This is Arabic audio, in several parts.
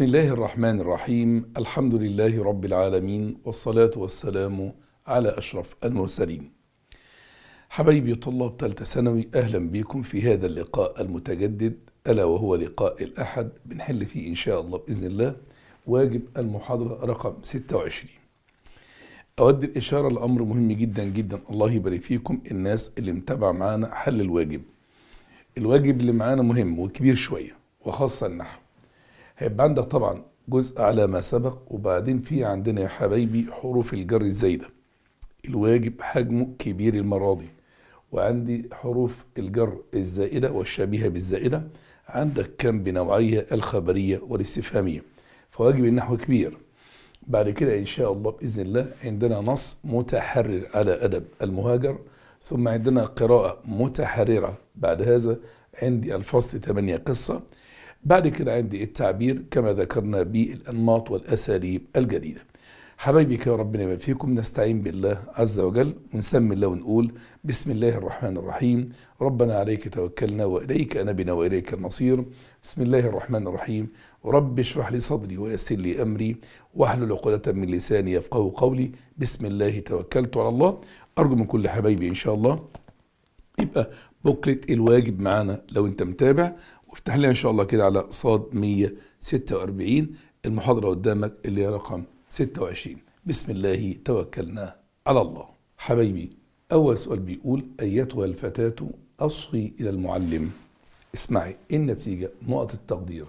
بسم الله الرحمن الرحيم الحمد لله رب العالمين والصلاة والسلام على أشرف المرسلين حبايبي طلاب ثالثة ثانوي أهلا بكم في هذا اللقاء المتجدد ألا وهو لقاء الأحد بنحل فيه إن شاء الله بإذن الله واجب المحاضرة رقم 26 أود الإشارة لأمر مهم جدا جدا الله يبارك فيكم الناس اللي متابعة معانا حل الواجب الواجب اللي معانا مهم وكبير شوية وخاصة النحو هيبقى عندك طبعا جزء على ما سبق وبعدين في عندنا يا حبايبي حروف الجر الزايده الواجب حجمه كبير المره دي وعندي حروف الجر الزائده والشبيهه بالزائده عندك كم بنوعيه الخبريه والاستفهاميه فواجب النحو كبير بعد كده ان شاء الله باذن الله عندنا نص متحرر على ادب المهاجر ثم عندنا قراءه متحرره بعد هذا عندي الفصل 8 قصه بعد كده عندي التعبير كما ذكرنا بالأنماط والأساليب الجديدة حبايبي كده ربنا يبارك فيكم نستعين بالله عز وجل ونسمي الله ونقول بسم الله الرحمن الرحيم ربنا عليك توكلنا وإليك أنبنا وإليك المصير بسم الله الرحمن الرحيم رب اشرح لي صدري ويسر لي أمري واحلل عقدة من لساني يفقه قولي بسم الله توكلت على الله أرجو من كل حبايبي إن شاء الله يبقى بوكلت الواجب معانا لو أنت متابع وافتح لنا ان شاء الله كده على صاد 146 المحاضره قدامك اللي هي رقم 26 بسم الله توكلنا على الله حبايبي اول سؤال بيقول ايتها الفتاه اصغي الى المعلم اسمعي إيه النتيجه نقط التقدير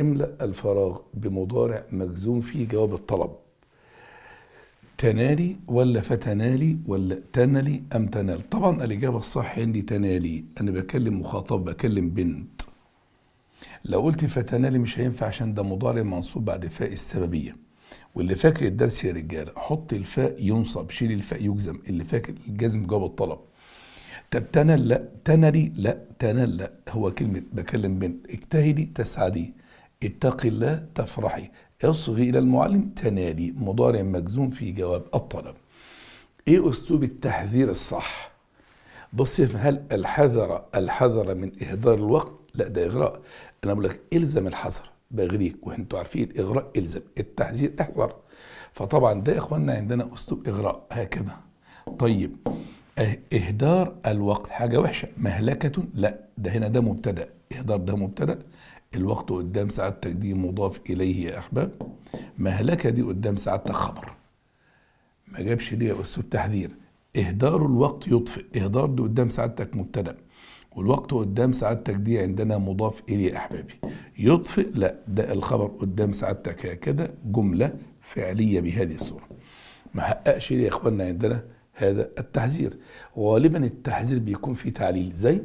املا الفراغ بمضارع مجزوم فيه جواب الطلب تنالي ولا فتنالي ولا تنالي أم تنال طبعا الإجابة الصح عندي تنالي أنا بكلم مخاطب بكلم بنت لو قلت فتنالي مش هينفع عشان ده مضارع منصوب بعد فاء السببية واللي فاكر الدرس يا رجالة حط الفاء ينصب شيل الفاء يجزم اللي فاكر الجزم جواب الطلب طب تنل لا تنري لا تنل لا هو كلمة بكلم بنت اجتهدي تسعدي اتقي الله تفرحي اصغي إلى المعلم تنالي مضارع مجزوم في جواب الطلب ايه اسلوب التحذير الصح بصي هل الحذر الحذر من اهدار الوقت لا ده اغراء انا بقول لك الزم الحذر باغريك وانتوا عارفين الاغراء الزم التحذير احذر فطبعا ده يا اخوانا عندنا اسلوب اغراء هكذا طيب إه-، اهدار الوقت حاجه وحشه مهلكه لا ده هنا ده مبتدا اهدار ده مبتدا الوقت قدام سعادتك دي مضاف اليه يا احباب مهلكه دي قدام سعادتك خبر ما جابش ليه اسلوب تحذير اهدار الوقت يطفئ اهدار دي قدام سعادتك مبتدا والوقت قدام سعادتك دي عندنا مضاف إلي يا أحبابي يطفئ لا ده الخبر قدام سعادتك هكذا جملة فعلية بهذه الصورة ما حققش يا إخواننا عندنا هذا التحذير غالبا التحذير بيكون في تعليل زي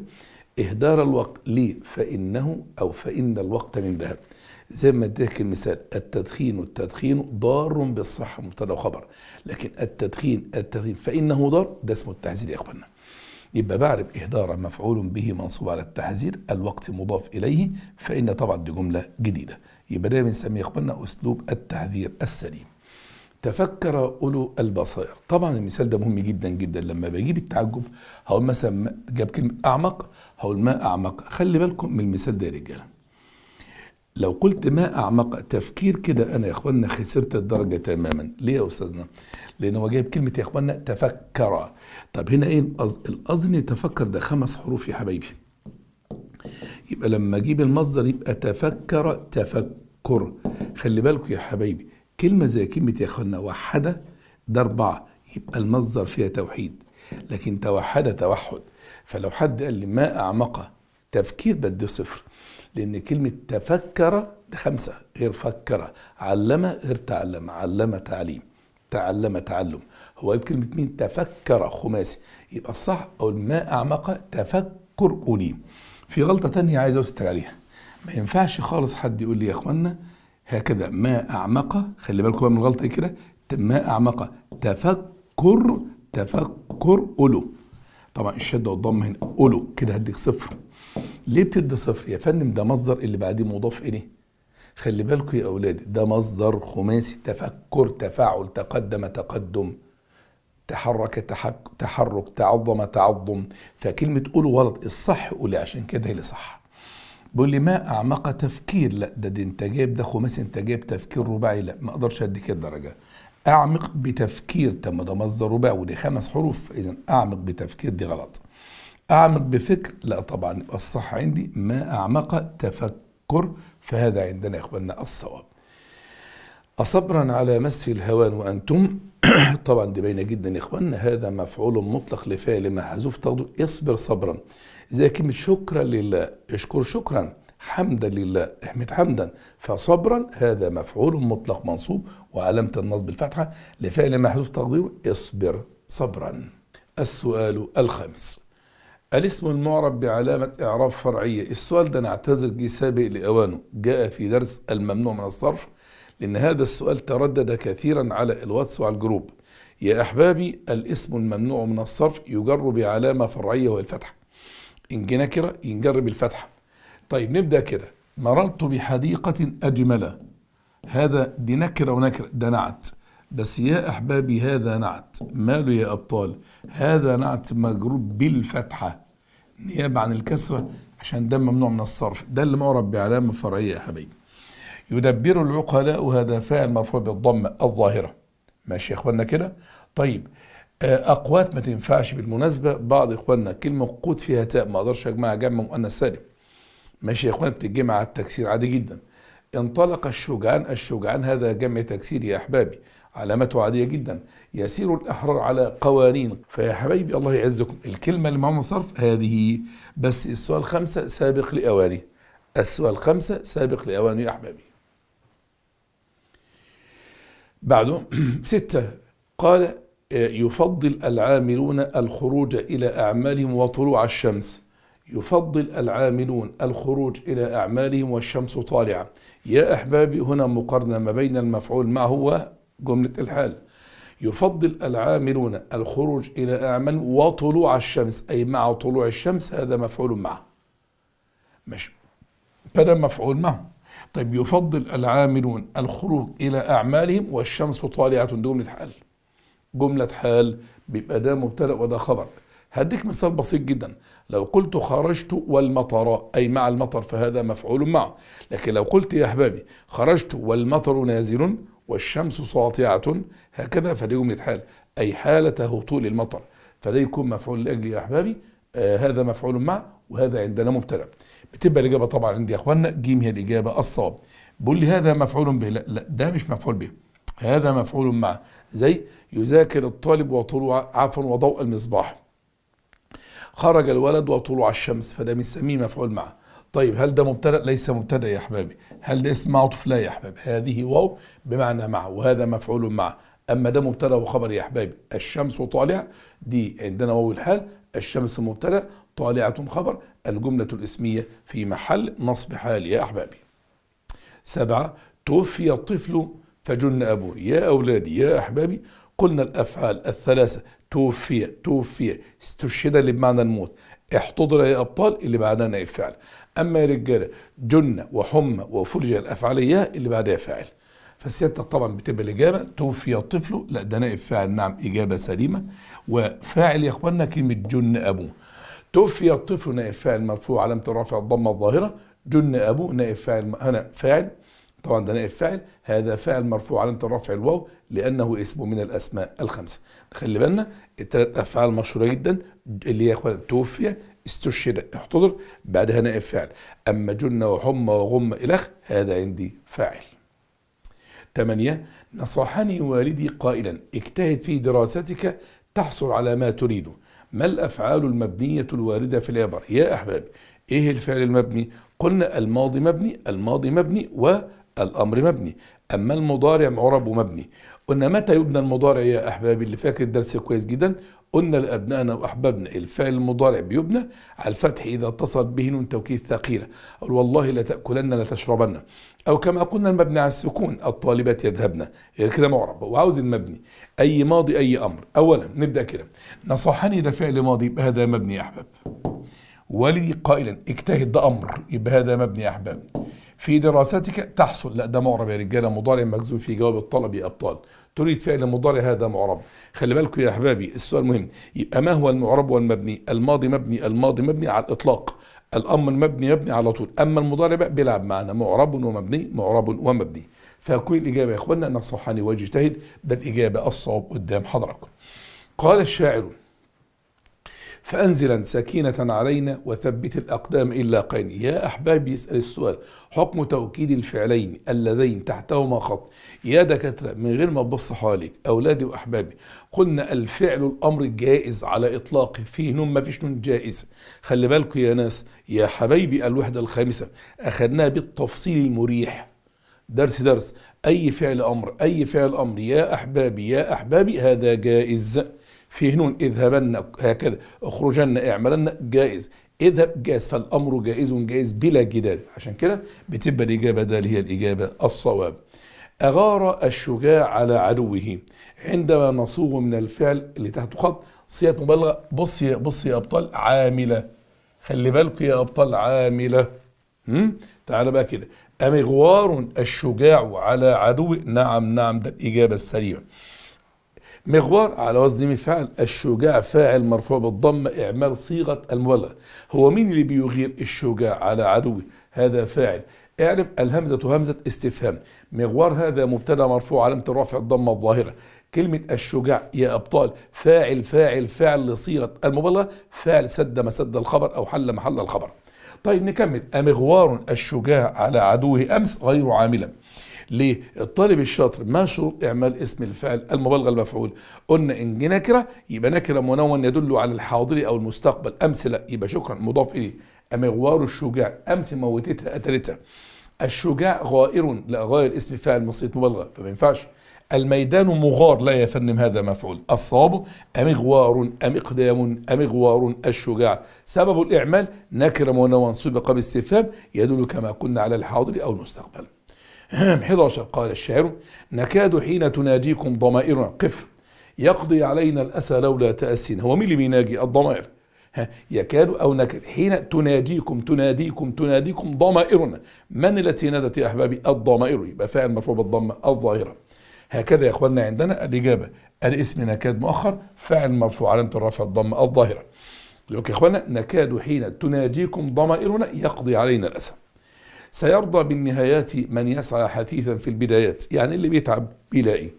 إهدار الوقت ليه فإنه أو فإن الوقت من ذهب زي ما اديك المثال التدخين والتدخين ضار بالصحة مبتدأ وخبر لكن التدخين التدخين فإنه ضار ده اسمه التحذير يا إخواننا يبقى بعرف إهدار مفعول به منصوب على التحذير الوقت مضاف إليه فإن طبعا دي جملة جديدة يبقى ده بنسميه إخواننا أسلوب التحذير السليم تفكر أولو البصائر طبعا المثال ده مهم جدا جدا لما بجيب التعجب هقول مثلا جاب كلمة أعمق هقول ما أعمق خلي بالكم من المثال ده يا رجالة لو قلت ما أعمق تفكير كده أنا يا إخواننا خسرت الدرجة تماما ليه يا أستاذنا؟ لأن هو جايب كلمة يا إخواننا تفكر طب هنا ايه الأذن الأذن تفكر ده خمس حروف يا حبايبي يبقى لما اجيب المصدر يبقى تفكر تفكر خلي بالكم يا حبايبي كلمة زي كلمة يا اخوانا وحدة ده أربعة يبقى المصدر فيها توحيد لكن توحد توحد فلو حد قال لي ما أعمق تفكير بده صفر لأن كلمة تفكر ده خمسة غير فكر علم غير تعلم علم تعليم تعلم تعلم هو بكلمة مين تفكر خماسي يبقى الصح أو ما أعمق تفكر أوليم في غلطة تانية عايز أوصل عليها ما ينفعش خالص حد يقول لي يا إخوانا هكذا ما أعمق خلي بالكم بقى من الغلطة كده ما أعمق تفكر تفكر أولو طبعا الشدة والضم هنا أولو كده هديك صفر ليه بتدي صفر يا فندم ده مصدر اللي بعديه مضاف إليه خلي بالكم يا أولادي ده مصدر خماسي تفكر تفاعل تقدم تقدم تحرك تحق تحرك تعظم تعظم فكلمة قوله غلط الصح قولي عشان كده هي اللي صح بيقول لي ما أعمق تفكير لا ده دي انت جايب ده خماسي انت جايب تفكير رباعي لا ما أقدرش أديك الدرجة أعمق بتفكير تم ده مصدر رباعي ودي خمس حروف إذا أعمق بتفكير دي غلط أعمق بفكر لا طبعا يبقى الصح عندي ما أعمق تفكر فهذا عندنا يا إخواننا الصواب أصبرا على مس الهوان وأنتم طبعا دي باينه جدا يا اخواننا هذا مفعول مطلق لفعل محذوف تقدر اصبر صبرا زي كلمه شكرا لله اشكر شكرا حمدا لله احمد حمدا فصبرا هذا مفعول مطلق منصوب وعلامه النصب الفتحه لفعل محذوف تقدير اصبر صبرا السؤال الخامس الاسم المعرب بعلامة إعراب فرعية السؤال ده أنا أعتذر جه سابق لأوانه جاء في درس الممنوع من الصرف لأن هذا السؤال تردد كثيرا على الواتس وعلى الجروب يا أحبابي الاسم الممنوع من الصرف يجر بعلامة فرعية وهي الفتحة إن جه نكرة ينجر بالفتحة طيب نبدأ كده مررت بحديقة أجملة هذا دي نكرة ونكرة ده نعت بس يا أحبابي هذا نعت ماله يا أبطال هذا نعت مجرور بالفتحة نيابة عن الكسرة عشان ده ممنوع من الصرف ده اللي معرب بعلامة فرعية يا حبيبي يدبر العقلاء هذا فاعل مرفوع بالضمة الظاهرة ماشي يا اخواننا كده طيب آه، اقوات ما تنفعش بالمناسبه بعض اخواننا كلمه قوت فيها تاء ما اقدرش اجمعها جمع مؤنث سالم ماشي يا اخوانا بتتجمع على التكسير عادي جدا انطلق الشجعان الشجعان هذا جمع تكسير يا احبابي علامته عاديه جدا يسير الاحرار على قوانين فيا حبايبي الله يعزكم الكلمه اللي معاهم صرف هذه بس السؤال خمسه سابق لاوانه السؤال خمسه سابق لاوانه يا احبابي بعده ستة قال آه، يفضل العاملون الخروج إلى أعمالهم وطلوع الشمس يفضل العاملون الخروج إلى أعمالهم والشمس طالعة يا أحبابي هنا مقارنة ما بين المفعول معه وجملة الحال يفضل العاملون الخروج إلى أعمال وطلوع الشمس أي مع طلوع الشمس هذا مفعول معه مش بدل مفعول معه طيب يفضل العاملون الخروج إلى أعمالهم والشمس طالعة جملة حال جملة حال بيبقى ده مبتدأ وده خبر هديك مثال بسيط جدا لو قلت خرجت والمطر أي مع المطر فهذا مفعول معه لكن لو قلت يا أحبابي خرجت والمطر نازل والشمس ساطعة هكذا فدي جملة حال أي حالة هطول المطر فده يكون مفعول لأجل يا أحبابي آه هذا مفعول معه وهذا عندنا مبتدأ بتبقى الاجابه طبعا عندي يا اخوانا جيم هي الاجابه الصواب بيقول لي هذا مفعول به لا لا ده مش مفعول به هذا مفعول معه زي يذاكر الطالب وطلوع عفوا وضوء المصباح خرج الولد وطلوع الشمس فده بنسميه مفعول معه طيب هل ده مبتدا ليس مبتدا يا احبابي هل ده اسم معطوف لا يا احبابي هذه واو بمعنى مع وهذا مفعول مع اما ده مبتدا وخبر يا احبابي الشمس وطالع دي عندنا واو الحال الشمس مبتدا طالعة خبر الجملة الاسمية في محل نصب حال يا أحبابي سبعة توفي الطفل فجن أبوه يا أولادي يا أحبابي قلنا الأفعال الثلاثة توفي توفي استشهد اللي بمعنى الموت احتضر يا أبطال اللي بعدها نائب فعل أما يا رجالة جن وحمى وفرج الأفعالية اللي بعدها فاعل فسيادتك طبعا بتبقى الإجابة توفي طفله لا ده نائب فاعل نعم إجابة سليمة وفاعل يا إخواننا كلمة جن أبوه توفي الطفل نائب فاعل مرفوع علامة الرفع الضمة الظاهرة جن أبوه نائب فاعل هنا فاعل طبعا ده نائب فاعل هذا فاعل مرفوع علامة الرفع الواو لأنه اسم من الأسماء الخمسة خلي بالنا الثلاث أفعال مشهورة جدا اللي هي إخوان توفي استشهد احتضر بعدها نائب فاعل أما جن وحمى وغم إلخ هذا عندي فاعل ثمانية نصحني والدي قائلا اجتهد في دراستك تحصل على ما تريده ما الأفعال المبنية الواردة في العبر يا أحبابي إيه الفعل المبني قلنا الماضي مبني الماضي مبني والأمر مبني أما المضارع معرب مبني قلنا متى يبنى المضارع يا احبابي اللي فاكر الدرس كويس جدا قلنا لابنائنا واحبابنا الفعل المضارع بيبنى على الفتح اذا اتصل به نون توكيد ثقيله قال والله لتاكلن لتشربن او كما قلنا المبني على السكون الطالبات يذهبن غير كده معرب وعاوز المبني اي ماضي اي امر اولا نبدا كده نصحني ده فعل ماضي يبقى هذا مبني يا احباب والدي قائلا اجتهد ده امر يبقى هذا مبني يا احباب في دراستك تحصل لا ده معرب يا رجاله مضارع مجزوم في جواب الطلب يا ابطال تريد فعل مضارع هذا معرب خلي بالكم يا احبابي السؤال مهم يبقى ما هو المعرب والمبني الماضي مبني الماضي مبني على الاطلاق الامر مبني على طول اما المضارع بقى بيلعب معنا معرب ومبني معرب ومبني فكل الاجابه يا اخواننا نصحني واجتهد ده الاجابه الصواب قدام حضراتكم قال الشاعر فأنزلا سكينة علينا وثبت الأقدام إلا قين يا أحبابي يسأل السؤال حكم توكيد الفعلين اللذين تحتهما خط يا دكاترة من غير ما تبص حواليك أولادي وأحبابي قلنا الفعل الأمر جائز على إطلاقه فيه نون ما فيش نون جائز خلي بالكم يا ناس يا حبايبي الوحدة الخامسة أخذناها بالتفصيل المريح درس درس أي فعل أمر أي فعل أمر يا أحبابي يا أحبابي هذا جائز في هنون اذهبن هكذا اخرجن اعملن جائز اذهب جائز فالامر جائز جائز بلا جدال عشان كده بتبقى الاجابه ده اللي هي الاجابه الصواب اغار الشجاع على عدوه عندما نصوغ من الفعل اللي تحت خط صيغه مبالغه بص يا بص يا ابطال عامله خلي بالك يا ابطال عامله هم؟ تعالى بقى كده أمغوار الشجاع على عدوه نعم نعم ده الإجابة السليمة مغوار على وزن مفعل الشجاع فاعل مرفوع بالضم إعمال صيغة المولى هو مين اللي بيغير الشجاع على عدوه هذا فاعل اعرف الهمزة همزة استفهام مغوار هذا مبتدا مرفوع علامة رفع الضمة الظاهرة كلمة الشجاع يا أبطال فاعل فاعل فاعل لصيغة المبالغة فاعل سد مسد الخبر أو حل محل الخبر طيب نكمل أمغوار الشجاع على عدوه أمس غير عاملا ليه؟ الطالب الشاطر ما شروط إعمال اسم الفعل المبالغة المفعول قلنا إن جه نكرة يبقى نكرة منون يدل على الحاضر أو المستقبل أمثلة يبقى شكرا مضاف إليه أمغوار الشجاع أمس موتتها قتلتها الشجاع غائر لا غائر اسم فاعل مصية مبالغة فما ينفعش الميدان مغار لا يفنم هذا مفعول الصواب أمغوار أمقدام أمغوار الشجاع سبب الإعمال نكر منون سبق باستفهام يدل كما قلنا على الحاضر أو المستقبل 11 قال الشاعر نكاد حين تناجيكم ضمائرنا قف يقضي علينا الأسى لولا تأسينا هو مين اللي بيناجي الضمائر ها يكاد أو نكاد حين تناجيكم تناديكم تناديكم ضمائرنا من التي نادت يا أحبابي الضمائر يبقى فاعل مرفوع بالضمة الظاهرة هكذا يا إخواننا عندنا الإجابة الاسم نكاد مؤخر فاعل مرفوع علامة الرفع الضمة الظاهرة يقول يا إخواننا نكاد حين تناجيكم ضمائرنا يقضي علينا الأسى سيرضى بالنهايات من يسعى حثيثا في البدايات يعني اللي بيتعب بيلاقي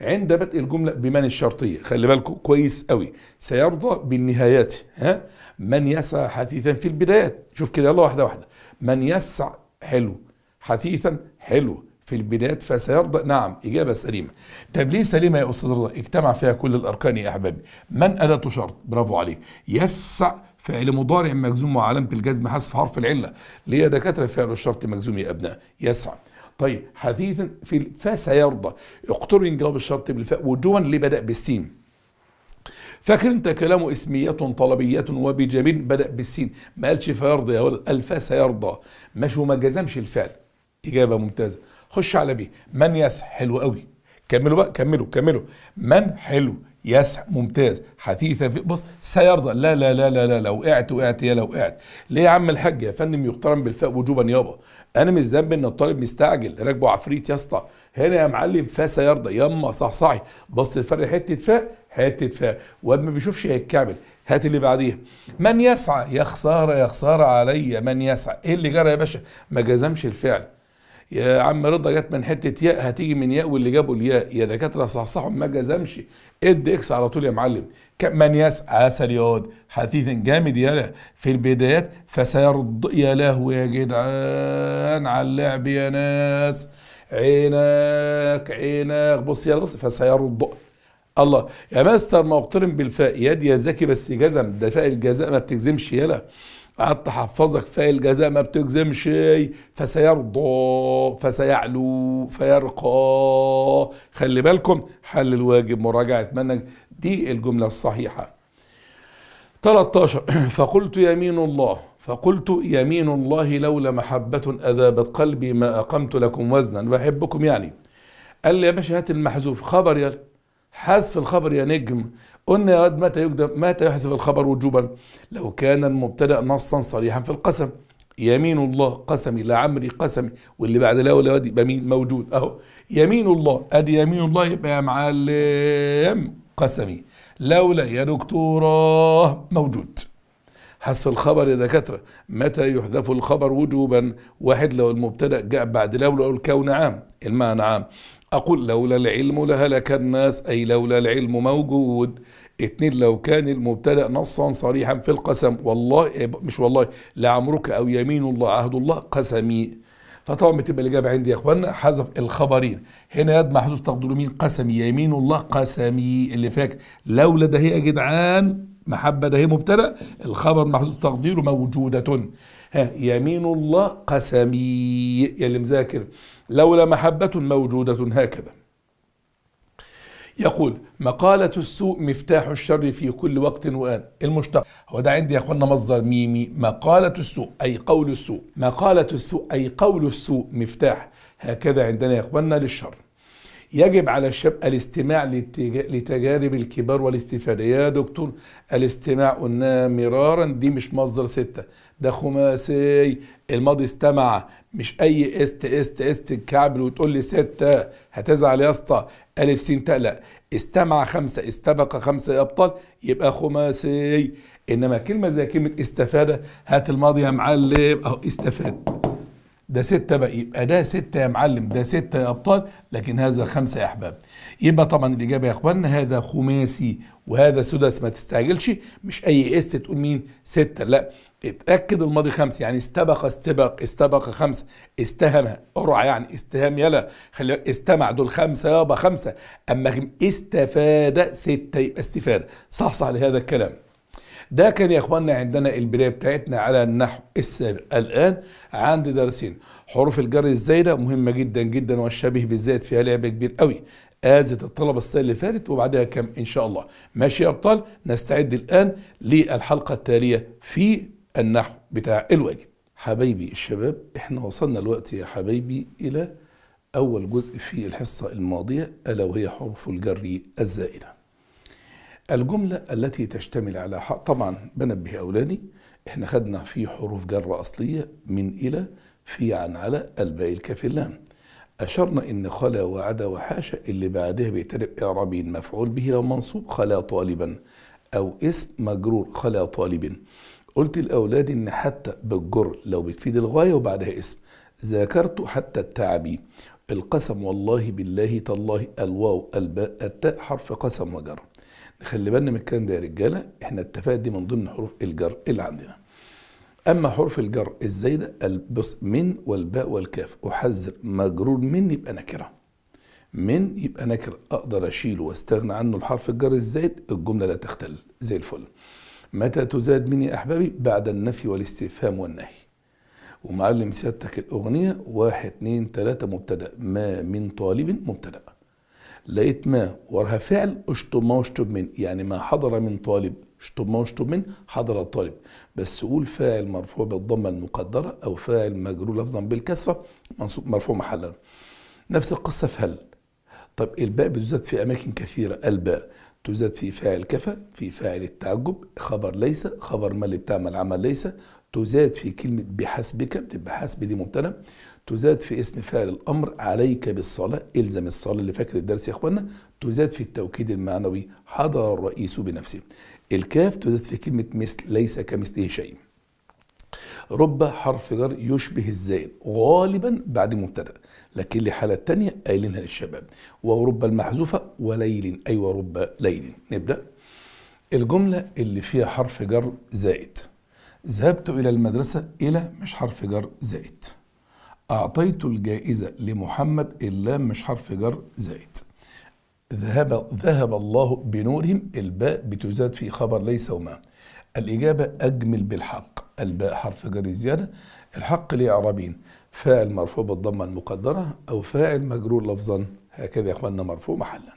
عند بدء الجملة بمن الشرطية خلي بالكم كويس قوي سيرضى بالنهايات ها من يسعى حثيثا في البدايات شوف كده يلا واحدة واحدة من يسعى حلو حثيثا حلو في البدايات فسيرضى نعم إجابة سليمة طب ليه سليمة يا أستاذ رضا اجتمع فيها كل الأركان يا أحبابي من أداة شرط برافو عليك يسع فعل مضارع مجزوم وعلامة الجزم حذف حرف العلة ليه دكاترة فعل الشرط مجزوم يا أبناء يسعى طيب حثيثا في فسيرضى اقترن جواب الشرط بالفاء وجوا اللي بدأ بالسين فاكر انت كلامه اسمية طلبية وبجميل بدأ بالسين ما قالش فيرضى يا ولد قال فسيرضى ماشي وما جزمش الفعل إجابة ممتازة خش على بيه من يسعى حلو قوي كملوا بقى كملوا كملوا من حلو يس ممتاز حثيثا في بص سيرضى لا لا لا لا لا لو وقعت وقعت يا لو وقعت ليه يا عم الحاج يا فندم يقترن بالفاء وجوبا يابا انا مش ذنب ان الطالب مستعجل راكبه عفريت يا اسطى هنا يا معلم فسيرضى يما صحصحي بص الفرق حته فاء حته فاء واد ما بيشوفش هيتكعبل هات اللي بعديها من يسعى يا خساره يا خساره عليا من يسعى ايه اللي جرى يا باشا ما جزمش الفعل يا عم رضا جت من حته ياء هتيجي من ياء واللي جابوا الياء يا دكاتره صحصحوا ما جزمش اد اكس على طول يا معلم من يسعى سرياد حثيث جامد يالا في البدايات فسيرض يا لهو يا جدعان على اللعب يا ناس عينك عينك بص يا بص فسيرض الله يا مستر اقترن بالفاء يد يا ذكي بس جزم ده فاء الجزاء ما بتجزمش يالا قعدت احفظك الجزاء ما بتجزمش فسيرضى فسيعلو فيرقى خلي بالكم حل الواجب مراجعه منهج دي الجمله الصحيحه 13 فقلت يمين الله فقلت يمين الله لولا محبة أذابت قلبي ما أقمت لكم وزنا بحبكم يعني قال لي يا باشا هات المحذوف خبر يا حذف الخبر يا نجم قلنا يا واد متى يقدم متى يحذف الخبر وجوبا لو كان المبتدا نصا صريحا في القسم يمين الله قسمي لعمري قسمي واللي بعد لا ولا يبقى مين موجود اهو يمين الله ادي يمين الله يبقى يا معلم قسمي لولا يا دكتوره موجود حذف الخبر يا دكاتره متى يحذف الخبر وجوبا واحد لو المبتدا جاء بعد لولا الكون عام المعنى عام أقول لولا العلم لهلك الناس أي لولا العلم موجود اتنين لو كان المبتدأ نصا صريحا في القسم والله مش والله لعمرك أو يمين الله عهد الله قسمي فطبعا بتبقى الإجابة عندي يا إخوانا حذف الخبرين هنا يد محذوف تقدر مين قسمي يمين الله قسمي اللي فاكر لولا ده هي يا جدعان محبة ده هي مبتدأ الخبر محذوف تقديره موجودة ها يمين الله قسمي يا اللي مذاكر لولا محبة موجودة هكذا يقول مقالة السوء مفتاح الشر في كل وقت وآن المشتق هو ده عندي يا اخوانا مصدر ميمي مقالة السوء أي قول السوء مقالة السوء أي قول السوء مفتاح هكذا عندنا يا اخوانا للشر يجب على الشاب الاستماع لتجارب الكبار والاستفادة يا دكتور الاستماع قلنا مرارا دي مش مصدر ستة ده خماسي الماضي استمع مش اي است است است الكعبل وتقول لي ستة هتزعل يا اسطى الف س ت لا استمع خمسة استبق خمسة يا ابطال يبقى خماسي انما كلمة زي كلمة استفادة هات الماضي يا معلم اهو استفاد ده ستة بقى يبقى ده ستة يا معلم ده ستة يا أبطال لكن هذا خمسة يا أحباب يبقى طبعا الإجابة يا إخواننا هذا خماسي وهذا سدس ما تستعجلش مش أي اس تقول مين ستة لا اتأكد الماضي خمسة يعني استبق استبق استبق خمسة استهم أرعى يعني استهام يلا خلي استمع دول خمسة يابا خمسة أما استفاد ستة يبقى استفادة صح صح لهذا الكلام ده كان يا اخواننا عندنا البدايه بتاعتنا على النحو السابق الان عند درسين حروف الجر الزايده مهمه جدا جدا والشبيه بالذات فيها لعب كبير قوي آزت الطلبة السنة اللي فاتت وبعدها كم إن شاء الله ماشي يا أبطال نستعد الآن للحلقة التالية في النحو بتاع الواجب حبايبي الشباب احنا وصلنا الوقت يا حبايبي إلى أول جزء في الحصة الماضية ألا وهي حروف الجر الزائدة الجملة التي تشتمل على حق طبعا بنبه أولادي احنا خدنا في حروف جر أصلية من إلى في عن على الباء الكاف اللام أشرنا إن خلا وعدا وحاشا اللي بعدها بيترب إعرابي مفعول به لو منصوب خلا طالبا أو اسم مجرور خلا طالب قلت الأولاد إن حتى بالجر لو بتفيد الغاية وبعدها اسم ذاكرت حتى التعبي القسم والله بالله تالله الواو الباء التاء حرف قسم وجر نخلي بالنا من الكلام ده يا رجاله احنا التفاء دي من ضمن حروف الجر اللي عندنا اما حرف الجر الزايده البص من والباء والكاف احذر مجرور من يبقى نكره من يبقى نكره اقدر اشيله واستغنى عنه الحرف الجر الزايد الجمله لا تختل زي الفل متى تزاد مني احبابي بعد النفي والاستفهام والنهي ومعلم سيادتك الأغنية واحد اتنين تلاتة مبتدأ ما من طالب مبتدأ لقيت ما وراها فعل اشطب ما اشطب من يعني ما حضر من طالب اشطب ما اشطب من حضر الطالب بس قول فاعل مرفوع بالضمة المقدرة أو فاعل مجرور لفظا بالكسرة منصوب مرفوع محلا نفس القصة في هل طب الباء بتزاد في أماكن كثيرة الباء تزاد في فاعل كفى في فاعل التعجب خبر ليس خبر ما اللي بتعمل عمل ليس تزاد في كلمة بحسبك بتبقى حسب دي مبتدا تزاد في اسم فاعل الأمر عليك بالصلاة إلزم الصلاة اللي فاكر الدرس يا إخوانا تزاد في التوكيد المعنوي حضر الرئيس بنفسه الكاف تزاد في كلمة مثل ليس كمثله شيء رب حرف جر يشبه الزائد غالبا بعد مبتدا لكن لحالة تانية قايلينها للشباب ورب المحذوفة وليل أي أيوة ورب ليل نبدأ الجملة اللي فيها حرف جر زائد ذهبت إلى المدرسة إلى مش حرف جر زائد أعطيت الجائزة لمحمد إلا مش حرف جر زائد ذهب ذهب الله بنورهم الباء بتزاد في خبر ليس وما الإجابة أجمل بالحق الباء حرف جر زيادة الحق لإعرابين فاعل مرفوع بالضمة المقدرة أو فاعل مجرور لفظا هكذا يا إخواننا مرفوع محلا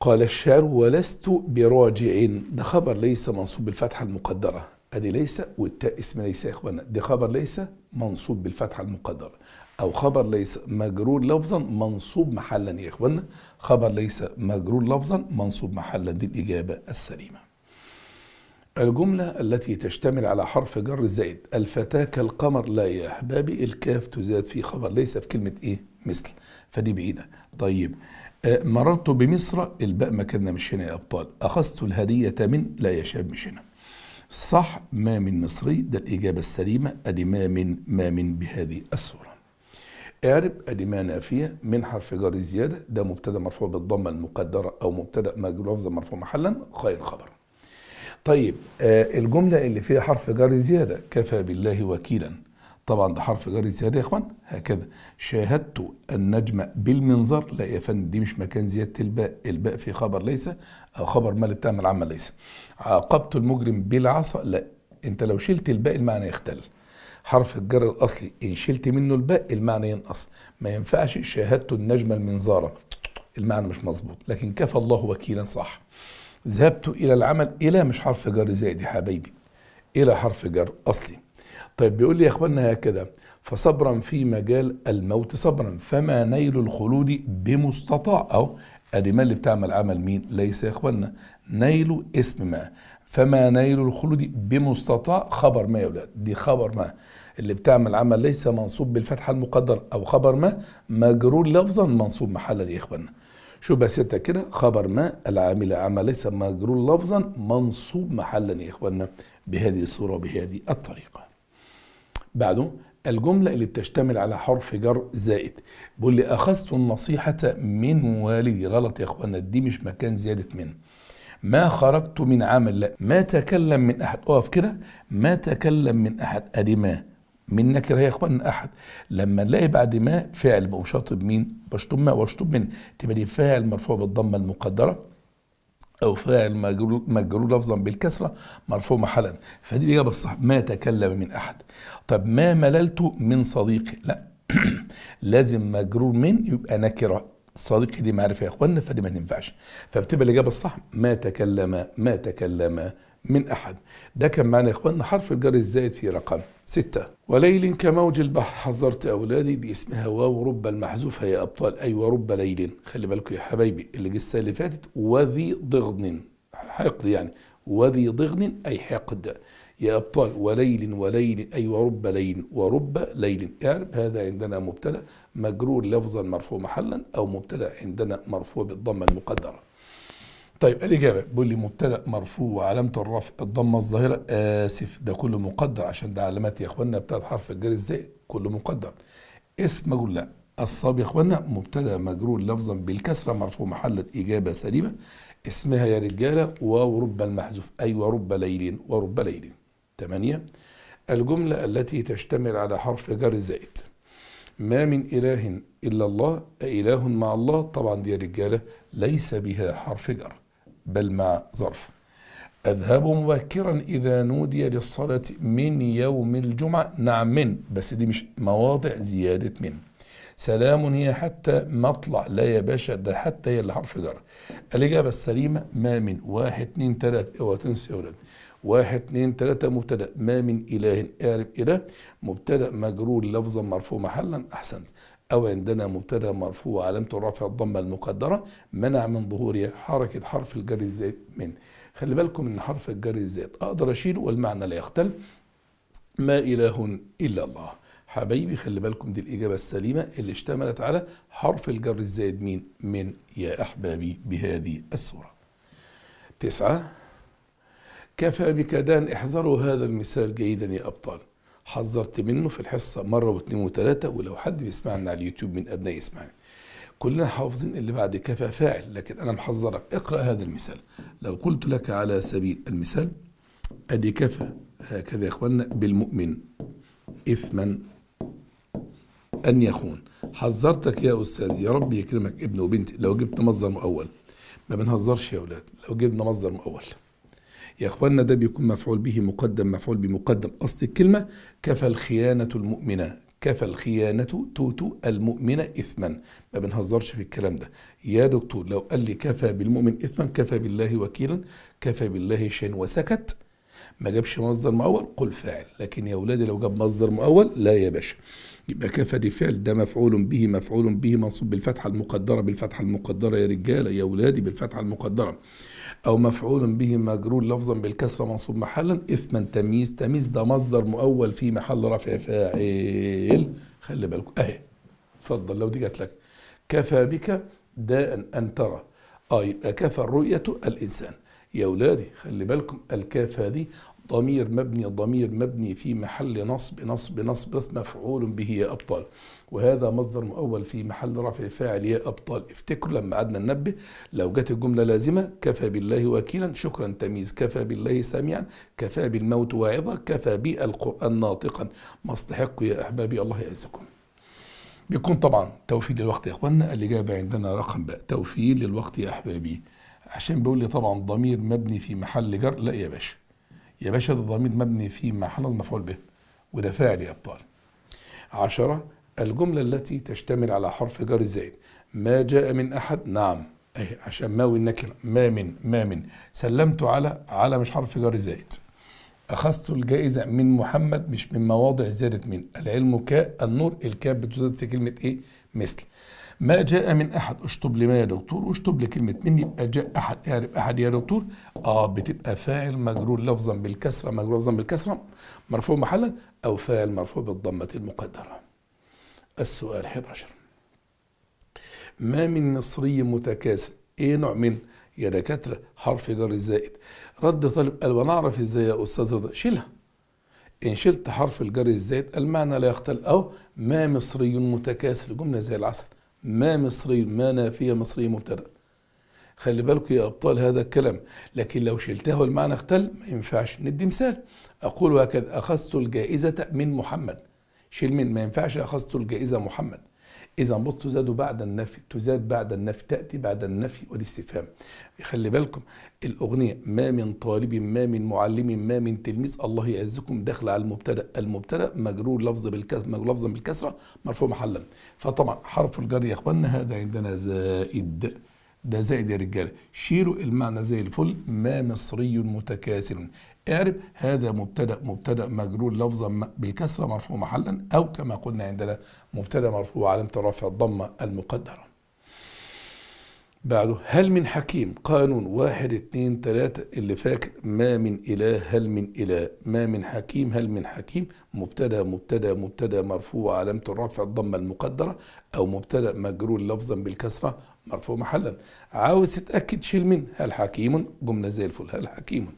قال الشاعر ولست براجع ده خبر ليس منصوب بالفتحة المقدرة ادي ليس والتاء اسم ليس يا اخوانا دي خبر ليس منصوب بالفتحه المقدره او خبر ليس مجرور لفظا منصوب محلا يا اخوانا خبر ليس مجرور لفظا منصوب محلا دي الاجابه السليمه الجملة التي تشتمل على حرف جر زائد الفتاة كالقمر لا يا أحبابي الكاف تزاد في خبر ليس في كلمة إيه مثل فدي بعيدة طيب آه، مررت بمصر الباء مكاننا مش هنا يا أبطال أخذت الهدية من لا يا شاب مش هنا صح ما من مصري ده الإجابة السليمة أدي ما من ما من بهذه الصورة اعرب أدي ما نافية من حرف جر زيادة ده مبتدأ مرفوع بالضمة المقدرة أو مبتدأ مجرور لفظا مرفوع محلا خير خبر طيب آه الجملة اللي فيها حرف جر زيادة كفى بالله وكيلا طبعا ده حرف جر زياده يا اخوان هكذا شاهدت النجم بالمنظر لا يا فندم دي مش مكان زياده الباء الباء في خبر ليس او خبر ما للتهم العامه ليس عاقبت المجرم بالعصا لا انت لو شلت الباء المعنى يختل حرف الجر الاصلي ان شلت منه الباء المعنى ينقص ما ينفعش شاهدت النجم المنظاره المعنى مش مظبوط لكن كفى الله وكيلا صح ذهبت الى العمل الى مش حرف جر زائد يا حبايبي الى حرف جر اصلي طيب بيقول لي يا اخوانا هكذا فصبرا في مجال الموت صبرا فما نيل الخلود بمستطاع او ادي ما اللي بتعمل عمل مين ليس يا اخوانا نيل اسم ما فما نيل الخلود بمستطاع خبر ما يا اولاد دي خبر ما اللي بتعمل عمل ليس منصوب بالفتحه المقدر او خبر ما مجرور لفظا منصوب محلا يا اخوانا شو انت كده خبر ما العامل عمل ليس مجرور لفظا منصوب محلا يا اخوانا بهذه الصورة وبهذه الطريقة بعده الجملة اللي بتشتمل على حرف جر زائد بيقول لي أخذت النصيحة من والدي غلط يا إخوانا دي مش مكان زيادة من ما خرجت من عمل لا ما تكلم من أحد أقف كده ما تكلم من أحد أدي ما من نكرة يا إخوانا أحد لما نلاقي بعد ما فعل بقوم شاطب مين بشطب ما واشطب من تبقى دي فاعل مرفوع بالضمة المقدرة أو فاعل مجرور لفظا بالكسرة مرفوع محلا فدي الإجابة الصح ما تكلم من أحد طب ما مللت من صديقي لا لازم مجرور من يبقى نكرة صديقي دي معرفة يا إخوانا فدي ما تنفعش فبتبقى الإجابة الصح ما تكلم ما تكلم من أحد ده كان معنا يا إخواننا حرف الجر الزائد في رقم ستة وليل كموج البحر حذرت أولادي دي اسمها واو رب المحذوفة يا أبطال أيوة رب ليل خلي بالكم يا حبايبي اللي جه السنة اللي فاتت وذي ضغن حقد يعني وذي ضغن أي حقد يا أبطال وليل وليل أي أيوة ورب ليل ورب ليل اعرب هذا عندنا مبتدأ مجرور لفظا مرفوع محلا أو مبتدأ عندنا مرفوع بالضمة المقدرة طيب الإجابة بيقول لي مبتدأ مرفوع وعلامة الرفع الضمة الظاهرة آسف ده كله مقدر عشان ده علامات يا اخوانا بتاعت حرف الجر الزائد كله مقدر اسم مجهول لا الصاب يا اخوانا مبتدأ مجرور لفظا بالكسرة مرفوع محل إجابة سليمة اسمها يا رجالة ورب المحذوف أي أيوة، ورب ليل ورب ليل ثمانية الجملة التي تشتمل على حرف جر زائد ما من إله إلا الله إله مع الله طبعا دي رجالة ليس بها حرف جر بل مع ظرف أذهب مبكرا إذا نودي للصلاة من يوم الجمعة نعم من بس دي مش مواضع زيادة من سلام هي حتى مطلع لا يا باشا ده حتى هي اللي حرف جر الإجابة السليمة ما من واحد اثنين ثلاثة اوعى تنسى يا ولاد واحد اثنين ثلاثة مبتدأ ما من إله أعرب إله مبتدأ مجرور لفظا مرفوع محلا أحسنت أو عندنا مبتدا مرفوع علامة الرفع الضمة المقدرة منع من ظهور حركة حرف الجر الزائد من خلي بالكم إن حرف الجر الزائد أقدر أشيله والمعنى لا يختل ما إله إلا الله حبايبي خلي بالكم دي الإجابة السليمة اللي اشتملت على حرف الجر الزائد مين من يا أحبابي بهذه الصورة تسعة كفى بكدان احذروا هذا المثال جيدا يا أبطال حذرت منه في الحصه مره واثنين وثلاثه ولو حد بيسمعنا على اليوتيوب من أبناء يسمعني كلنا حافظين اللي بعد كفى فاعل لكن انا محذرك اقرا هذا المثال لو قلت لك على سبيل المثال ادي كفى هكذا يا اخوانا بالمؤمن اثما ان يخون حذرتك يا استاذ يا رب يكرمك ابن وبنتي لو جبت مصدر مؤول ما بنهزرش يا اولاد لو جبنا مصدر مؤول يا اخوانا ده بيكون مفعول به مقدم مفعول بمقدم اصل الكلمه كفى الخيانه المؤمنه كفى الخيانة توتو المؤمن إثما ما بنهزرش في الكلام ده يا دكتور لو قال لي كفى بالمؤمن إثما كفى بالله وكيلا كفى بالله شيئا وسكت ما جابش مصدر مؤول قل فاعل لكن يا ولادي لو جاب مصدر مؤول لا يا باشا يبقى كفى دي فعل ده مفعول به مفعول به منصوب بالفتحة المقدرة بالفتحة المقدرة يا رجالة يا ولادي بالفتحة المقدرة أو مفعول به مجرور لفظا بالكسرة منصوب محلا إثما تمييز تمييز ده مصدر مؤول في محل رفع فاعل خلي بالكم أهي اتفضل لو دي جات لك كفى بك داء أن ترى أي يبقى كفى الرؤية الإنسان يا أولادي خلي بالكم الكافة دي ضمير مبني ضمير مبني في محل نصب نصب نصب نصب مفعول به يا أبطال وهذا مصدر مؤول في محل رفع فاعل يا أبطال افتكروا لما قعدنا ننبه لو جت الجملة لازمة كفى بالله وكيلا شكرا تمييز كفى بالله سميعا كفى بالموت واعظا كفى بالقرآن ناطقا ما استحق يا أحبابي الله يعزكم بيكون طبعا توفير للوقت يا اخوانا الإجابة عندنا رقم بقى توفير للوقت يا أحبابي عشان بيقول لي طبعا ضمير مبني في محل جر لا يا باشا يا باشا الضمير مبني في محل مفعول به وده فاعل يا ابطال عشرة الجملة التي تشتمل على حرف جر الزائد ما جاء من أحد نعم أيه عشان ما والنكرة ما من ما من سلمت على على مش حرف جر زائد أخذت الجائزة من محمد مش من مواضع زادت من العلم كاء النور الكاء بتزاد في كلمة إيه مثل ما جاء من احد اشطب لي ما يا دكتور واشطب لي كلمه من يبقى جاء احد اعرب احد يا دكتور اه بتبقى فاعل مجرور لفظا بالكسره مجرور لفظا بالكسره مرفوع محلا او فاعل مرفوع بالضمه المقدره السؤال 11 ما من مصري متكاسل ايه نوع من يا دكاتره حرف جر الزائد رد طالب قال ونعرف ازاي يا استاذ رضا شيلها إن شلت حرف الجر الزائد المعنى لا يختل أو ما مصري متكاسل جملة زي العسل ما مصري ما نافية مصري مبتدأ خلي بالكم يا أبطال هذا الكلام لكن لو شلته والمعنى اختل ما ينفعش ندي مثال أقول هكذا أخذت الجائزة من محمد شيل من ما ينفعش أخذت الجائزة محمد إذا بص تزاد بعد النفي تزاد بعد النفي تأتي بعد النفي والاستفهام خلي بالكم الأغنية ما من طالب ما من معلم ما من تلميذ الله يعزكم داخل على المبتدأ المبتدأ مجرور لفظ بالكسر مجرور لفظا بالكسرة مرفوع محلا فطبعا حرف الجر يا إخواننا هذا عندنا زائد ده زائد يا رجاله شيروا المعنى زي الفل ما مصري متكاسل اعرب هذا مبتدا مبتدا مجرور لفظا بالكسره مرفوع محلا او كما قلنا عندنا مبتدا مرفوع علامه رفع الضمه المقدره بعده هل من حكيم قانون واحد اثنين ثلاثة اللي فاكر ما من إله هل من إله ما من حكيم هل من حكيم مبتدا مبتدا مبتدا مرفوع علامة الرفع الضمة المقدرة أو مبتدا مجرور لفظا بالكسرة مرفوع محلا عاوز تتأكد شيل من هل حكيم جملة زي الفل هل حكيم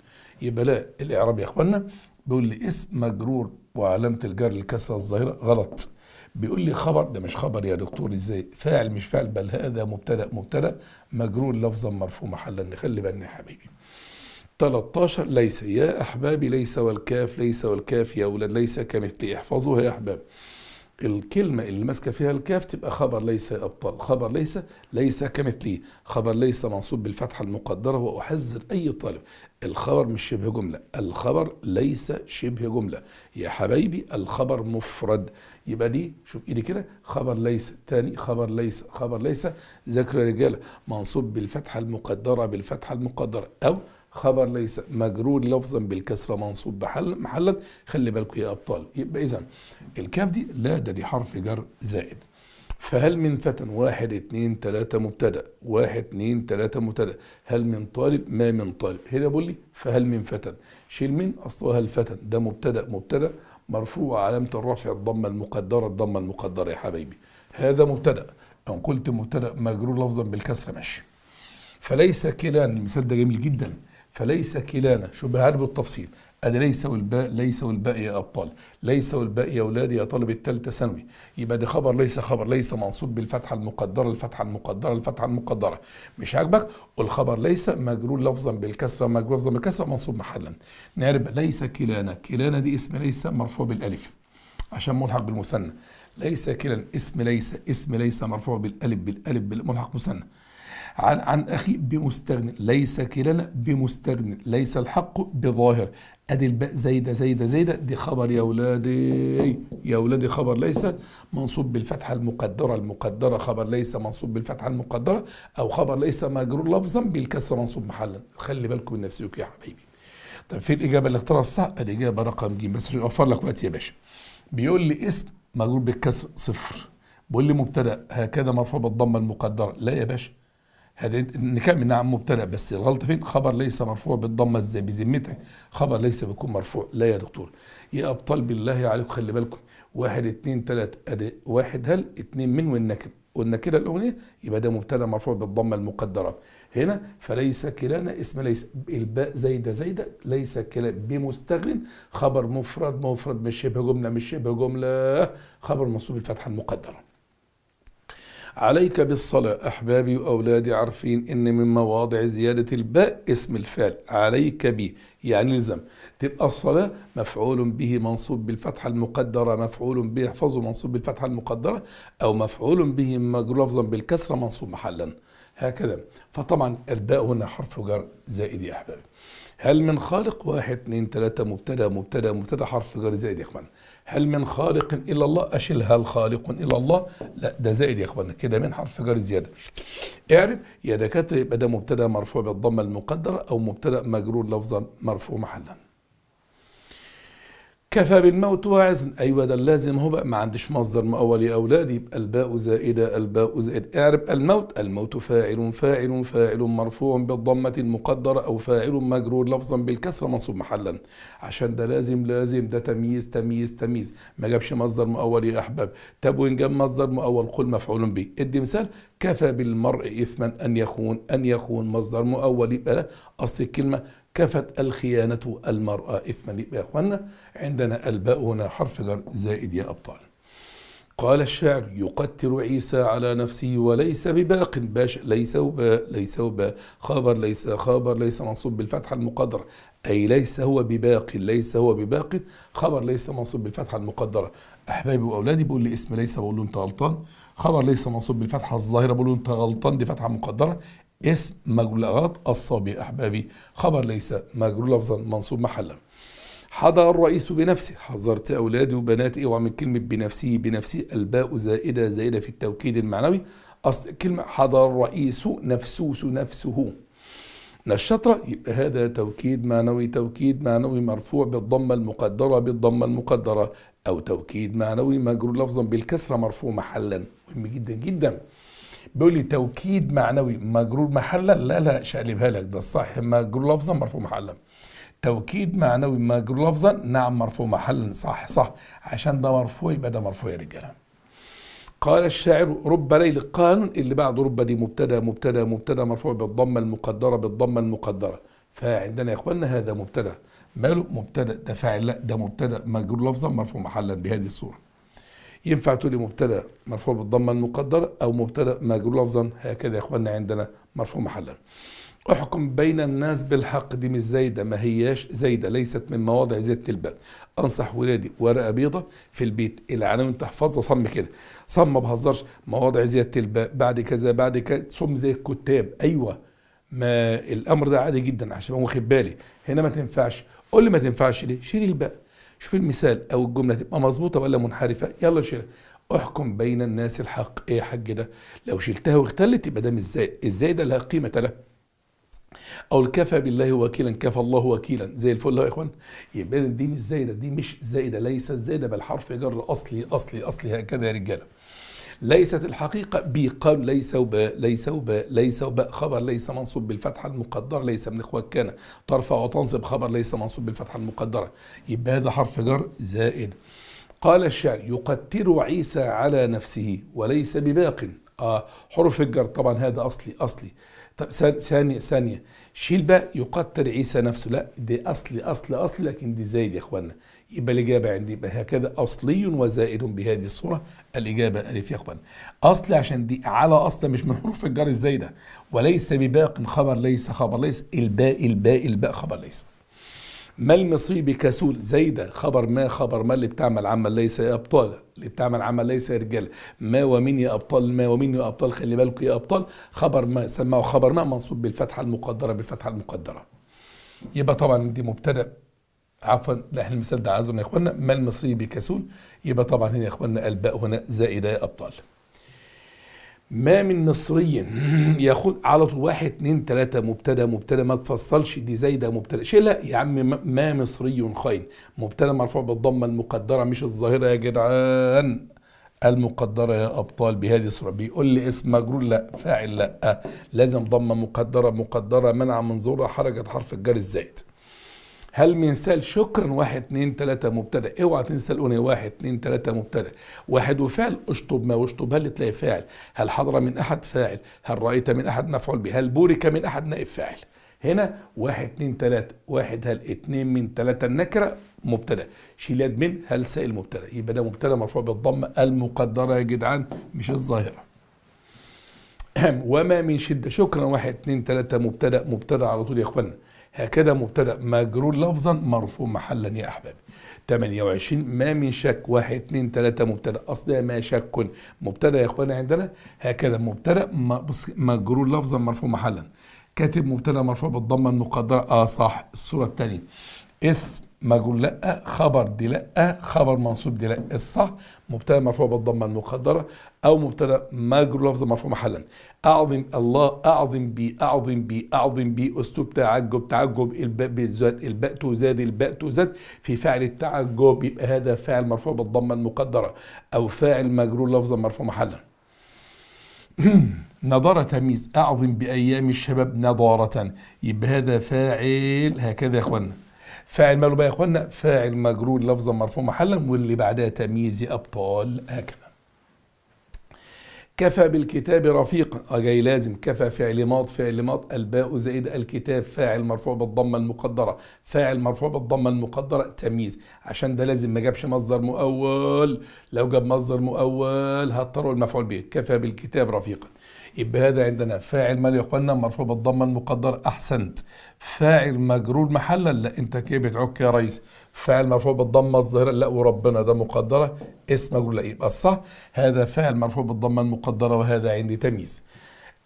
يبقى لا الاعراب يا اخوانا بيقول لي اسم مجرور وعلامه الجر الكسره الظاهره غلط بيقول لي خبر ده مش خبر يا دكتور ازاي فاعل مش فاعل بل هذا مبتدا مبتدا مجرور لفظا مرفوع محلا نخلي بالنا يا حبيبي 13 ليس يا احبابي ليس والكاف ليس والكاف يا اولاد ليس كمثلي احفظوها يا احبابي الكلمة اللي ماسكة فيها الكاف تبقى خبر ليس أبطال خبر ليس ليس كمثلي خبر ليس منصوب بالفتحة المقدرة وأحذر أي طالب الخبر مش شبه جملة الخبر ليس شبه جملة يا حبايبي الخبر مفرد يبقى دي شوف ايدي كده خبر ليس تاني خبر ليس خبر ليس ذكر رجالة منصوب بالفتحة المقدرة بالفتحة المقدرة أو خبر ليس مجرور لفظا بالكسرة منصوب بحل محلا خلي بالكم يا أبطال يبقى إذا الكاف دي لا ده دي حرف جر زائد فهل من فتى واحد اثنين ثلاثة مبتدأ واحد اثنين ثلاثة مبتدأ هل من طالب ما من طالب هنا بقول لي فهل من فتى شيل من أصلها الفتى ده مبتدأ مبتدأ مرفوع علامة الرفع الضمة المقدرة الضمة المقدرة يا حبايبي هذا مبتدأ ان قلت مبتدأ مجرور لفظا بالكسر ماشي فليس كلا المثال ده جميل جدا فليس كلانا شو بعرب بالتفصيل أنا ليس والباء ليس والباء يا أبطال ليس والباء يا أولادي يا طالب الثالثة ثانوي يبقى دي خبر ليس خبر ليس منصوب بالفتحة المقدرة الفتحة المقدرة الفتحة المقدرة مش عاجبك والخبر ليس مجرور لفظا بالكسرة مجرور لفظا بالكسرة منصوب محلا نعرف ليس كلانا كلانا دي اسم ليس مرفوع بالألف عشان ملحق بالمثنى ليس كلا اسم ليس اسم ليس مرفوع بالألف بالألف بالملحق مثنى عن عن اخي بمستغن ليس كلانا بمستغن ليس الحق بظاهر ادي الباء زايده زايده زايده دي خبر يا ولادي يا ولادي خبر ليس منصوب بالفتحه المقدره المقدره خبر ليس منصوب بالفتحه المقدره او خبر ليس مجرور لفظا بالكسر منصوب محلا خلي بالكم من نفسكم يا حبايبي طب في الاجابه اللي اختارها الصح الاجابه رقم ج بس عشان اوفر لك وقت يا باشا بيقول لي اسم مجرور بالكسر صفر بيقول لي مبتدا هكذا مرفوع بالضمه المقدره لا يا باشا هذا نكمل نعم مبتدا بس الغلطه فين خبر ليس مرفوع بالضمه ازاي بذمتك خبر ليس بيكون مرفوع لا يا دكتور يا ابطال بالله عليكم خلي بالكم واحد اثنين ثلاث أدي واحد هل اثنين من والنكد قلنا كده الاغنيه يبقى ده مبتدا مرفوع بالضمه المقدره هنا فليس كلانا اسم ليس الباء زايده زايده ليس كلا بمستغن خبر مفرد مفرد مش شبه جمله مش شبه جمله خبر منصوب الفتحه المقدره عليك بالصلاة أحبابي وأولادي عارفين إن من مواضع زيادة الباء اسم الفعل عليك به يعني لزم تبقى الصلاة مفعول به منصوب بالفتحة المقدرة مفعول به يحفظه منصوب بالفتحة المقدرة أو مفعول به مجرور لفظا بالكسرة منصوب محلا هكذا فطبعا الباء هنا حرف جر زائد يا أحبابي هل من خالق واحد اثنين ثلاثة مبتدا مبتدا مبتدا حرف جر زائد يا إخوان هل من خالق إلا الله أشيل هل خالق إلا الله لا ده زائد يا إخوانا كده من حرف جر زيادة اعرف يا دكاترة يبقى ده مبتدأ مرفوع بالضمة المقدرة أو مبتدأ مجرور لفظا مرفوع محلا كفى بالموت واعزا ايوه ده لازم هو بقى ما عنديش مصدر مؤول يا اولادي يبقى الباء زائده الباء زائد اعرب الموت الموت فاعل فاعل فاعل مرفوع بالضمه المقدره او فاعل مجرور لفظا بالكسره منصوب محلا عشان ده لازم لازم ده تمييز تمييز تمييز ما جابش مصدر مؤول يا احباب طب وان جاب مصدر مؤول قل مفعول به ادي مثال كفى بالمرء اثما ان يخون ان يخون مصدر مؤول يبقى اصل الكلمه كفت الخيانة المرأة إثما يا إخوانا عندنا الباء هنا حرف جر زائد يا أبطال قال الشاعر يقتر عيسى على نفسه وليس بباق باش ليس وباء ليس وباء خبر ليس خبر ليس منصوب بالفتحة المقدرة أي ليس هو بباق ليس هو بباق خبر ليس منصوب بالفتحة المقدرة أحبابي وأولادي بقول لي اسم ليس بقول له أنت غلطان خبر ليس منصوب بالفتحة الظاهرة بقول له أنت غلطان دي فتحة مقدرة اسم مجلغات الصبي أحبابي خبر ليس مجرور لفظا منصوب محلا حضر الرئيس بنفسه حذرت أولادي وبناتي اوعى من كلمة بنفسه بنفسه الباء زائدة زائدة في التوكيد المعنوي أصل كلمة حضر الرئيس نفسوس نفسه الشطرة يبقى هذا توكيد معنوي توكيد معنوي مرفوع بالضمة المقدرة بالضمة المقدرة أو توكيد معنوي مجرور لفظا بالكسرة مرفوع محلا مهم جدا جدا بيقول لي توكيد معنوي مجرور محلا لا لا شقلبها لك ده الصح مجرور لفظا مرفوع محلا توكيد معنوي مجرور لفظا نعم مرفوع محلا صح صح عشان ده مرفوع يبقى ده مرفوع يا رجاله قال الشاعر رب ليل قانون اللي بعد رب دي مبتدا مبتدا مبتدا مرفوع بالضمه المقدره بالضمه المقدره فعندنا يا اخواننا هذا مبتدا ماله مبتدا ده فاعل لا ده مبتدا مجرور لفظا مرفوع محلا بهذه الصوره ينفع تقول لي مبتدا مرفوع بالضمه المقدر او مبتدا ماجرور لفظا هكذا يا اخواننا عندنا مرفوع محلا احكم بين الناس بالحق دي مش زايده ما هياش زايده ليست من مواضع زياده الباب انصح ولادي ورقه بيضه في البيت انت تحفظها صم كده صم ما بهزرش مواضع زياده الباب بعد كذا بعد كذا صم زي الكتاب ايوه ما الامر ده عادي جدا عشان واخد بالي هنا ما تنفعش قول لي ما تنفعش ليه شيل الباء شوف المثال او الجمله تبقى مظبوطه ولا منحرفه يلا شيلها احكم بين الناس الحق ايه يا حاج ده لو شلتها واختلت يبقى ده مش ازاي ازاي ده لها قيمه له او الكفى بالله وكيلا كفى الله وكيلا زي الفل يا اخوان يبقى دي مش زايده دي مش زايده ليست زايده بل حرف جر اصلي اصلي اصلي هكذا يا رجاله ليست الحقيقة بقال ليس وباء ليس وباء ليس وباء خبر ليس منصوب بالفتحة المقدرة ليس من إخوة كان ترفع وتنصب خبر ليس منصوب بالفتحة المقدرة يبقى هذا حرف جر زائد قال الشعر يقتر عيسى على نفسه وليس بباق آه حرف الجر طبعا هذا أصلي أصلي طب ثانية ثانية شيل بقى يقتر عيسى نفسه لا دي أصلي أصلي أصلي لكن دي زايد يا إخوانا يبقى الإجابة عندي يبقى هكذا أصلي وزائد بهذه الصورة الإجابة ألف يقبل أصلي عشان دي على أصل مش من حروف الجر الزايدة وليس بباق خبر ليس خبر ليس الباء الباء الباء خبر ليس ما المصيب كسول زايده خبر ما خبر ما اللي بتعمل عمل ليس يا ابطال اللي بتعمل عمل ليس يا رجال ما ومين يا ابطال ما ومين يا ابطال خلي بالكم يا ابطال خبر ما سماه خبر ما منصوب بالفتحه المقدره بالفتحه المقدره يبقى طبعا دي مبتدا عفوا لا احنا المثال ده عذرا يا اخواننا ما المصري بكسول يبقى طبعا هنا يا اخواننا الباء هنا زائده يا ابطال ما من مصري ياخد على طول واحد اثنين ثلاثه مبتدا مبتدا ما تفصلش دي زايدة مبتدا شيء لا يا عم ما مصري خاين مبتدا مرفوع بالضمة المقدرة مش الظاهرة يا جدعان المقدرة يا أبطال بهذه الصورة بيقول لي اسم مجرور لا فاعل لا لازم ضمة مقدرة مقدرة منع من ظهورها حركة حرف الجر الزائد هل من سال شكرا واحد اثنين ثلاثة مبتدا اوعى تنسى الاغنيه واحد اثنين ثلاثة مبتدا واحد وفعل اشطب ما واشطب هل تلاقي فاعل هل حضر من احد فاعل هل رايت من احد مفعول به هل بورك من احد نائب فاعل هنا واحد اثنين ثلاثة واحد هل اثنين من ثلاثة النكرة مبتدا شيلاد من هل سائل مبتدا يبقى ده مبتدا مرفوع بالضم المقدرة يا جدعان مش الظاهرة وما من شدة شكرا واحد اثنين ثلاثه مبتدا مبتدا على طول يا اخواننا هكذا مبتدا مجرور لفظا مرفوع محلا يا احبابي 28 ما من شك 1 2 3 مبتدا اصلا ما شك مبتدا يا اخوانا عندنا هكذا مبتدا مجرور لفظا مرفوع محلا كاتب مبتدا مرفوع بالضمه المقدره اه صح الصوره الثانيه اسم اقول لا خبر دي لا خبر منصوب دي لا الصح مبتدا مرفوع بالضمه المقدره او مبتدا مجرور لفظ مرفوع محلا اعظم الله اعظم بي اعظم بي اعظم بي اسلوب تعجب تعجب الباء بالذات الباء تزاد الباء تزاد في فعل التعجب يبقى هذا فاعل مرفوع بالضمه المقدره او فاعل مجرور لفظا مرفوع محلا نضارة تمييز أعظم بأيام الشباب نضارة يبقى هذا فاعل هكذا يا اخواننا فاعل بقى يا اخوانا فاعل مجرور لفظا مرفوع محلا واللي بعدها تمييزي ابطال هكذا كفى بالكتاب رفيقا آه، جاي لازم كفى فعل ماض فعل ماض الباء زائد الكتاب فاعل مرفوع بالضمه المقدره فاعل مرفوع بالضمه المقدره تمييز عشان ده لازم ما جابش مصدر مؤول لو جاب مصدر مؤول هضطر المفعول به كفى بالكتاب رفيقا يبقى هذا عندنا فاعل ما اخواننا مرفوع بالضمه المقدر احسنت فاعل مجرور محلا لا انت كده بتعك يا ريس فاعل مرفوع بالضمه الظاهره لا وربنا ده مقدره اسم مجرور لا يبقى الصح هذا فاعل مرفوع بالضمه المقدره وهذا عندي تمييز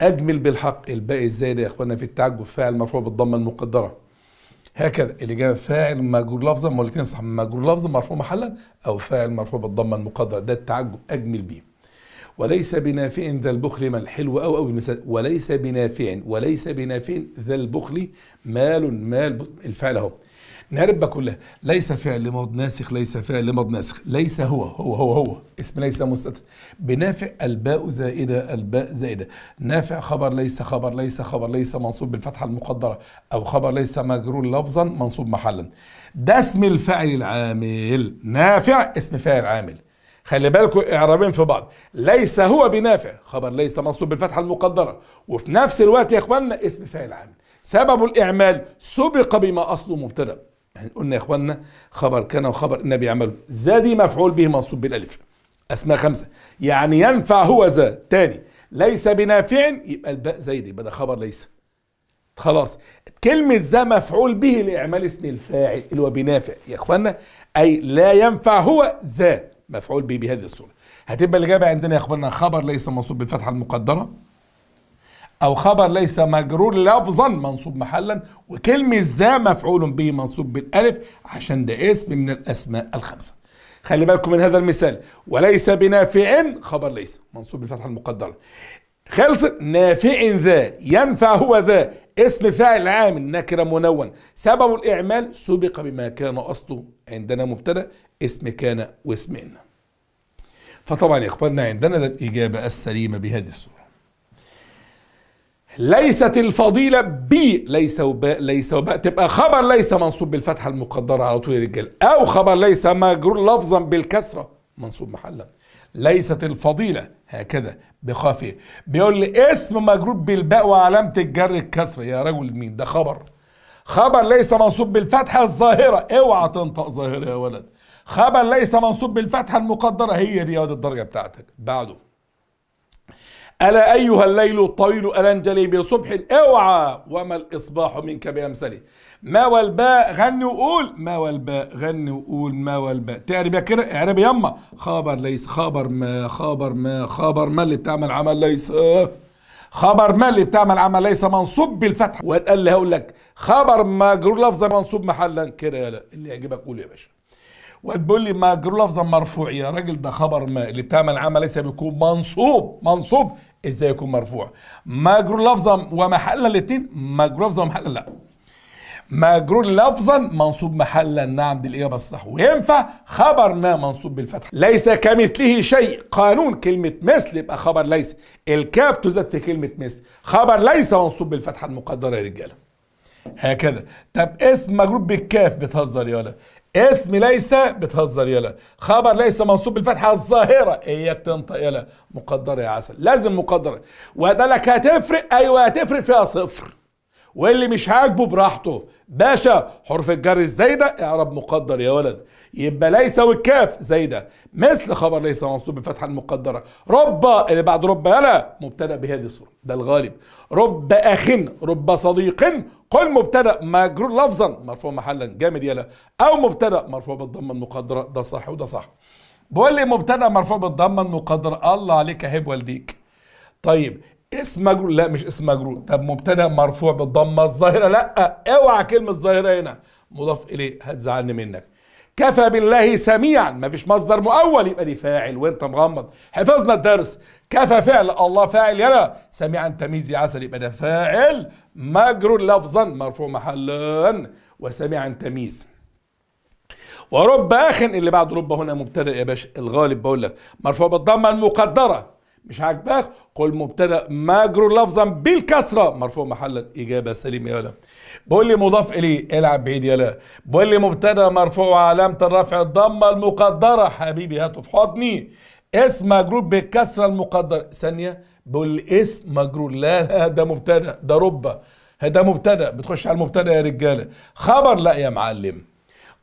اجمل بالحق الباقي ازاي ده يا اخوانا في التعجب فاعل مرفوع بالضمه المقدره هكذا الاجابه فاعل مجرور لفظا مولتين الاثنين صح مجرور لفظا مرفوع محلا او فاعل مرفوع بالضمه المقدره ده التعجب اجمل بيه وليس بنافع ذا البخل ما الحلو أو أو المثال وليس بنافع وليس بنافع ذا البخل مال مال الفعل أهو نربة كلها ليس فعل لماض ناسخ ليس فعل لماض ناسخ ليس هو هو هو هو اسم ليس مستتر بنافع الباء زائدة الباء زائدة نافع خبر ليس خبر ليس خبر ليس منصوب بالفتحة المقدرة أو خبر ليس مجرور لفظا منصوب محلا ده اسم الفاعل العامل نافع اسم فاعل عامل خلي بالكم اعرابين في بعض ليس هو بنافع خبر ليس منصوب بالفتحه المقدره وفي نفس الوقت يا اخواننا اسم فاعل عامل سبب الاعمال سبق بما اصله مبتدا يعني قلنا يا اخواننا خبر كان وخبر ان بيعملوا زادي مفعول به منصوب بالالف اسماء خمسه يعني ينفع هو ذا تاني ليس بنافع يبقى الباء زيد يبقى ده خبر ليس خلاص كلمة ذا مفعول به لإعمال اسم الفاعل اللي هو بنافع يا إخوانا أي لا ينفع هو ذا مفعول به بهذه الصورة هتبقى الإجابة عندنا يا إخواننا خبر ليس منصوب بالفتحة المقدرة أو خبر ليس مجرور لفظا منصوب محلا وكلمة ذا مفعول به منصوب بالألف عشان ده اسم من الأسماء الخمسة خلي بالكم من هذا المثال وليس بنافع خبر ليس منصوب بالفتحة المقدرة خلص نافع ذا ينفع هو ذا اسم فاعل عامل نكره منون سبب الاعمال سبق بما كان اصله عندنا مبتدا اسم كان واسم إن فطبعا يا إخواننا عندنا الإجابة السليمة بهذه الصورة ليست الفضيلة بي ليس وباء ليس وباء تبقى خبر ليس منصوب بالفتحة المقدرة على طول يا رجال أو خبر ليس مجرور لفظا بالكسرة منصوب محلا ليست الفضيلة هكذا بخافية بيقول لي اسم مجرور بالباء وعلامة الجر الكسرة يا رجل مين ده خبر خبر ليس منصوب بالفتحة الظاهرة اوعى تنطق ظاهرة يا ولد خبر ليس منصوب بالفتحة المقدرة هي دي ياض الدرجة بتاعتك بعده ألا أيها الليل الطويل ألا انجلي بصبح اوعى وما الإصباح منك بأمثله ما والباء غني وقول ما والباء غني وقول ما والباء تعرب يا كده اعرب يما خبر ليس خبر ما خبر ما خبر ما اللي بتعمل عمل ليس خبر ما اللي بتعمل عمل ليس منصوب بالفتح واتقال لي هقول لك خبر ما جرور لفظه منصوب محلا كده يا لا اللي يعجبك قول يا باشا وتقول لي ما قالوا لفظا مرفوع يا راجل ده خبر ما اللي بتعمل عمل ليس بيكون منصوب منصوب ازاي يكون مرفوع مجرور لفظا ومحلا الاثنين مجرور لفظا ومحلا لا مجرور لفظا منصوب محلا نعم دي الاجابه الصح وينفع خبر ما منصوب بالفتح ليس كمثله شيء قانون كلمه مثل يبقى خبر ليس الكاف تزاد في كلمه مثل خبر ليس منصوب بالفتحه المقدره يا رجاله هكذا طب اسم مجرور بالكاف بتهزر يا ولد اسم ليس بتهزر يلا خبر ليس منصوب بالفتحه الظاهره اياك تنطق يلا مقدره يا عسل لازم مقدره وده لك هتفرق ايوه هتفرق فيها صفر واللي مش عاجبه براحته باشا حرف الجر الزايده اعرب مقدر يا ولد يبقى ليس والكاف زايده مثل خبر ليس منصوب بفتحه المقدره رب اللي بعد رب يلا مبتدا بهذه الصوره ده الغالب رب اخ رب صديق قل مبتدا مجرور لفظا مرفوع محلا جامد يلا او مبتدا مرفوع بالضمه المقدره ده صح وده صح بقول لي مبتدا مرفوع بالضمه المقدره الله عليك هب والديك طيب اسم مجرور لا مش اسم مجرور طب مبتدا مرفوع بالضمه الظاهره لا اوعى كلمه الظاهره هنا مضاف اليه هتزعلني منك كفى بالله سميعا مفيش مصدر مؤول يبقى دي فاعل وانت مغمض حفظنا الدرس كفى فعل الله فاعل يلا سميعا تمييز يا عسل يبقى ده فاعل مجرور لفظا مرفوع محلا وسميعا تمييز ورب اخ اللي بعد رب هنا مبتدا يا باشا الغالب بقول لك مرفوع بالضمه المقدره مش عاجباك قل مبتدا ماجر لفظا بالكسره مرفوع محل اجابه سليم يلا بقول لي مضاف اليه العب بعيد يلا بقول لي مبتدا مرفوع وعلامه الرفع الضمه المقدره حبيبي هاته في حضني اسم مجرور بالكسره المقدره ثانيه بقول لي اسم مجرور لا لا ده مبتدا ده ربا ده مبتدا بتخش على المبتدا يا رجاله خبر لا يا معلم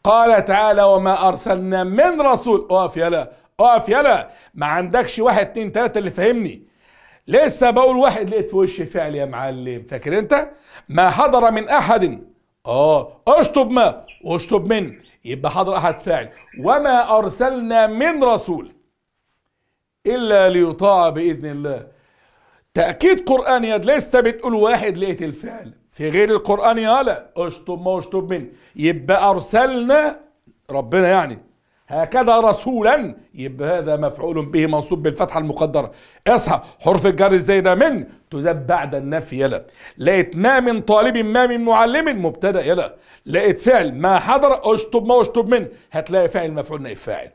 قال تعالى وما ارسلنا من رسول اقف يلا اقف يلا ما عندكش واحد اتنين تلاته اللي فاهمني لسه بقول واحد لقيت في وشي فعل يا معلم فاكر انت ما حضر من احد اه اشطب ما واشطب من يبقى حضر احد فاعل وما ارسلنا من رسول الا ليطاع باذن الله تاكيد قراني لسه بتقول واحد لقيت الفعل في غير القران لا اشطب ما اشطب من يبقى ارسلنا ربنا يعني هكذا رسولا يبقى هذا مفعول به منصوب بالفتحه المقدره اصحى حرف الجر ازاي ده من تذاب بعد النفي يلا لقيت ما من طالب ما من معلم مبتدا يلا لقيت فعل ما حضر اشطب ما اشطب من هتلاقي فاعل مفعول نائب فاعل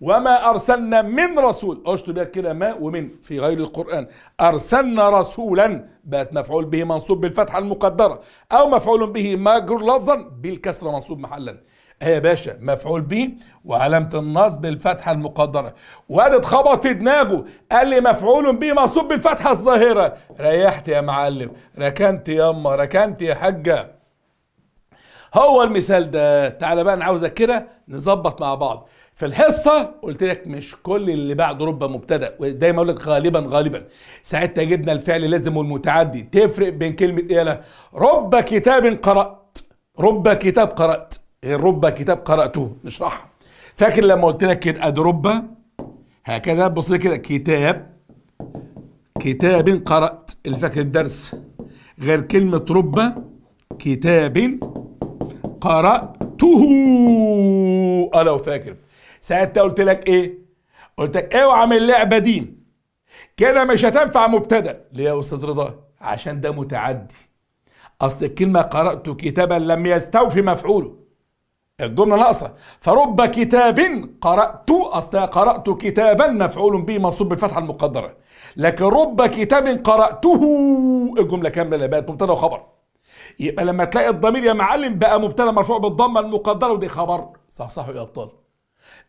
وما ارسلنا من رسول اشطب كده ما ومن في غير القران ارسلنا رسولا بقت مفعول به منصوب بالفتحه المقدره او مفعول به ماجر لفظا بالكسره منصوب محلا هي يا باشا مفعول به وعلامه النصب الفتحه المقدره واد اتخبط في دماغه قال لي مفعول به منصوب بالفتحه الظاهره ريحت يا معلم ركنت يا اما ركنت يا حاجه هو المثال ده تعالى بقى انا عاوزك كده نظبط مع بعض في الحصه قلت لك مش كل اللي بعده رب مبتدا ودايما اقول لك غالبا غالبا ساعتها جبنا الفعل لازم والمتعدي تفرق بين كلمه ايه لا رب كتاب قرات رب كتاب قرات غير إيه، رب كتاب قرأته نشرحها فاكر لما قلت لك كده ادي رب هكذا بص كده كتاب كتاب قرأت اللي فاكر الدرس غير كلمة رب كتاب قرأته آه، لو فاكر ساعتها قلت لك إيه؟ قلت لك اوعى من اللعبة دي كده مش هتنفع مبتدأ ليه يا أستاذ رضا؟ عشان ده متعدي أصل الكلمة قرأت كتابا لم يستوفي مفعوله الجملة ناقصة فرب كتاب قرأت أصل قرأت كتابا مفعول به منصوب بالفتحة المقدرة لكن رب كتاب قرأته الجملة كاملة اللي بقت مبتدأ وخبر يبقى لما تلاقي الضمير يا معلم بقى مبتدأ مرفوع بالضمة المقدرة ودي خبر صح صح يا أبطال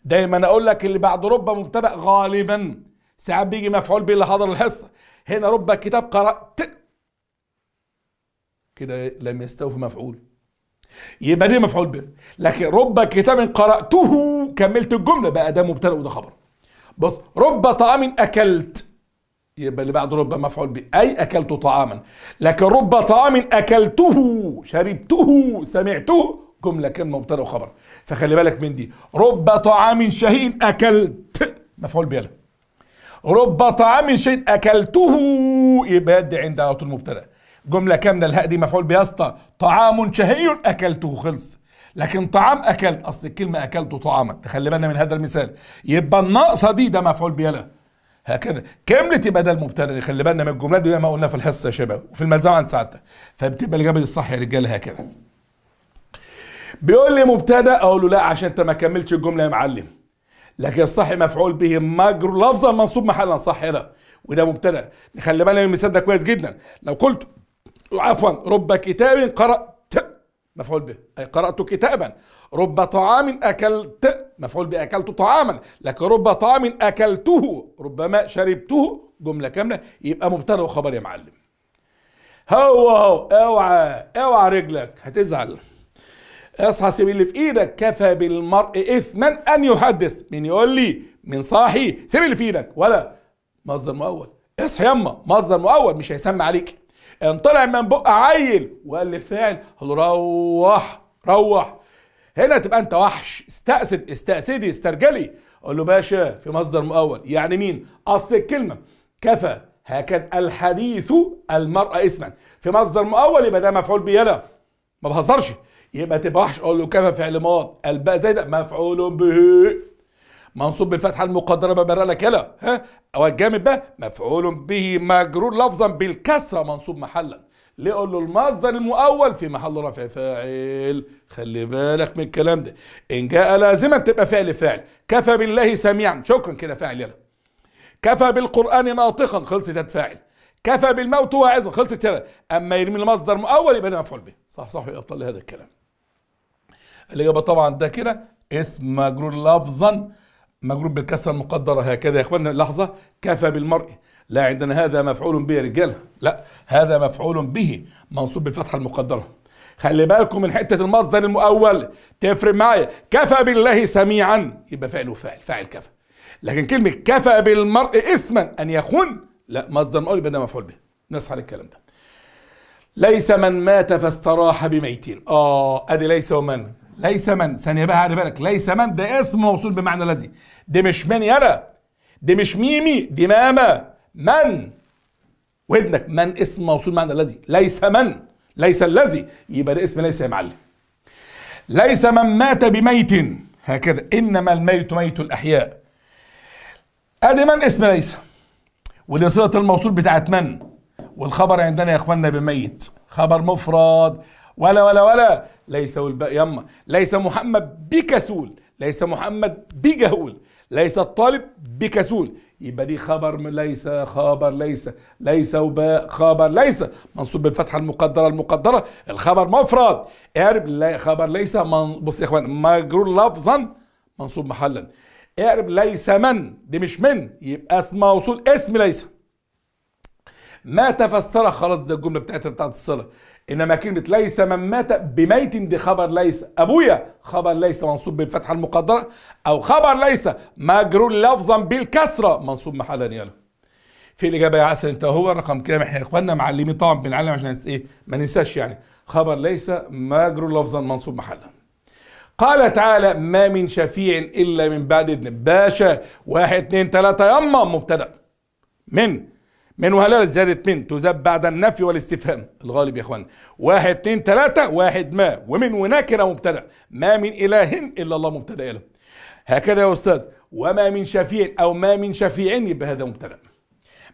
دايما أقول لك اللي بعد رب مبتدأ غالبا ساعات بيجي مفعول به اللي حضر الحصة هنا رب كتاب قرأت كده لم يستوفي مفعول يبقى ليه مفعول به لكن رب كتاب قرأته كملت الجملة بقى ده مبتدأ وده خبر بص رب طعام أكلت يبقى اللي بعد رب مفعول به أي أكلت طعاما لكن رب طعام أكلته شربته سمعته جملة كلمة مبتدأ وخبر فخلي بالك من دي رب طعام شهين أكلت مفعول به رب طعام شهين أكلته يبقى دي عندها على طول مبتدأ جمله كامله الهاء دي مفعول بيها اسطى طعام شهي اكلته خلص لكن طعام اكلت اصل الكلمه اكلته طعاما تخلي بالنا من هذا المثال يبقى الناقصه دي ده مفعول بيها لا هكذا كملت يبقى ده المبتدا خلي بالنا من الجملات دي ما قلنا في الحصه يا شباب وفي الملزمه عن ساعتها فبتبقى الاجابه دي الصح يا رجاله هكذا بيقول لي مبتدا اقول له لا عشان انت ما كملتش الجمله يا معلم لكن الصح مفعول به مجرور لفظا منصوب محلا صح لا وده مبتدا نخلي بالنا من المثال ده كويس جدا لو قلت عفوا رب كتاب قرأت مفعول به أي قرأت كتابا رب طعام أكلت مفعول به أكلت طعاما لكن رب طعام أكلته ربما شربته جملة كاملة يبقى مبتدأ وخبر يا معلم هو هو اوعى اوعى رجلك هتزعل اصحى سيب اللي في ايدك كفى بالمرء اثما ان يحدث مين يقول لي من صاحي سيب اللي في ايدك ولا مصدر مؤول اصحى يما مصدر مؤول مش هيسمى عليك ان طلع من بق عيل وقال لي فعل قال روح روح هنا تبقى انت وحش استأسد استأسدي استرجلي اقول له باشا في مصدر مؤول يعني مين اصل الكلمه كفى هكذا الحديث المرأة اسما في مصدر مؤول يبقى ده مفعول بيده ما بهزرش يبقى تبقى وحش اقول له كفى فعل ماض الباء زي ده مفعول به منصوب بالفتحه المقدره ببرا لك ها او الجامد بقى مفعول به مجرور لفظا بالكسره منصوب محلا ليه اقول له المصدر المؤول في محل رفع فاعل خلي بالك من الكلام ده ان جاء لازما تبقى فعل فاعل كفى بالله سميعا شكرا كده فاعل يلا كفى بالقران ناطقا خلصت فاعل كفى بالموت واعظا خلصت يلا اما يرمي المصدر المؤول يبقى مفعول به صح صح يا ابطال هذا الكلام الاجابه طبعا ده كده اسم مجرور لفظا مجرور بالكسره المقدره هكذا يا اخواننا لحظه كفى بالمرء لا عندنا هذا مفعول به يا رجاله لا هذا مفعول به منصوب بالفتحه المقدره خلي بالكم من حته المصدر المؤول تفرق معايا كفى بالله سميعا يبقى فعل وفاعل فاعل كفى لكن كلمه كفى بالمرء اثما ان يخون لا مصدر مؤول يبقى ده مفعول به نصحى للكلام ده ليس من مات فاستراح بميت اه ادي ليس ومن ليس من ثانية بقى على بالك ليس من ده اسم موصول بمعنى الذي دي مش من يلا دي مش ميمي دي ماما من وابنك من اسم موصول بمعنى الذي ليس من ليس الذي يبقى ده اسم ليس يا معلم ليس من مات بميت هكذا انما الميت ميت الاحياء ادي من اسم ليس ودي صله الموصول بتاعت من والخبر عندنا يا اخواننا بميت خبر مفرد ولا ولا ولا ليس والب... يما ليس محمد بكسول ليس محمد بجهول ليس الطالب بكسول يبقى دي خبر من ليس خبر ليس ليس وباء خبر ليس منصوب بالفتحه المقدره المقدره الخبر مفرد اعرب خبر ليس من بص يا اخوان مجرور لفظا منصوب محلا اعرب ليس من دي مش من يبقى اسم موصول اسم ليس ما تفسر خلاص زي الجمله بتاعتها بتاعت الصله إنما كلمة ليس من مات بميت دي خبر ليس أبويا خبر ليس منصوب بالفتحة المقدرة أو خبر ليس مجرور لفظا بالكسرة منصوب محل نياله في الإجابة يا عسل أنت هو رقم كام إحنا إخواننا معلمين طبعا بنعلم عشان إيه ما ننساش يعني خبر ليس مجرور لفظا منصوب محلا قال تعالى ما من شفيع إلا من بعد إذن باشا واحد اثنين ثلاثه يما مبتدأ من من وهلال زيادة من تذاب بعد النفي والاستفهام الغالب يا اخوان واحد اتنين تلاتة واحد ما ومن ونكرة مبتدأ ما من إله إلا الله مبتدأ له هكذا يا أستاذ وما من شفيع أو ما من شفيع يبقى هذا مبتدأ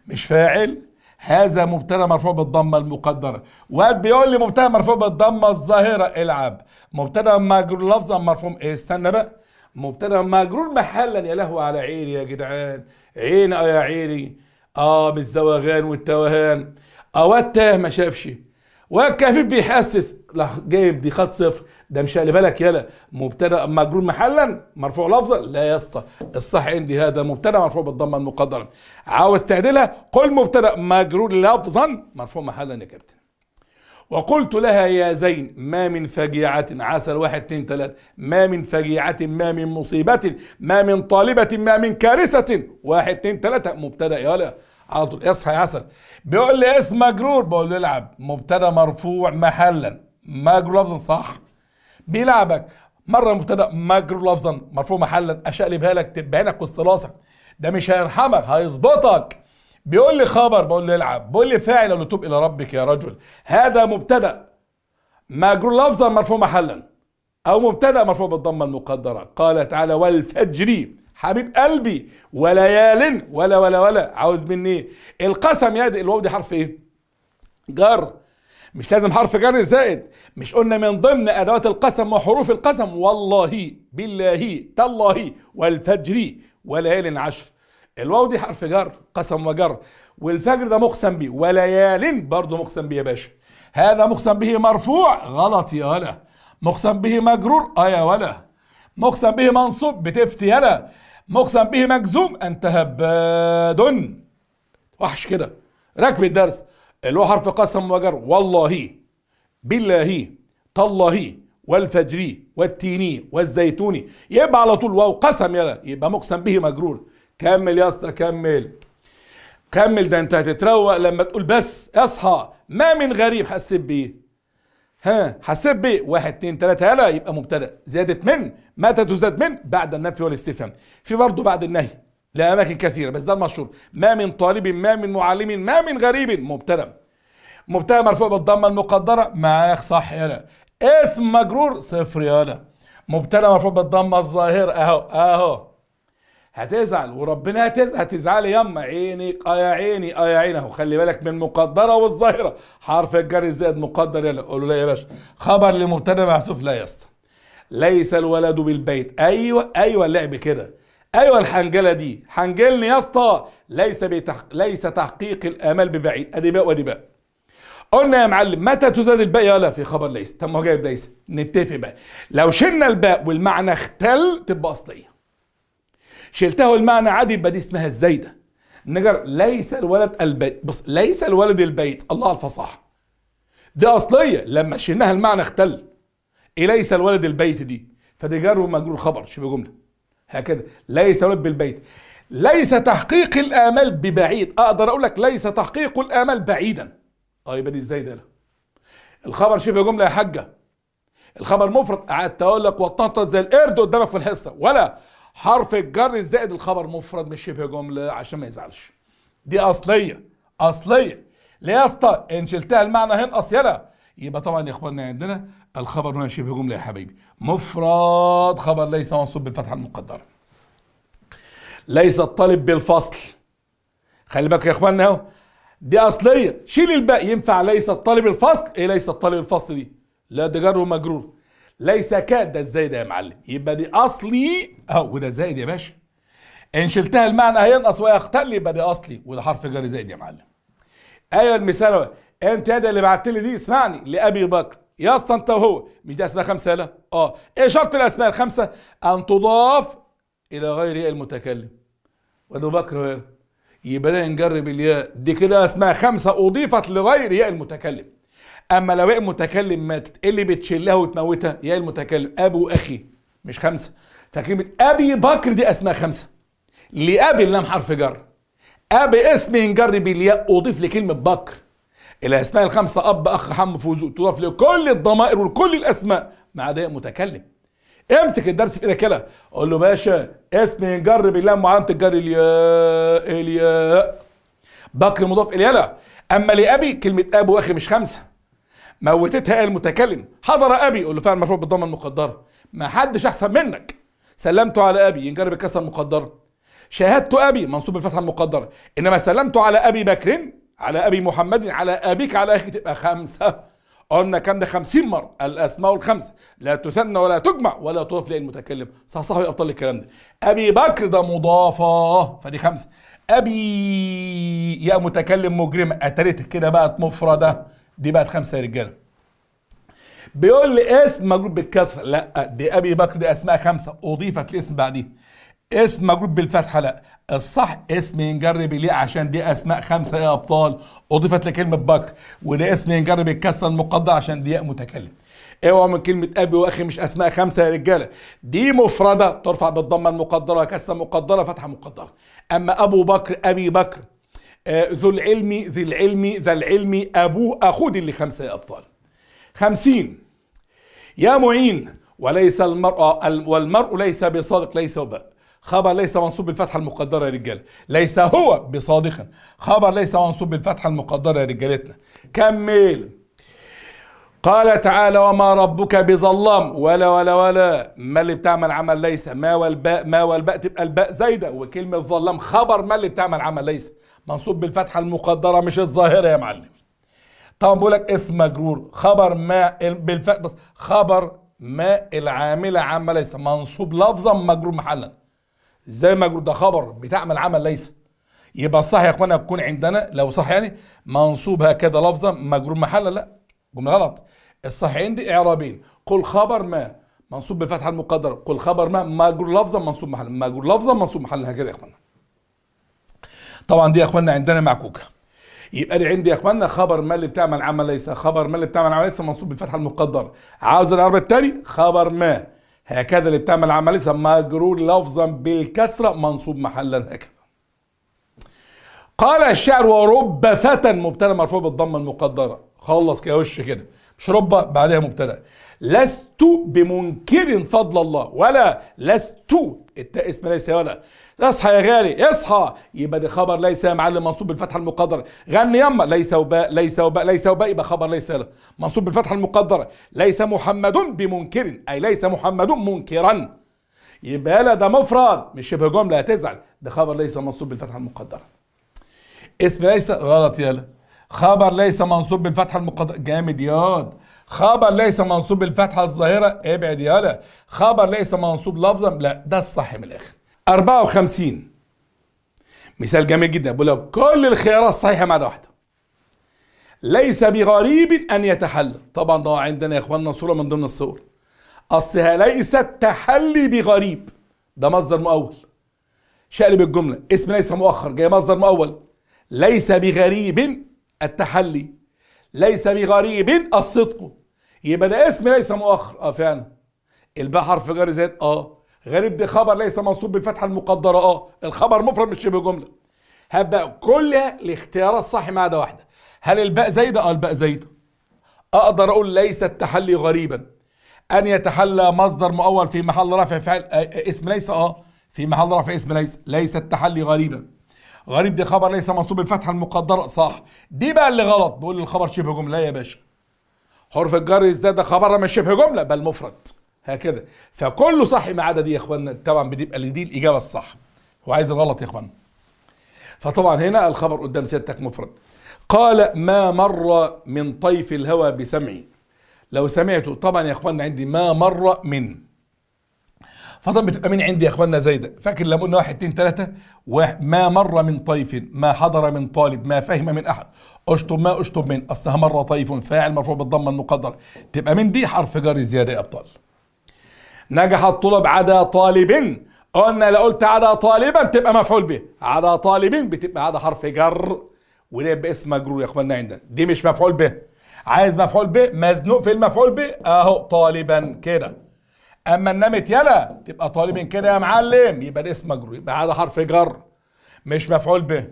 مش فاعل هذا مبتدا مرفوع بالضمه المقدره واد بيقول لي مبتدا مرفوع بالضمه الظاهره العب مبتدا مجرور لفظا مرفوع إيه، استنى بقى مبتدا مجرور محلا يا لهو على عيني يا جدعان عين آه، يا عيني اه بالزواغان والتوهان اه التاه ما شافش والكفيف بيحسس لا جايب دي خط صفر ده مش خلي بالك يلا مبتدا مجرور محلا مرفوع لفظا لا يا اسطى الصح عندي هذا مبتدا مرفوع بالضمه المقدره عاوز تعدلها قل مبتدا مجرور لفظا مرفوع محلا يا كابتن وقلت لها يا زين ما من فجيعة عسل واحد اتنين ثلاثة ما من فجيعة ما من مصيبة ما من طالبة ما من كارثة واحد اتنين تلاتة مبتدأ يا لا على طول اصحى يا عسل بيقول لي اسم مجرور بقول له العب مبتدأ مرفوع محلا مجرور لفظا صح بيلعبك مرة مبتدأ مجرور لفظا مرفوع محلا اشقلبها لك عينك وسط راسك ده مش هيرحمك هيظبطك بيقول لي خبر بقول له العب بيقول لي فاعل اقول له الى ربك يا رجل هذا مبتدا مجرور لفظا مرفوع محلا او مبتدا مرفوع بالضمه المقدره قال تعالى والفجر حبيب قلبي وليال ولا ولا ولا عاوز مني ايه القسم يا دي الواو دي حرف ايه جر مش لازم حرف جر زائد مش قلنا من ضمن ادوات القسم وحروف القسم والله بالله تالله والفجر وليال عشر الواو دي حرف جر قسم وجر والفجر ده مقسم به وليال برضه مقسم به يا باشا هذا مقسم به مرفوع غلط يا ولا مقسم به مجرور اه يا ولا مقسم به منصوب بتفتي يلا مقسم به مجزوم انت هباد وحش كده راكب الدرس اللي هو حرف قسم وجر والله بالله تالله والفجري والتيني والزيتوني يبقى على طول واو قسم يلا يبقى مقسم به مجرور كمل يا اسطى كمل كمل ده انت هتتروق لما تقول بس اصحى ما من غريب حسيت بيه ها حسيت بيه واحد اتنين تلاته هلا يبقى مبتدا زادت من متى تزاد من بعد النفي والاستفهام في برضه بعد النهي لاماكن كثيره بس ده المشهور ما من طالب ما من معلم ما من غريب مبتدا مبتدا مرفوع بالضمه المقدره معاك صح يلا اسم مجرور صفر يلا مبتدا مرفوع بالضمه الظاهره اهو اهو هتزعل وربنا هتزعل هتزعلي يما عيني اه يا عيني اه يا عيني اهو خلي بالك من المقدره والظاهره حرف الجر الزائد مقدر يلا قولوا لا يا باشا خبر لمبتدا محذوف لا يصح ليس الولد بالبيت ايوه ايوه اللعب كده ايوه الحنجله دي حنجلني يا اسطى ليس بتح... ليس تحقيق الامال ببعيد ادي بقى وادي بقى قلنا يا معلم متى تزاد الباء يا لا في خبر ليس طب ما هو جايب ليس نتفق بقى لو شلنا الباء والمعنى اختل تبقى اصليه شلته المعنى عادي بدي اسمها الزايده نجر ليس الولد البيت بص ليس الولد البيت الله الفصاحه دي اصليه لما شلناها المعنى اختل إيه ليس الولد البيت دي فدي جر ومجرور خبر شبه جمله هكذا ليس الولد بالبيت ليس تحقيق الامال ببعيد اقدر اقول لك ليس تحقيق الامال بعيدا اه يبقى دي ازاي ده الخبر شبه جمله يا حاجه الخبر مفرد قعدت اقول لك وطنطط زي القرد قدامك في الحصه ولا حرف الجر زائد الخبر مفرد مش شبه جمله عشان ما يزعلش دي اصليه اصليه ليه يا اسطى ان شلتها المعنى هينقص يلا يبقى طبعا يا اخواننا عندنا الخبر هنا شبه جمله يا حبيبي مفرد خبر ليس منصوب بالفتحه المقدره ليس الطالب بالفصل خلي بالك يا اخواننا اهو دي اصليه شيل الباقي ينفع ليس الطالب الفصل ايه ليس الطالب الفصل دي لا ده جر ومجرور ليس كاد ده الزايد يا معلم يبقى دي اصلي اهو وده زايد يا باشا ان شلتها المعنى هينقص ويختل يبقى دي اصلي وده حرف جر زايد يا معلم ايوه المثال انت يا ده اللي بعت لي دي اسمعني لابي بكر يا اسطى انت وهو مش ده اسماء خمسه لا اه ايه شرط الاسماء الخمسه ان تضاف الى غير المتكلم وابو بكر يبقى ده الياء دي كده اسماء خمسه اضيفت لغير ياء المتكلم اما لو المتكلم ايه ماتت ايه اللي بتشلها وتموتها يا إيه المتكلم ابو اخي مش خمسه فكلمه ابي بكر دي اسماء خمسه لابي اللام حرف جر ابي اسم ينجر بالياء اضيف لكلمه بكر الاسماء الخمسه اب اخ حم فوز تضاف لكل الضمائر ولكل الاسماء ما عدا إيه متكلم امسك الدرس في ايدك كده قول له باشا اسم ينجر باللام وعلامه الجر الياء الياء بكر مضاف اليلا اما لابي كلمه ابو واخي مش خمسه موتتها المتكلم حضر ابي يقول له فعلا مرفوع بالضمه المقدره ما حدش احسن منك سلمت على ابي ينجر بالكسره المقدره شاهدت ابي منصوب بالفتحه المقدره انما سلمت على ابي بكر على ابي محمد على ابيك على اخي تبقى خمسه قلنا كم ده 50 مره الاسماء الخمسه لا تثنى ولا تجمع ولا تضاف للمتكلم صح يا ابطال الكلام ده ابي بكر ده مضافه فدي خمسه ابي يا متكلم مجرم اتريت كده بقت مفرده دي بقت خمسه يا رجاله بيقول لي اسم مجرور بالكسر لا دي ابي بكر دي اسماء خمسه اضيفت الاسم بعديه اسم مجرور بالفتحه لا الصح اسم ينجر بليه عشان دي اسماء خمسه يا ابطال اضيفت لكلمه بكر وده اسم ينجر بالكسره المقدره عشان دي متكلم اوعوا من كلمه ابي واخي مش اسماء خمسه يا رجاله دي مفرده ترفع بالضمه المقدره كسره مقدره فتحه مقدره اما ابو بكر ابي بكر آه، ذو العلم ذي العلم ذا العلم أبوه أخذ اللي خمسة يا أبطال خمسين يا معين وليس المرء والمرء ليس بصادق ليس وبقى. خبر ليس منصوب بالفتحة المقدرة يا رجال ليس هو بصادق خبر ليس منصوب بالفتحة المقدرة يا رجالتنا كمل قال تعالى وما ربك بظلام ولا ولا ولا ما اللي بتعمل عمل ليس ما والباء ما والباء تبقى الباء زايده وكلمه ظلام خبر ما اللي بتعمل عمل ليس منصوب بالفتحه المقدره مش الظاهره يا معلم طبعا بقول لك اسم مجرور خبر ما بالف بس خبر ما العامله عمل ليس منصوب لفظا مجرور محلا ازاي مجرور ده خبر بتعمل عمل ليس يبقى صح يا اخوانا تكون عندنا لو صح يعني منصوب هكذا لفظا مجرور محلا لا جمله غلط الصحيحين دي اعرابين قل خبر ما منصوب بالفتحه المقدره قل خبر ما ماجور لفظا منصوب محل ماجور لفظا منصوب محل هكذا يا اخوانا طبعا دي يا اخوانا عندنا معكوكه يبقى دي عندي يا اخوانا خبر ما اللي بتعمل عمل ليس خبر ما اللي بتعمل عمل ليس منصوب بالفتحه المقدره عاوز العربي الثاني خبر ما هكذا اللي بتعمل عمل ليس مجرور لفظا بالكسره منصوب محلا هكذا قال الشعر ورب فتى مبتلى مرفوع بالضمه المقدره خلص كده وش كده مش رب بعدها مبتدا لست بمنكر فضل الله ولا لست التاء اسم ليس ولا اصحى يا غالي اصحى يبقى دي خبر ليس يا معلم منصوب بالفتحه المقدره غني يما ليس وباء ليس وباء ليس وباء يبقى خبر ليس لا منصوب بالفتحه المقدره ليس محمد بمنكر اي ليس محمد منكرا يبقى لا ده مفرد مش شبه جمله هتزعل ده خبر ليس منصوب بالفتحه المقدره اسم ليس غلط يلا خبر ليس منصوب بالفتحه المقد جامد ياض خبر ليس منصوب بالفتحه الظاهره ابعد يالا خبر ليس منصوب لفظا لا ده الصح من الاخر 54 مثال جميل جدا بيقول لك كل الخيارات صحيحه ما عدا واحده ليس بغريب ان يتحلى طبعا ده عندنا يا اخواننا صوره من ضمن الصور اصلها ليست تحلي بغريب ده مصدر مؤول شقلب الجمله اسم ليس مؤخر جاي مصدر مؤول ليس بغريب التحلي ليس بغريب الصدق يبقى ده اسم ليس مؤخر اه فعلا الباء حرف جر زائد اه غريب ده خبر ليس منصوب بالفتحه المقدره اه الخبر مفرد مش شبه جمله هبقى كلها كل الاختيارات صح ما عدا واحده هل الباء زايده اه الباء زايده اقدر اقول ليس التحلي غريبا ان يتحلى مصدر مؤول في محل رفع فعل آه، آه، اسم ليس اه في محل رفع اسم ليس ليس التحلي غريبا غريب دي خبر ليس منصوب بالفتحه المقدره صح دي بقى اللي غلط بقول الخبر شبه جمله يا باشا حرف الجر ازداد خبر مش شبه جمله بل مفرد هكذا فكله صح ما عدا دي يا اخوانا طبعا بتبقى دي الاجابه الصح هو عايز الغلط يا اخوانا فطبعا هنا الخبر قدام سيادتك مفرد قال ما مر من طيف الهوى بسمعي لو سمعته طبعا يا اخوانا عندي ما مر من فطبعا بتبقى من عندي يا اخواننا زايده فاكر لما قلنا واحد اتنين تلاته ما مر من طيف ما حضر من طالب ما فهم من احد اشطب ما اشطب من اصلها مر طيف فاعل مرفوع بالضمه المقدر تبقى من دي حرف جر زياده يا ابطال نجح الطلب عدا طالب قلنا لو قلت عدا طالبا تبقى مفعول به عدا طالب بتبقى عدا حرف جر وده باسم اسم مجرور يا اخواننا عندنا دي مش مفعول به عايز مفعول به مزنوق في المفعول به اهو طالبا كده اما ان نمت يلا تبقى طالب من كده يا معلم يبقى الاسم مجرور يبقى هذا حرف جر مش مفعول به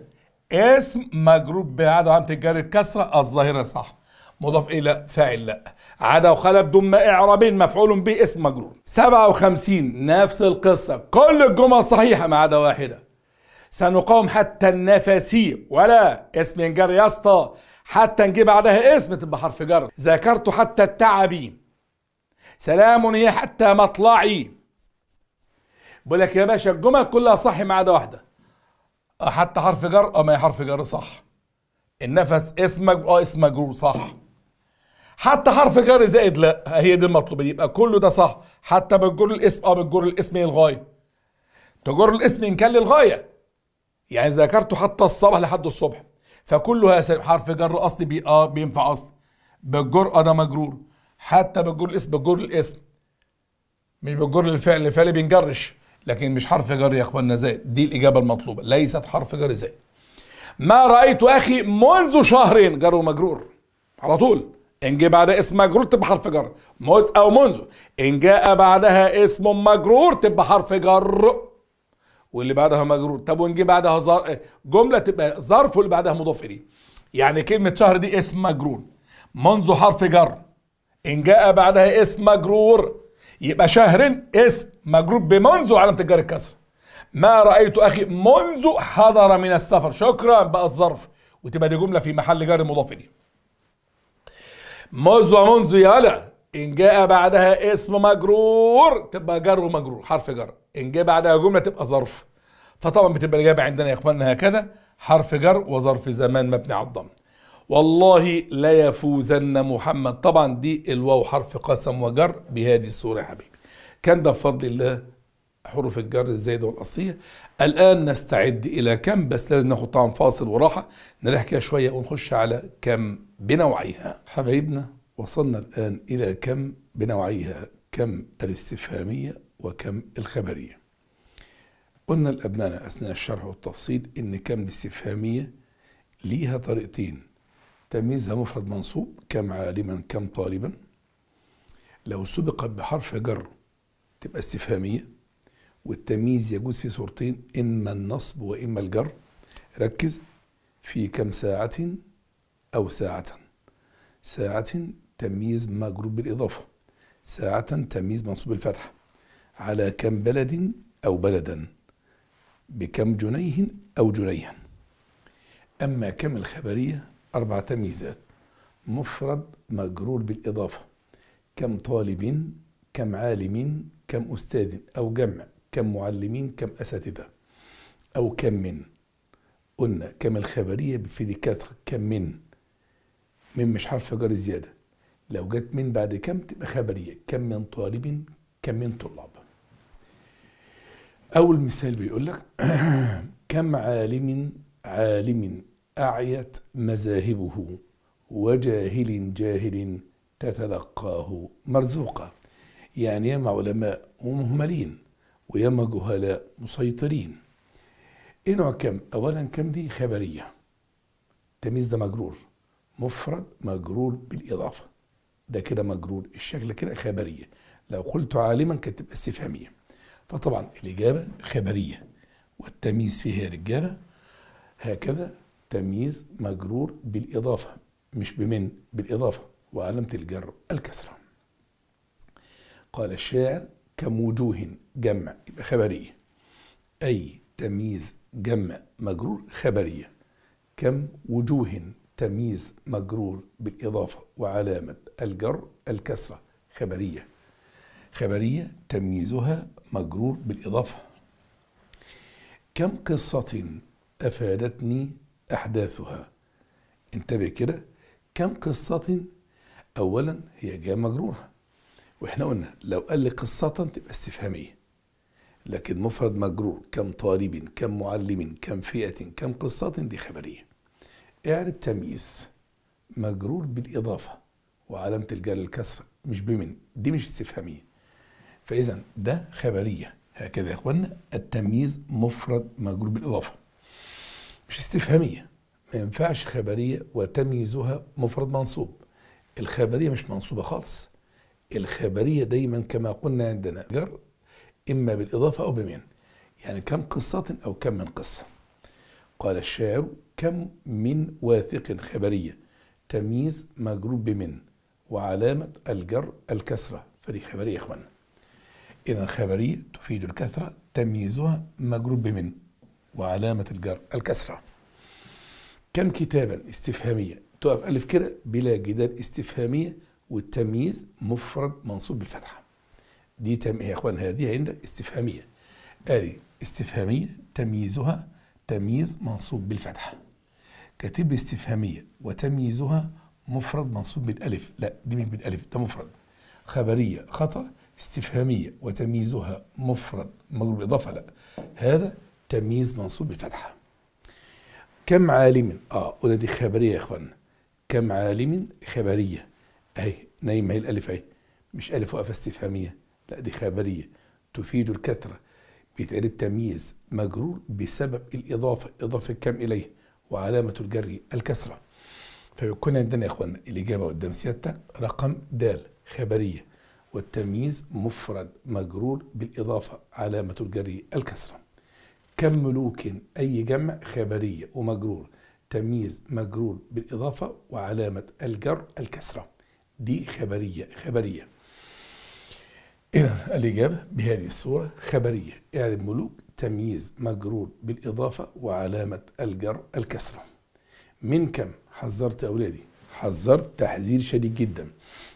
اسم مجرور بعد علامه الجر الكسره الظاهره صح مضاف ايه لا فاعل لا عدا وخلب دم اعرابين مفعول به اسم مجرور 57 نفس القصه كل الجمل صحيحه ما عدا واحده سنقاوم حتى النفسي ولا اسم ينجر يا اسطى حتى نجيب بعدها اسم تبقى حرف جر ذكرت حتى التعبين سلام هي حتى مطلعي بقول لك يا باشا الجمل كلها صح ما عدا واحده حتى حرف جر اه ما هي حرف جر صح النفس اسمك اه اسم مجرور صح حتى حرف جر زائد لا هي دي المطلوبه دي يبقى كله ده صح حتى بتجر الاسم اه بتجر الاسم للغايه تجر الاسم ان كان للغايه يعني ذكرته حتى الصباح لحد الصبح فكلها حرف جر اصلي بي اه بينفع اصلي بالجر اه ده مجرور حتى بتجر الاسم بتجر الاسم مش بتجر الفعل الفعل بينجرش لكن مش حرف جر يا اخواننا زائد دي الاجابه المطلوبه ليست حرف جر زائد ما رايت اخي منذ شهرين جر ومجرور على طول ان جه بعد اسم مجرور تبقى حرف جر موز او منذ ان جاء بعدها اسم مجرور تبقى حرف جر واللي بعدها مجرور طب وان جه بعدها زر... إيه، جمله تبقى ظرف واللي بعدها مضاف اليه يعني كلمه شهر دي اسم مجرور منذ حرف جر إن جاء بعدها اسم مجرور يبقى شهر اسم مجرور بمنذ علامة الجر الكسر ما رأيت أخي منذ حضر من السفر شكرا بقى الظرف وتبقى دي جملة في محل جر مضاف إليه منذ ومنذ يالا إن جاء بعدها اسم مجرور تبقى جر ومجرور حرف جر إن جاء بعدها جملة تبقى ظرف فطبعا بتبقى الإجابة عندنا يا إخواننا هكذا حرف جر وظرف زمان مبني على الضم والله لا يفوزن محمد طبعا دي الواو حرف قسم وجر بهذه الصورة يا حبيبي كان ده بفضل الله حروف الجر الزايدة والأصلية الآن نستعد إلى كم بس لازم ناخد طعم فاصل وراحة نريح كده شوية ونخش على كم بنوعيها حبايبنا وصلنا الآن إلى كم بنوعيها كم الاستفهامية وكم الخبرية قلنا لأبنائنا أثناء الشرح والتفصيل إن كم الاستفهامية ليها طريقتين تمييزها مفرد منصوب كم عالما كم طالبا لو سبقت بحرف جر تبقى استفهامية والتمييز يجوز في صورتين إما النصب وإما الجر ركز في كم ساعة أو ساعة ساعة تمييز مجرور بالإضافة ساعة تمييز منصوب الفتح على كم بلد أو بلدا بكم جنيه أو جنيها أما كم الخبرية أربع تمييزات مفرد مجرور بالإضافة كم طالب كم عالم كم أستاذ أو جمع كم معلمين كم أساتذة أو كم من قلنا كم الخبرية في الكثرة كم من من مش حرف جر زيادة لو جت من بعد كم تبقى خبرية كم من طالب كم من طلاب أول مثال بيقول لك كم عالم عالم أعيت مذاهبه وجاهل جاهل تتلقاه مرزوقا يعني ياما علماء ومهملين وياما جهلاء مسيطرين ايه نوع كم اولا كم دي خبريه تميز ده مجرور مفرد مجرور بالاضافه ده كده مجرور الشكل كده خبريه لو قلت عالما كانت تبقى استفهاميه فطبعا الاجابه خبريه والتمييز فيها رجاله هكذا التمييز مجرور بالإضافة مش بمن بالإضافة وعلامة الجر الكسرة قال الشاعر كموجوه جمع يبقى خبرية أي تمييز جمع مجرور خبرية كم وجوه تمييز مجرور بالإضافة وعلامة الجر الكسرة خبرية خبرية تمييزها مجرور بالإضافة كم قصة أفادتني أحداثها انتبه كده كم قصة أولا هي جاء مجرورة وإحنا قلنا لو قال لي قصة تبقى استفهامية لكن مفرد مجرور كم طالب كم معلم كم فئة كم قصة دي خبرية اعرف تمييز مجرور بالإضافة وعلامة الجر الكسرة مش بمن دي مش استفهامية فإذا ده خبرية هكذا يا إخوانا التمييز مفرد مجرور بالإضافة مش استفهامية ما ينفعش خبرية وتمييزها مفرد منصوب الخبرية مش منصوبة خالص الخبرية دايما كما قلنا عندنا جر إما بالإضافة أو بمن يعني كم قصة أو كم من قصة قال الشاعر كم من واثق خبرية تمييز مجروب بمن وعلامة الجر الكسرة فدي خبرية يا إخوانا إذا خبرية تفيد الكثرة تمييزها مجروب بمن وعلامة الجر الكسرة كم كتابا استفهامية تقف ألف كده بلا جدال استفهامية والتمييز مفرد منصوب بالفتحة دي تم إيه يا اخوان هذه عندك استفهامية آلي استفهامية تمييزها تمييز منصوب بالفتحة كاتب استفهامية وتمييزها مفرد منصوب بالألف لا دي مش بالألف ده مفرد خبرية خطأ استفهامية وتمييزها مفرد مجرور بالإضافة لا هذا تمييز منصوب بالفتحة كم عالم اه قلنا دي خبرية يا اخوانا كم عالم خبرية اهي نايمة هي الالف اهي مش الف وقفة استفهامية لا دي خبرية تفيد الكثرة بيتقلب تمييز مجرور بسبب الإضافة إضافة كم إليه وعلامة الجر الكسرة فيكون عندنا يا إخوانا الإجابة قدام سيادتك رقم د خبرية والتمييز مفرد مجرور بالإضافة علامة الجر الكسرة كم ملوك أي جمع خبرية ومجرور تمييز مجرور بالإضافة وعلامة الجر الكسرة دي خبرية خبرية إذا الإجابة بهذه الصورة خبرية إعرب يعني ملوك تمييز مجرور بالإضافة وعلامة الجر الكسرة من كم حذرت أولادي حذرت تحذير شديد جدا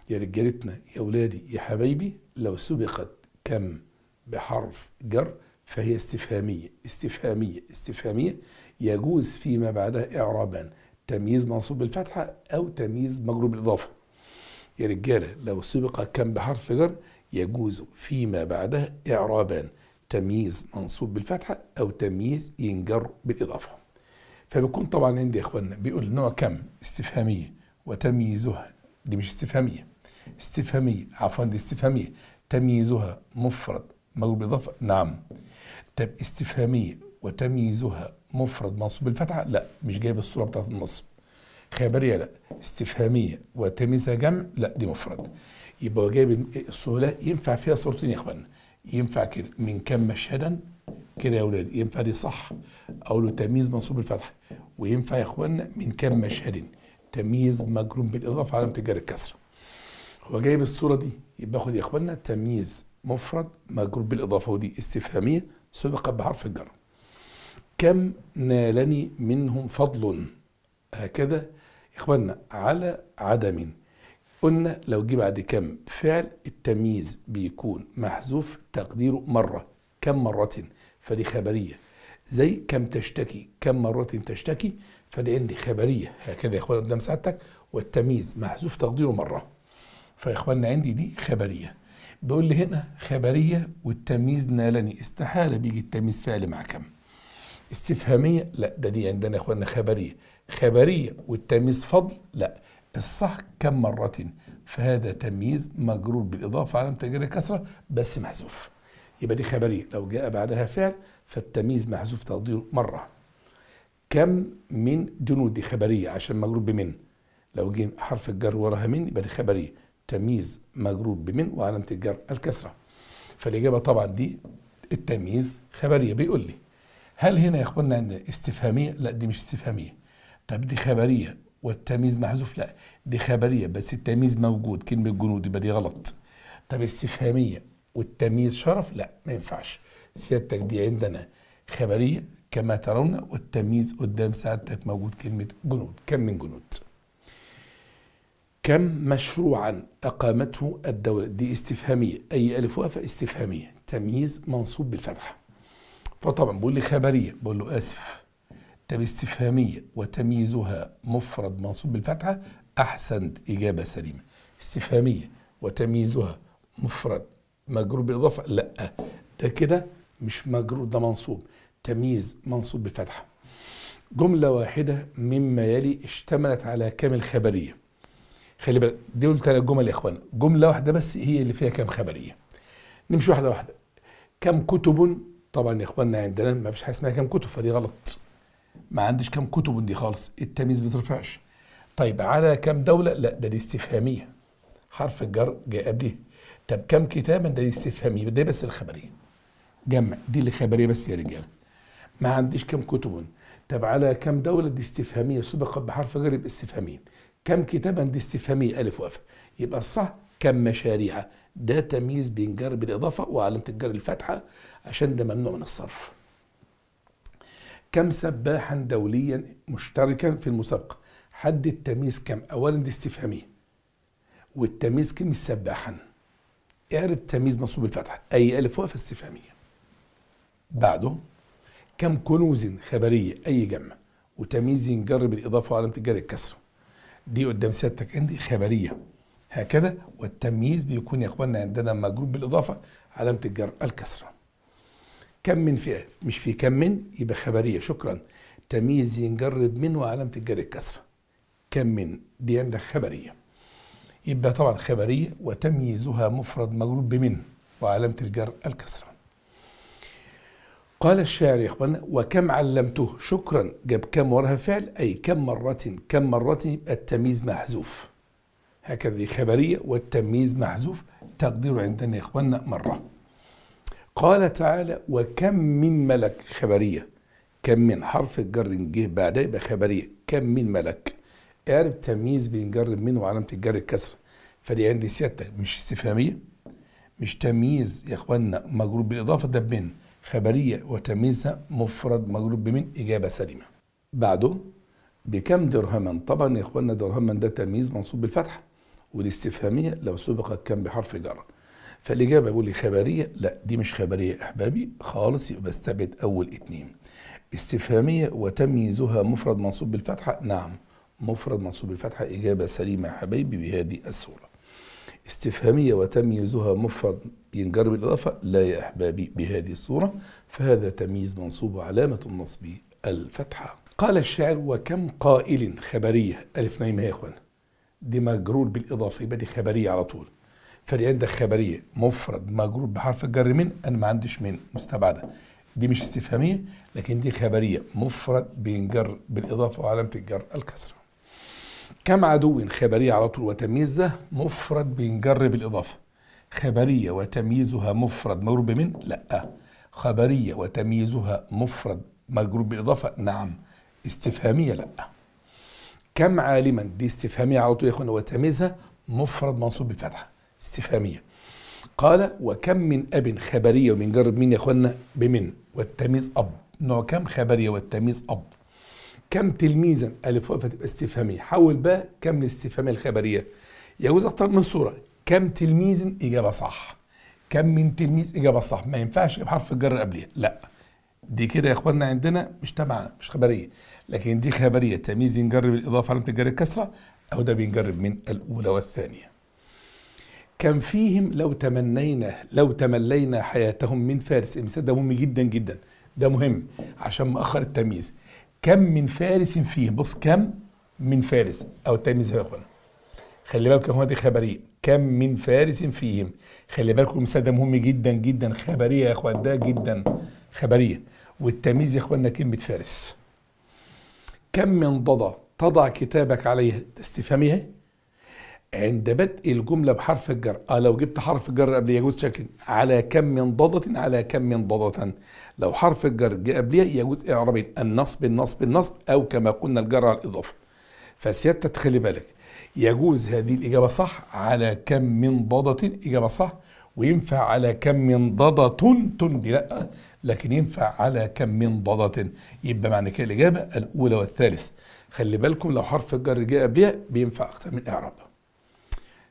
يا رجالتنا يا أولادي يا حبايبي لو سبقت كم بحرف جر فهي استفهامية استفهامية استفهامية يجوز فيما بعدها إعرابان تمييز منصوب بالفتحة أو تمييز مجرور بالإضافة يا رجالة لو سبق كم بحرف جر يجوز فيما بعدها إعرابان تمييز منصوب بالفتحة أو تمييز ينجر بالإضافة فبيكون طبعا عندي يا إخوانا بيقول نوع كم استفهامية وتمييزها دي مش استفهامية استفهامية عفوا دي استفهامية تمييزها مفرد مجرور بالإضافة نعم طب استفهاميه وتمييزها مفرد منصوب بالفتحه لا مش جايب الصوره بتاعت النصب خبريه لا استفهاميه وتمييزها جمع لا دي مفرد يبقى جايب الصوره ينفع فيها صورتين يا اخوانا ينفع كده من كم مشهدا كده يا اولاد ينفع دي صح اقول له تمييز منصوب بالفتحه وينفع يا اخوانا من كم مشهد تمييز مجرور بالاضافه علامه الجر الكسره هو جايب الصوره دي يبقى اخد يا اخوانا تمييز مفرد مجرور بالاضافه ودي استفهاميه سبقت بحرف الجر كم نالني منهم فضل هكذا اخواننا على عدم قلنا لو جه بعد كم فعل التمييز بيكون محذوف تقديره مرة كم مرة فدي خبرية زي كم تشتكي كم مرة تشتكي فدي عندي خبرية هكذا يا اخوانا قدام سعادتك والتمييز محذوف تقديره مرة فيا اخوانا عندي دي خبرية بيقول لي هنا خبريه والتمييز نالني استحاله بيجي التمييز فعل مع كم استفهاميه لا ده دي عندنا يا اخوانا خبريه خبريه والتمييز فضل لا الصح كم مره فهذا تمييز مجرور بالاضافه على تجرير كسره بس محذوف يبقى دي خبريه لو جاء بعدها فعل فالتمييز محذوف تقديره مره كم من جنود دي خبريه عشان مجرور بمن لو جه حرف الجر وراها من يبقى دي خبريه تمييز مجرور بمن وعلامة الجر الكسرة فالإجابة طبعا دي التمييز خبرية بيقول لي هل هنا يا اخوانا عندنا استفهامية؟ لا دي مش استفهامية طب دي خبرية والتمييز محذوف لا دي خبرية بس التمييز موجود كلمة جنود يبقى دي غلط طب استفهامية والتمييز شرف لا ما ينفعش سيادتك دي عندنا خبرية كما ترون والتمييز قدام سعادتك موجود كلمة جنود كم من جنود كم مشروعا أقامته الدولة دي استفهامية أي ألف وقفة استفهامية تمييز منصوب بالفتحة فطبعا بقول لي خبرية بقول له آسف طب استفهامية وتمييزها مفرد منصوب بالفتحة أحسنت إجابة سليمة استفهامية وتمييزها مفرد مجرور بالإضافة لا ده كده مش مجرور ده منصوب تمييز منصوب بالفتحة جملة واحدة مما يلي اشتملت على كامل خبرية خلي بالك دول ثلاث جمل يا اخوانا جمله واحده بس هي اللي فيها كام خبريه نمشي واحده واحده كم كتب طبعا يا اخواننا عندنا ما فيش حاجه اسمها كم كتب فدي غلط ما عنديش كم كتب دي خالص التمييز ما بترفعش طيب على كم دوله لا ده دي استفهاميه حرف الجر جاي قبليه طب كم كتابا ده دي استفهاميه ده بس الخبريه جمع دي اللي خبريه بس يا رجال ما عنديش كم كتب طب على كم دوله دي استفهاميه سبقت بحرف جر يبقى استفهاميه كم كتابا دي استفهامية ألف وقف يبقى الصح كم مشاريع ده تمييز بين جر بالإضافة وعلامة الجر الفاتحة عشان ده ممنوع من الصرف كم سباحا دوليا مشتركا في المسابقة حد التمييز كم أولا دي استفهامية والتمييز كم سباحا اعرف تمييز منصوب الفتحة أي ألف وقف استفهامية بعده كم كنوز خبرية أي جمع وتمييز ينجر بالإضافة وعلامة الجر الكسر دي قدام سيادتك عندي خبريه هكذا والتمييز بيكون يا اخوانا عندنا مجروب بالاضافه علامه الجر الكسره كم من فئه مش في كم من يبقى خبريه شكرا تمييز ينجرب من وعلامه الجر الكسره كم من دي عندك خبريه يبقى طبعا خبريه وتمييزها مفرد مجروب بمن وعلامه الجر الكسره قال الشاعر يا وكم علمته شكرا جاب كم وراها فعل أي كم مرة كم مرة يبقى التمييز محذوف هكذا خبرية والتمييز محذوف تقدير عندنا يا إخواننا مرة قال تعالى وكم من ملك خبرية كم من حرف الجر جه بعدها يبقى خبرية كم من ملك اعرف تمييز بين جر من وعلامة الجر الكسرة فدي عندي سيادتك مش استفهامية مش تمييز يا إخواننا مجرور بالإضافة ده من خبرية وتمييزها مفرد مضروب بمن إجابة سليمة بعده بكم درهما طبعا يا إخواننا درهما ده تمييز منصوب بالفتحة والاستفهامية لو سبقت كم بحرف جر فالإجابة يقول لي خبرية لا دي مش خبرية يا أحبابي خالص يبقى استبعد أول اتنين استفهامية وتمييزها مفرد منصوب بالفتحة نعم مفرد منصوب بالفتحة إجابة سليمة يا حبايبي بهذه الصورة استفهامية وتمييزها مفرد ينجر بالإضافة لا يا أحبابي بهذه الصورة فهذا تمييز منصوب علامة النصب الفتحة قال الشاعر وكم قائل خبرية ألف نايمة يا إخوان دي مجرور بالإضافة يبقى دي خبرية على طول فدي عندك خبرية مفرد مجرور بحرف الجر من أنا ما عنديش من مستبعدة دي مش استفهامية لكن دي خبرية مفرد بينجر بالإضافة وعلامة الجر الكسرة كم عدو خبرية على طول وتمييزه مفرد بينجر بالإضافة خبرية وتمييزها مفرد مجروب بمن؟ لا خبرية وتمييزها مفرد مجروب بالإضافة نعم استفهامية لا كم عالما دي استفهامية على طول يا إخوانا وتمييزها مفرد منصوب بالفتحة استفهامية قال وكم من أب خبرية ومن جرب مين يا إخوانا بمن والتمييز أب نوع كم خبرية والتمييز أب كم تلميذا ألف تبقى استفهامية حول بقى كم الاستفهامية الخبرية يجوز أكتر من صورة كم تلميذ إجابة صح كم من تلميذ إجابة صح ما ينفعش بحرف الجر قبلها لا دي كده يا اخوانا عندنا مش تبع مش خبريه لكن دي خبريه تمييز ينجر بالاضافه علامه الجر الكسره او ده بينجرب من الاولى والثانيه كم فيهم لو تمنينا لو تملينا حياتهم من فارس المثال ده مهم جدا جدا ده مهم عشان مأخر التمييز كم من فارس فيهم بص كم من فارس او تمييز يا اخوانا خلي بالك يا اخوانا دي خبريه كم من فارس فيهم خلي بالكم المثال ده مهم جدا جدا خبريه يا اخوان ده جدا خبريه والتمييز يا اخواننا كلمه فارس كم من ضدى تضع كتابك عليه استفهامها عند بدء الجمله بحرف الجر اه لو جبت حرف الجر قبل يجوز شكل على كم من ضادة على كم من ضادة لو حرف الجر جه قبلها يجوز اعرابين النصب النصب النصب او كما قلنا الجر على الاضافه فسيادتك خلي بالك يجوز هذه الإجابة صح على كم من ضدة إجابة صح وينفع على كم من تن دي لأ لكن ينفع على كم من ضدة يبقى معنى كده الإجابة الأولى والثالث خلي بالكم لو حرف الجر جاء قبلها بينفع أكتر من إعراب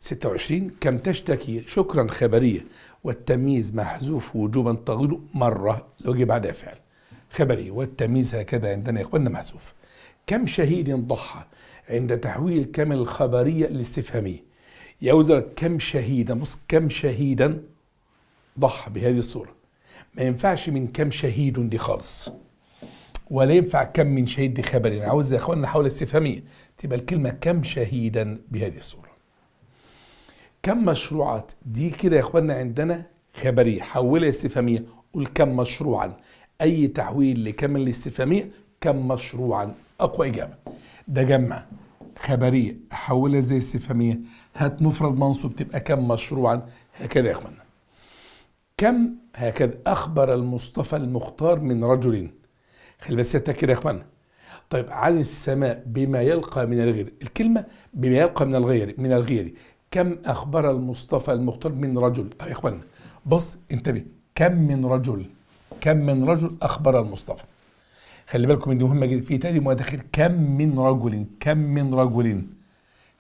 26 كم تشتكي شكرا خبرية والتمييز محذوف وجوبا تغييره مرة لو جه بعدها فعل خبري والتمييز هكذا عندنا يا اخواننا محذوف كم شهيد ضحى عند تحويل كامل الخبرية للاستفهامية يوزع كم شهيدا بص كم شهيدا ضحى بهذه الصورة ما ينفعش من كم شهيد دي خالص ولا ينفع كم من شهيد دي خبر يعني عاوز يا اخوانا حول الاستفهامية تبقى الكلمة كم شهيدا بهذه الصورة كم مشروعات دي كده يا اخوانا عندنا خبرية حولها استفهامية قول كم مشروعا أي تحويل لكم الاستفهامية كم مشروعا أقوى إجابة ده جمع خبريه احولها زي استفهاميه هات مفرد منصوب تبقى كم مشروعا هكذا يا اخوانا كم هكذا اخبر المصطفى المختار من رجل خلي بس كده يا اخوانا طيب عن السماء بما يلقى من الغير الكلمه بما يلقى من الغير من الغير كم اخبر المصطفى المختار من رجل طيب يا اخوانا بص انتبه كم من رجل كم من رجل اخبر المصطفى خلي بالكم دي مهمه جدا في تادي مداخل كم من رجل كم من رجل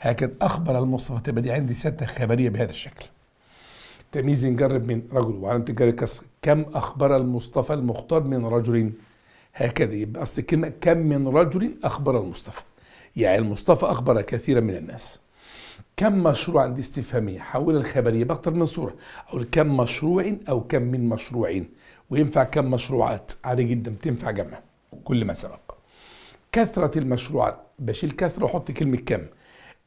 هكذا اخبر المصطفى تبقى دي عندي سته خبريه بهذا الشكل تمييز نجرب من رجل وعلى تجار الكسر كم اخبر المصطفى المختار من رجل هكذا يبقى اصل الكلمه كم من رجل اخبر المصطفى يعني المصطفى اخبر كثيرا من الناس كم مشروع عندي استفهاميه حول الخبريه باكثر من صوره او كم مشروع او كم من مشروعين وينفع كم مشروعات عادي جدا بتنفع جمع كل ما سبق كثرة المشروعات بشيل كثرة وأحط كلمة كم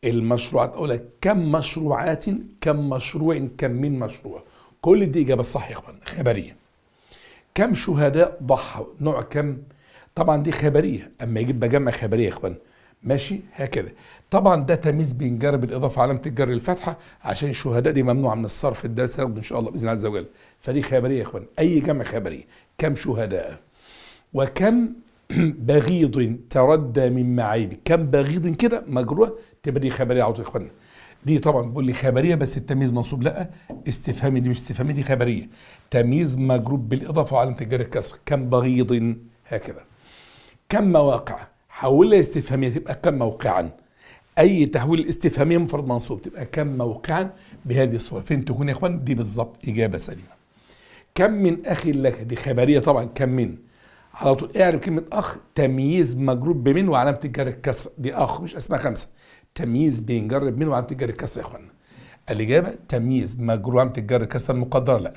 المشروعات أقول لك كم مشروعات كم مشروع كم من مشروع كل دي إجابة صح يا إخوان خبرية كم شهداء ضحوا نوع كم طبعا دي خبرية أما يجيب بجمع خبرية يا إخوان ماشي هكذا طبعا ده تمييز بينجر بالإضافة علامة الجر الفتحة عشان الشهداء دي ممنوعة من الصرف الدرس إن شاء الله بإذن الله عز وجل فدي خبرية يا إخوان أي جمع خبرية كم شهداء وكم بغيض تردى من معايبك كم بغيض كده مجروح تبقى دي خبريه عاوز اخواننا دي طبعا بقول لي خبريه بس التمييز منصوب لا استفهامي دي مش استفهامي دي خبريه تمييز مجروب بالاضافه وعلامه الجر الكسر كم بغيض هكذا كم مواقع حولها استفهاميه تبقى كم موقعا اي تحويل استفهاميه مفرد منصوب تبقى كم موقعا بهذه الصوره فين تكون يا اخوان دي بالظبط اجابه سليمه كم من اخ لك دي خبريه طبعا كم من على طول اعرف كلمه اخ تمييز مجرور بمن وعلامه الجر الكسر دي اخ مش اسماء خمسه تمييز جر بمن وعلامه الجر الكسر يا اخوانا الاجابه تمييز مجرور وعلامه الجر الكسر المقدرة لا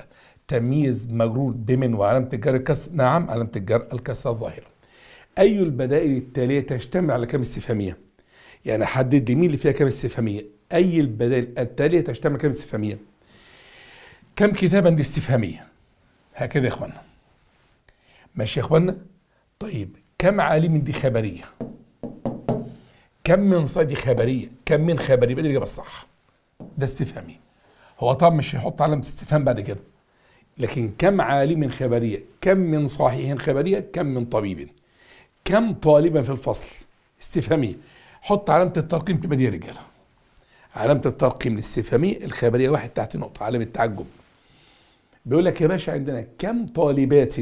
تمييز مجرور بمن وعلامه الجر الكسر نعم علامه الجر الكسر الظاهره اي البدائل التاليه تشتمل على كلمه استفهاميه يعني حدد لي مين اللي فيها كلمه استفهاميه اي البدائل التاليه تشتمل على كلمه استفهاميه كم كتابا دي استفهاميه هكذا يا اخوانا ماشي يا اخوانا طيب كم عالم دي خبريه كم من صيد خبريه كم من خبريه بدي الاجابه الصح ده استفهامي هو طبعا مش هيحط علامه استفهام بعد كده لكن كم عالم خبريه كم من صحيح خبريه كم من طبيب كم طالبا في الفصل استفهامي حط علامه الترقيم تبقى دي يا رجاله علامه الترقيم الاستفهامي الخبريه واحد تحت نقطه علامه تعجب بيقول لك يا باشا عندنا كم طالبات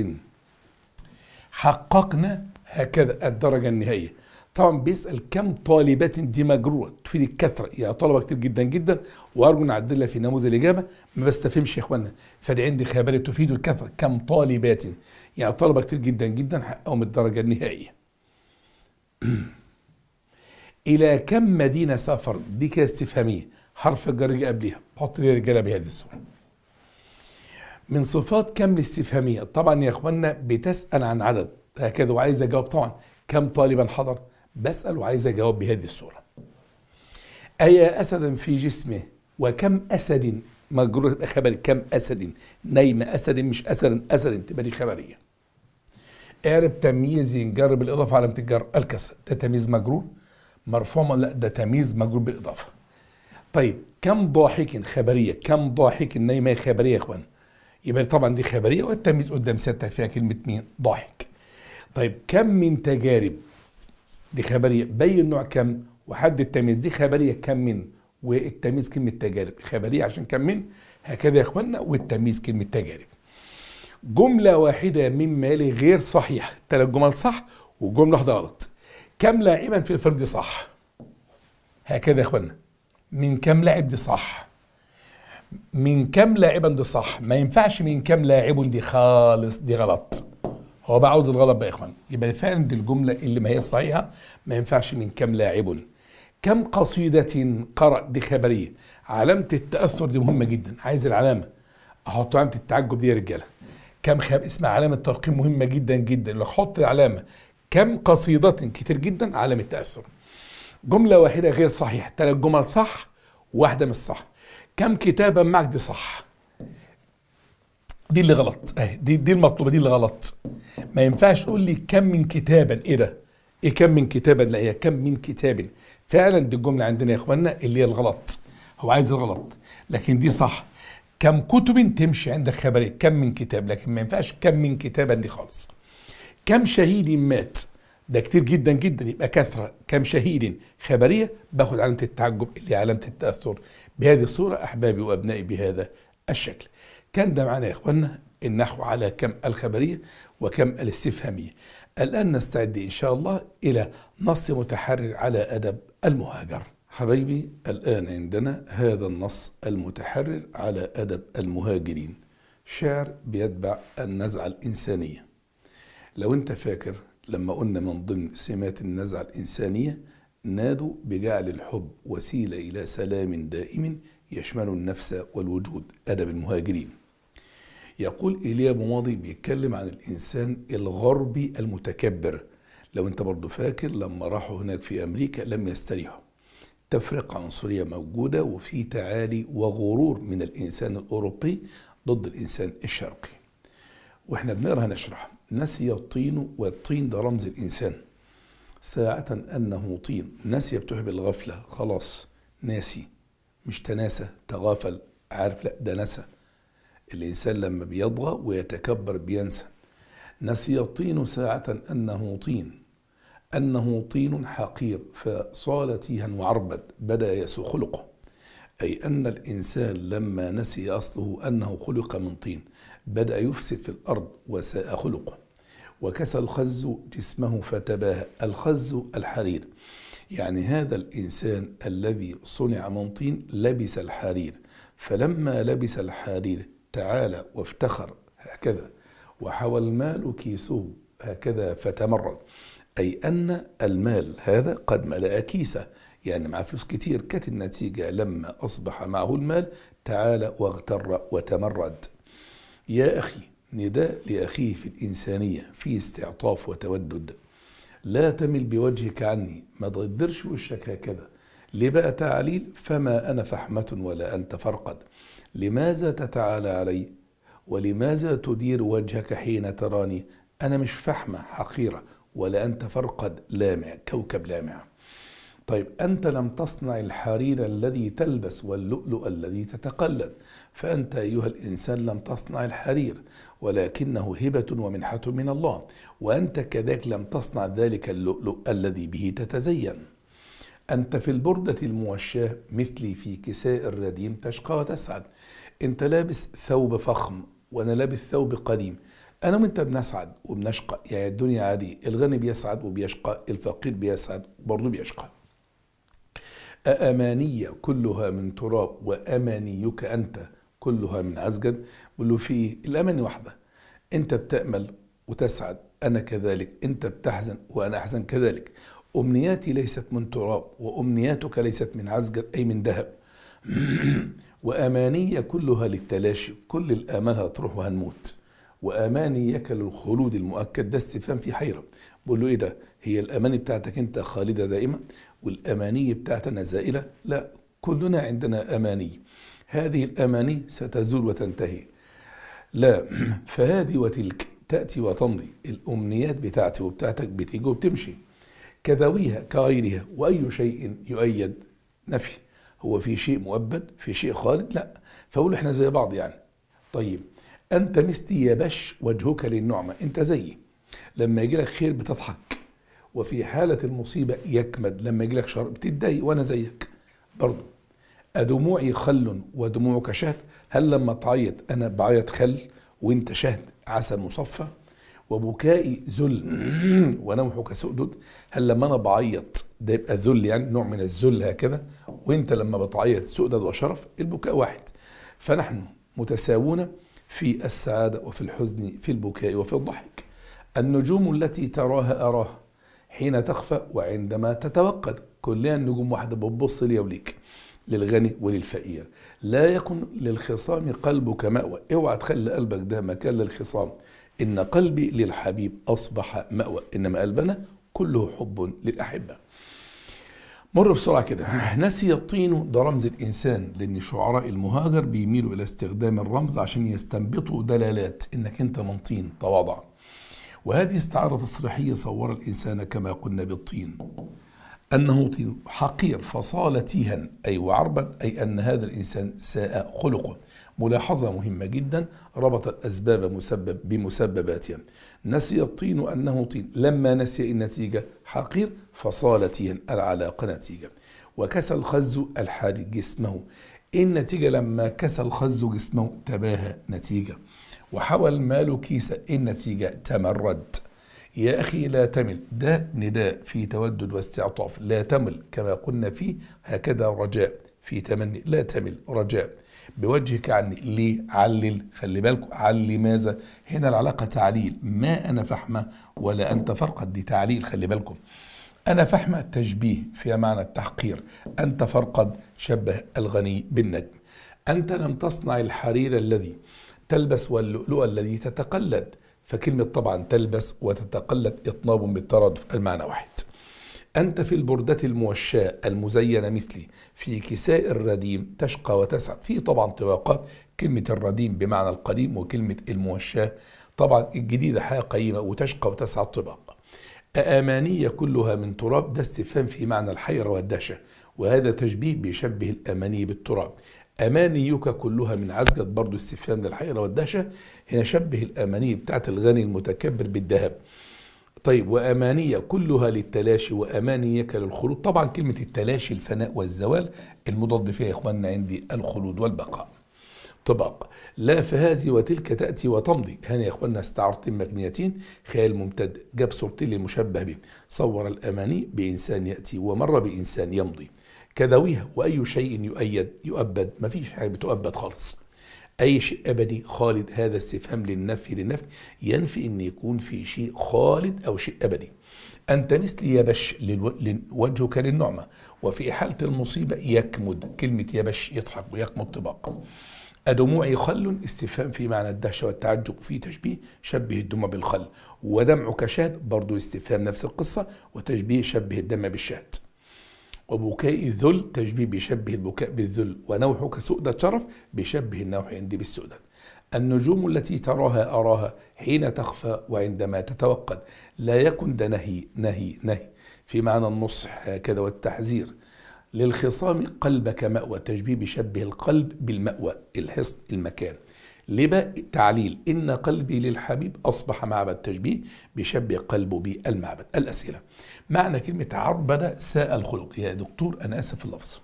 حققنا هكذا الدرجة النهائية طبعا بيسأل كم طالبات دي مجروءة تفيد الكثرة يعني طلبة كتير جدا جدا وأرجو نعدلها في نموذج الإجابة ما بستفهمش يا إخوانا فدي عندي خبر تفيد الكثرة كم طالبات يعني طلبة كتير جدا جدا حققهم الدرجة النهائية إلى كم مدينة سافر دي كده استفهامية حرف الجر قبلها قبليها حط لي رجالة بهذه الصورة من صفات كم الاستفهامية طبعا يا اخوانا بتسأل عن عدد هكذا وعايز اجاوب طبعا كم طالبا حضر بسأل وعايز اجاوب بهذه الصورة أيا أسدا في جسمه وكم أسد مجرورة خبر كم أسد نايم أسد مش أسد أسد تبقى دي خبرية اعرف تمييز ينجر بالإضافة على الجر الكسر ده تمييز مجرور مرفوع لا ده تمييز مجرور بالإضافة طيب كم ضاحك خبرية كم ضاحك نايمة خبرية يا إخوان يبقى طبعا دي خبريه والتمييز قدام سيادتك فيها كلمه مين ضاحك طيب كم من تجارب دي خبريه بين نوع كم وحد التمييز دي خبريه كم من والتمييز كلمه تجارب خبريه عشان كم من هكذا يا اخوانا والتمييز كلمه تجارب جملة واحدة من مالي غير صحيح ثلاث جمل صح وجملة واحدة غلط كم لاعبا في الفرد صح هكذا يا اخوانا من كم لاعب دي صح من كام لاعبا دي صح ما ينفعش من كام لاعب دي خالص دي غلط هو بقى عاوز الغلط بقى يا اخوان يبقى فعلا دي الجمله اللي ما هي صحيحه ما ينفعش من كام لاعب كم قصيده قرأ دي خبريه علامه التاثر دي مهمه جدا عايز العلامه احط علامه التعجب دي يا رجاله كم خب اسمها علامه ترقيم مهمه جدا جدا لو حط العلامه كم قصيده كتير جدا علامه التأثر جمله واحده غير صحيحه ثلاث جمل صح واحده مش صح كم كتابا معك دي صح دي اللي غلط اه دي دي المطلوبه دي اللي غلط ما ينفعش تقول لي كم من كتابا ايه ده ايه كم من كتابا لا هي كم من كتاب فعلا دي الجمله عندنا يا اخوانا اللي هي الغلط هو عايز الغلط لكن دي صح كم كتب تمشي عندك خبرية كم من كتاب لكن ما ينفعش كم من كتابا دي خالص كم شهيد مات ده كتير جدا جدا يبقى كثرة كم شهيد خبرية باخد علامة التعجب اللي علامة التأثر بهذه الصورة أحبابي وأبنائي بهذا الشكل كان ده معنا يا إخواننا النحو على كم الخبرية وكم الاستفهامية الآن نستعد إن شاء الله إلى نص متحرر على أدب المهاجر حبايبي الآن عندنا هذا النص المتحرر على أدب المهاجرين شعر بيتبع النزعة الإنسانية لو أنت فاكر لما قلنا من ضمن سمات النزعة الإنسانية نادوا بجعل الحب وسيلة إلى سلام دائم يشمل النفس والوجود أدب المهاجرين يقول إيليا بماضي بيتكلم عن الإنسان الغربي المتكبر لو أنت برضو فاكر لما راحوا هناك في أمريكا لم يستريحوا تفرقة عنصرية موجودة وفي تعالي وغرور من الإنسان الأوروبي ضد الإنسان الشرقي واحنا بنقرا هنشرح نسي الطين والطين ده رمز الإنسان ساعة أنه طين نسي بتحب الغفلة خلاص ناسي مش تناسى تغافل عارف لا ده نسى الإنسان لما بيضغى ويتكبر بينسى نسي الطين ساعة أنه طين أنه طين حقير فصال تيها وعربد بدا يسوء خلقه أي أن الإنسان لما نسي أصله أنه خلق من طين بدأ يفسد في الأرض وساء خلقه وكسى الخز جسمه فتباهى الخز الحرير يعني هذا الإنسان الذي صنع من طين لبس الحرير فلما لبس الحرير تعالى وافتخر هكذا وحوى المال كيسه هكذا فتمرد أي أن المال هذا قد ملأ كيسه يعني معاه فلوس كتير كانت النتيجة لما أصبح معه المال تعالى واغتر وتمرد يا أخي نداء لأخيه في الإنسانية في استعطاف وتودد لا تمل بوجهك عني ما تغدرش وشك هكذا لبقى تعليل فما أنا فحمة ولا أنت فرقد لماذا تتعالى علي ولماذا تدير وجهك حين تراني أنا مش فحمة حقيرة ولا أنت فرقد لامع كوكب لامع طيب أنت لم تصنع الحرير الذي تلبس واللؤلؤ الذي تتقلد فأنت أيها الإنسان لم تصنع الحرير ولكنه هبة ومنحة من الله وأنت كذاك لم تصنع ذلك اللؤلؤ الذي به تتزين أنت في البردة الموشاة مثلي في كساء الرديم تشقى وتسعد أنت لابس ثوب فخم وأنا لابس ثوب قديم أنا وأنت بنسعد وبنشقى يعني الدنيا عادي الغني بيسعد وبيشقى الفقير بيسعد برضه بيشقى أأمانية كلها من تراب وأمانيك أنت كلها من عسجد بيقول له في ايه؟ الاماني واحده انت بتامل وتسعد انا كذلك انت بتحزن وانا احزن كذلك امنياتي ليست من تراب وامنياتك ليست من عسجد اي من ذهب واماني كلها للتلاشي كل الامال هتروح وهنموت وامانيك للخلود المؤكد ده استفهام في حيره بقول له ايه ده هي الاماني بتاعتك انت خالده دائما والاماني بتاعتنا زائله لا كلنا عندنا اماني هذه الأماني ستزول وتنتهي لا فهذه وتلك تأتي وتمضي الأمنيات بتاعتي وبتاعتك بتيجي وبتمشي كذويها كغيرها وأي شيء يؤيد نفي هو في شيء مؤبد في شيء خالد لا فقول احنا زي بعض يعني طيب أنت مثلي بش وجهك للنعمة أنت زيي لما يجي لك خير بتضحك وفي حالة المصيبة يكمد لما يجي لك شر بتتضايق وأنا زيك برضه أدموعي خل ودموعك شهد هل لما تعيط أنا بعيط خل وأنت شهد عسل مصفى وبكائي ذل ونوحك سؤدد هل لما أنا بعيط ده يبقى ذل يعني نوع من الذل هكذا وأنت لما بتعيط سؤدد وشرف البكاء واحد فنحن متساوون في السعادة وفي الحزن في البكاء وفي الضحك النجوم التي تراها أراها حين تخفى وعندما تتوقد كلها النجوم واحدة بتبص لي وليك للغني وللفقير لا يكن للخصام قلبك مأوى اوعى تخلي قلبك ده مكان للخصام إن قلبي للحبيب أصبح مأوى إنما قلبنا كله حب للأحبة مر بسرعة كده نسي الطين ده رمز الإنسان لأن شعراء المهاجر بيميلوا إلى استخدام الرمز عشان يستنبطوا دلالات إنك أنت من طين تواضع وهذه استعارة تصريحية صور الإنسان كما قلنا بالطين أنه حقير فصال تيها أي وعربا أي أن هذا الإنسان ساء خلقه ملاحظة مهمة جدا ربط الأسباب مسبب بمسبباتها نسي الطين أنه طين لما نسي النتيجة حقير فصال تيها العلاقة نتيجة وكسى الخز الحاد جسمه النتيجة لما كسى الخز جسمه تباهى نتيجة وحول المال كيس النتيجة تمرد يا أخي لا تمل ده نداء في تودد واستعطاف لا تمل كما قلنا فيه هكذا رجاء في تمني لا تمل رجاء بوجهك عني ليه علل خلي بالكم علل ماذا هنا العلاقة تعليل ما أنا فحمة ولا أنت فرقد دي تعليل خلي بالكم أنا فحمة تشبيه في معنى التحقير أنت فرقد شبه الغني بالنجم أنت لم تصنع الحرير الذي تلبس واللؤلؤ الذي تتقلد فكلمة طبعا تلبس وتتقلد إطناب بالترادف المعنى واحد أنت في البردة الموشاة المزينة مثلي في كساء الرديم تشقى وتسعد في طبعا طباقات كلمة الرديم بمعنى القديم وكلمة الموشاة طبعا الجديدة حياة قيمة وتشقى وتسعد طباق أأمانية كلها من تراب ده استفهام في معنى الحيرة والدهشة وهذا تشبيه بيشبه الأماني بالتراب أمانيك كلها من عزجت برضو استفهام للحيرة والدهشة هنا شبه الأماني بتاعت الغني المتكبر بالذهب طيب وأمانية كلها للتلاشي وأمانيك للخلود طبعا كلمة التلاشي الفناء والزوال المضاد فيها يا إخواننا عندي الخلود والبقاء طبق لا فهذه وتلك تأتي وتمضي هنا يا إخواننا استعارتين مجنيتين خيال ممتد جاب صورتين للمشبه به صور الأماني بإنسان يأتي ومر بإنسان يمضي كذويها وأي شيء يؤيد يؤبد ما فيش حاجة بتؤبد خالص أي شيء أبدي خالد هذا استفهام للنفي للنفي ينفي أن يكون في شيء خالد أو شيء أبدي أنت مثلي بش وجهك للنعمة وفي حالة المصيبة يكمد كلمة يا بش يضحك ويكمد طباق أدموعي خل استفهام في معنى الدهشة والتعجب في تشبيه شبه الدمع بالخل ودمعك شهد برضو استفهام نفس القصة وتشبيه شبه الدم بالشهد وبكاء الذل تشبيه بيشبه البكاء بالذل ونوحك سؤدة شرف بيشبه النوح عندي بالسؤدد النجوم التي تراها أراها حين تخفى وعندما تتوقد لا يكن ده نهي نهي نهي في معنى النصح هكذا والتحذير للخصام قلبك مأوى تشبيه بشبه القلب بالمأوى الحصن المكان لبا تعليل إن قلبي للحبيب أصبح معبد تشبيه بشبه قلبه بالمعبد الأسئلة معنى كلمة عربدة ساء الخلق يا دكتور أنا آسف في اللفظ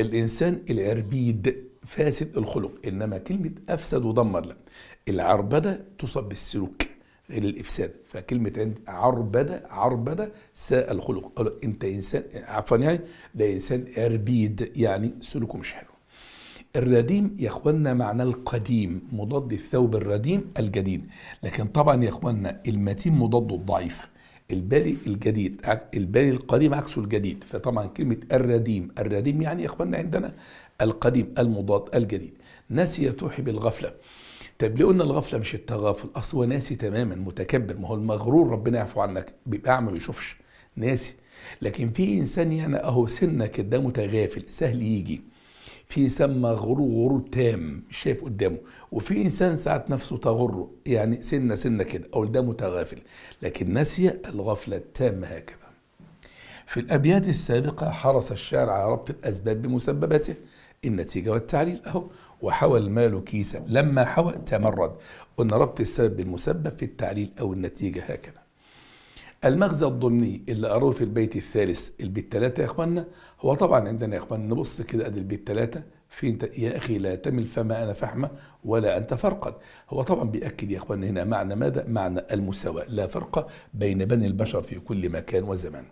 الإنسان العربيد فاسد الخلق إنما كلمة أفسد ودمر لا العربدة تصب بالسلوك غير الإفساد فكلمة عربدة عربدة ساء الخلق قالوا أنت إنسان عفوا يعني ده إنسان عربيد يعني سلوكه مش حلو الرديم يا اخوانا معناه القديم مضاد الثوب الرديم الجديد لكن طبعا يا اخوانا المتين مضاد الضعيف البالي الجديد البالي القديم عكسه الجديد فطبعا كلمة الرديم الرديم يعني يا إخواننا عندنا القديم المضاد الجديد نسي توحي بالغفلة طب ليه قلنا الغفلة مش التغافل أصل هو ناسي تماما متكبر ما هو المغرور ربنا يعفو عنك بيبقى أعمى ما بيشوفش ناسي لكن في إنسان يعني أهو سنة كده متغافل سهل يجي في انسان مغرور غرور تام مش شايف قدامه وفي انسان ساعات نفسه تغره يعني سنه سنه كده او ده متغافل لكن نسي الغفله التامه هكذا في الابيات السابقه حرص الشاعر على ربط الاسباب بمسبباته النتيجه والتعليل اهو وحوى المال كيسا لما حوى تمرد قلنا ربط السبب بالمسبب في التعليل او النتيجه هكذا المغزى الضمني اللي قروه في البيت الثالث البيت ثلاثة يا إخواننا هو طبعا عندنا يا اخوان نبص كده ادي البيت ثلاثه فين يا اخي لا تمل فما انا فحمه ولا انت فرقا هو طبعا بياكد يا اخوان هنا معنى ماذا معنى المساواه لا فرق بين بني البشر في كل مكان وزمان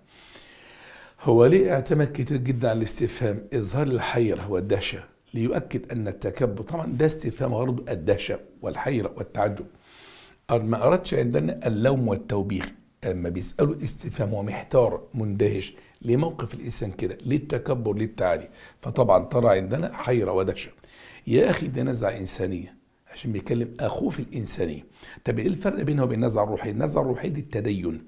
هو ليه اعتمد كتير جدا على الاستفهام اظهار الحيره والدهشه ليؤكد ان التكبر طبعا ده استفهام غرض الدهشه والحيره والتعجب ما اردش عندنا اللوم والتوبيخ اما بيسالوا استفهام ومحتار مندهش ليه موقف الانسان كده ليه التكبر ليه التعالي فطبعا ترى عندنا حيره ودهشه يا اخي ده نزعه انسانيه عشان بيتكلم اخوه في الانسانيه طب ايه الفرق بينه وبين النزعه الروحيه النزعه الروحيه دي التدين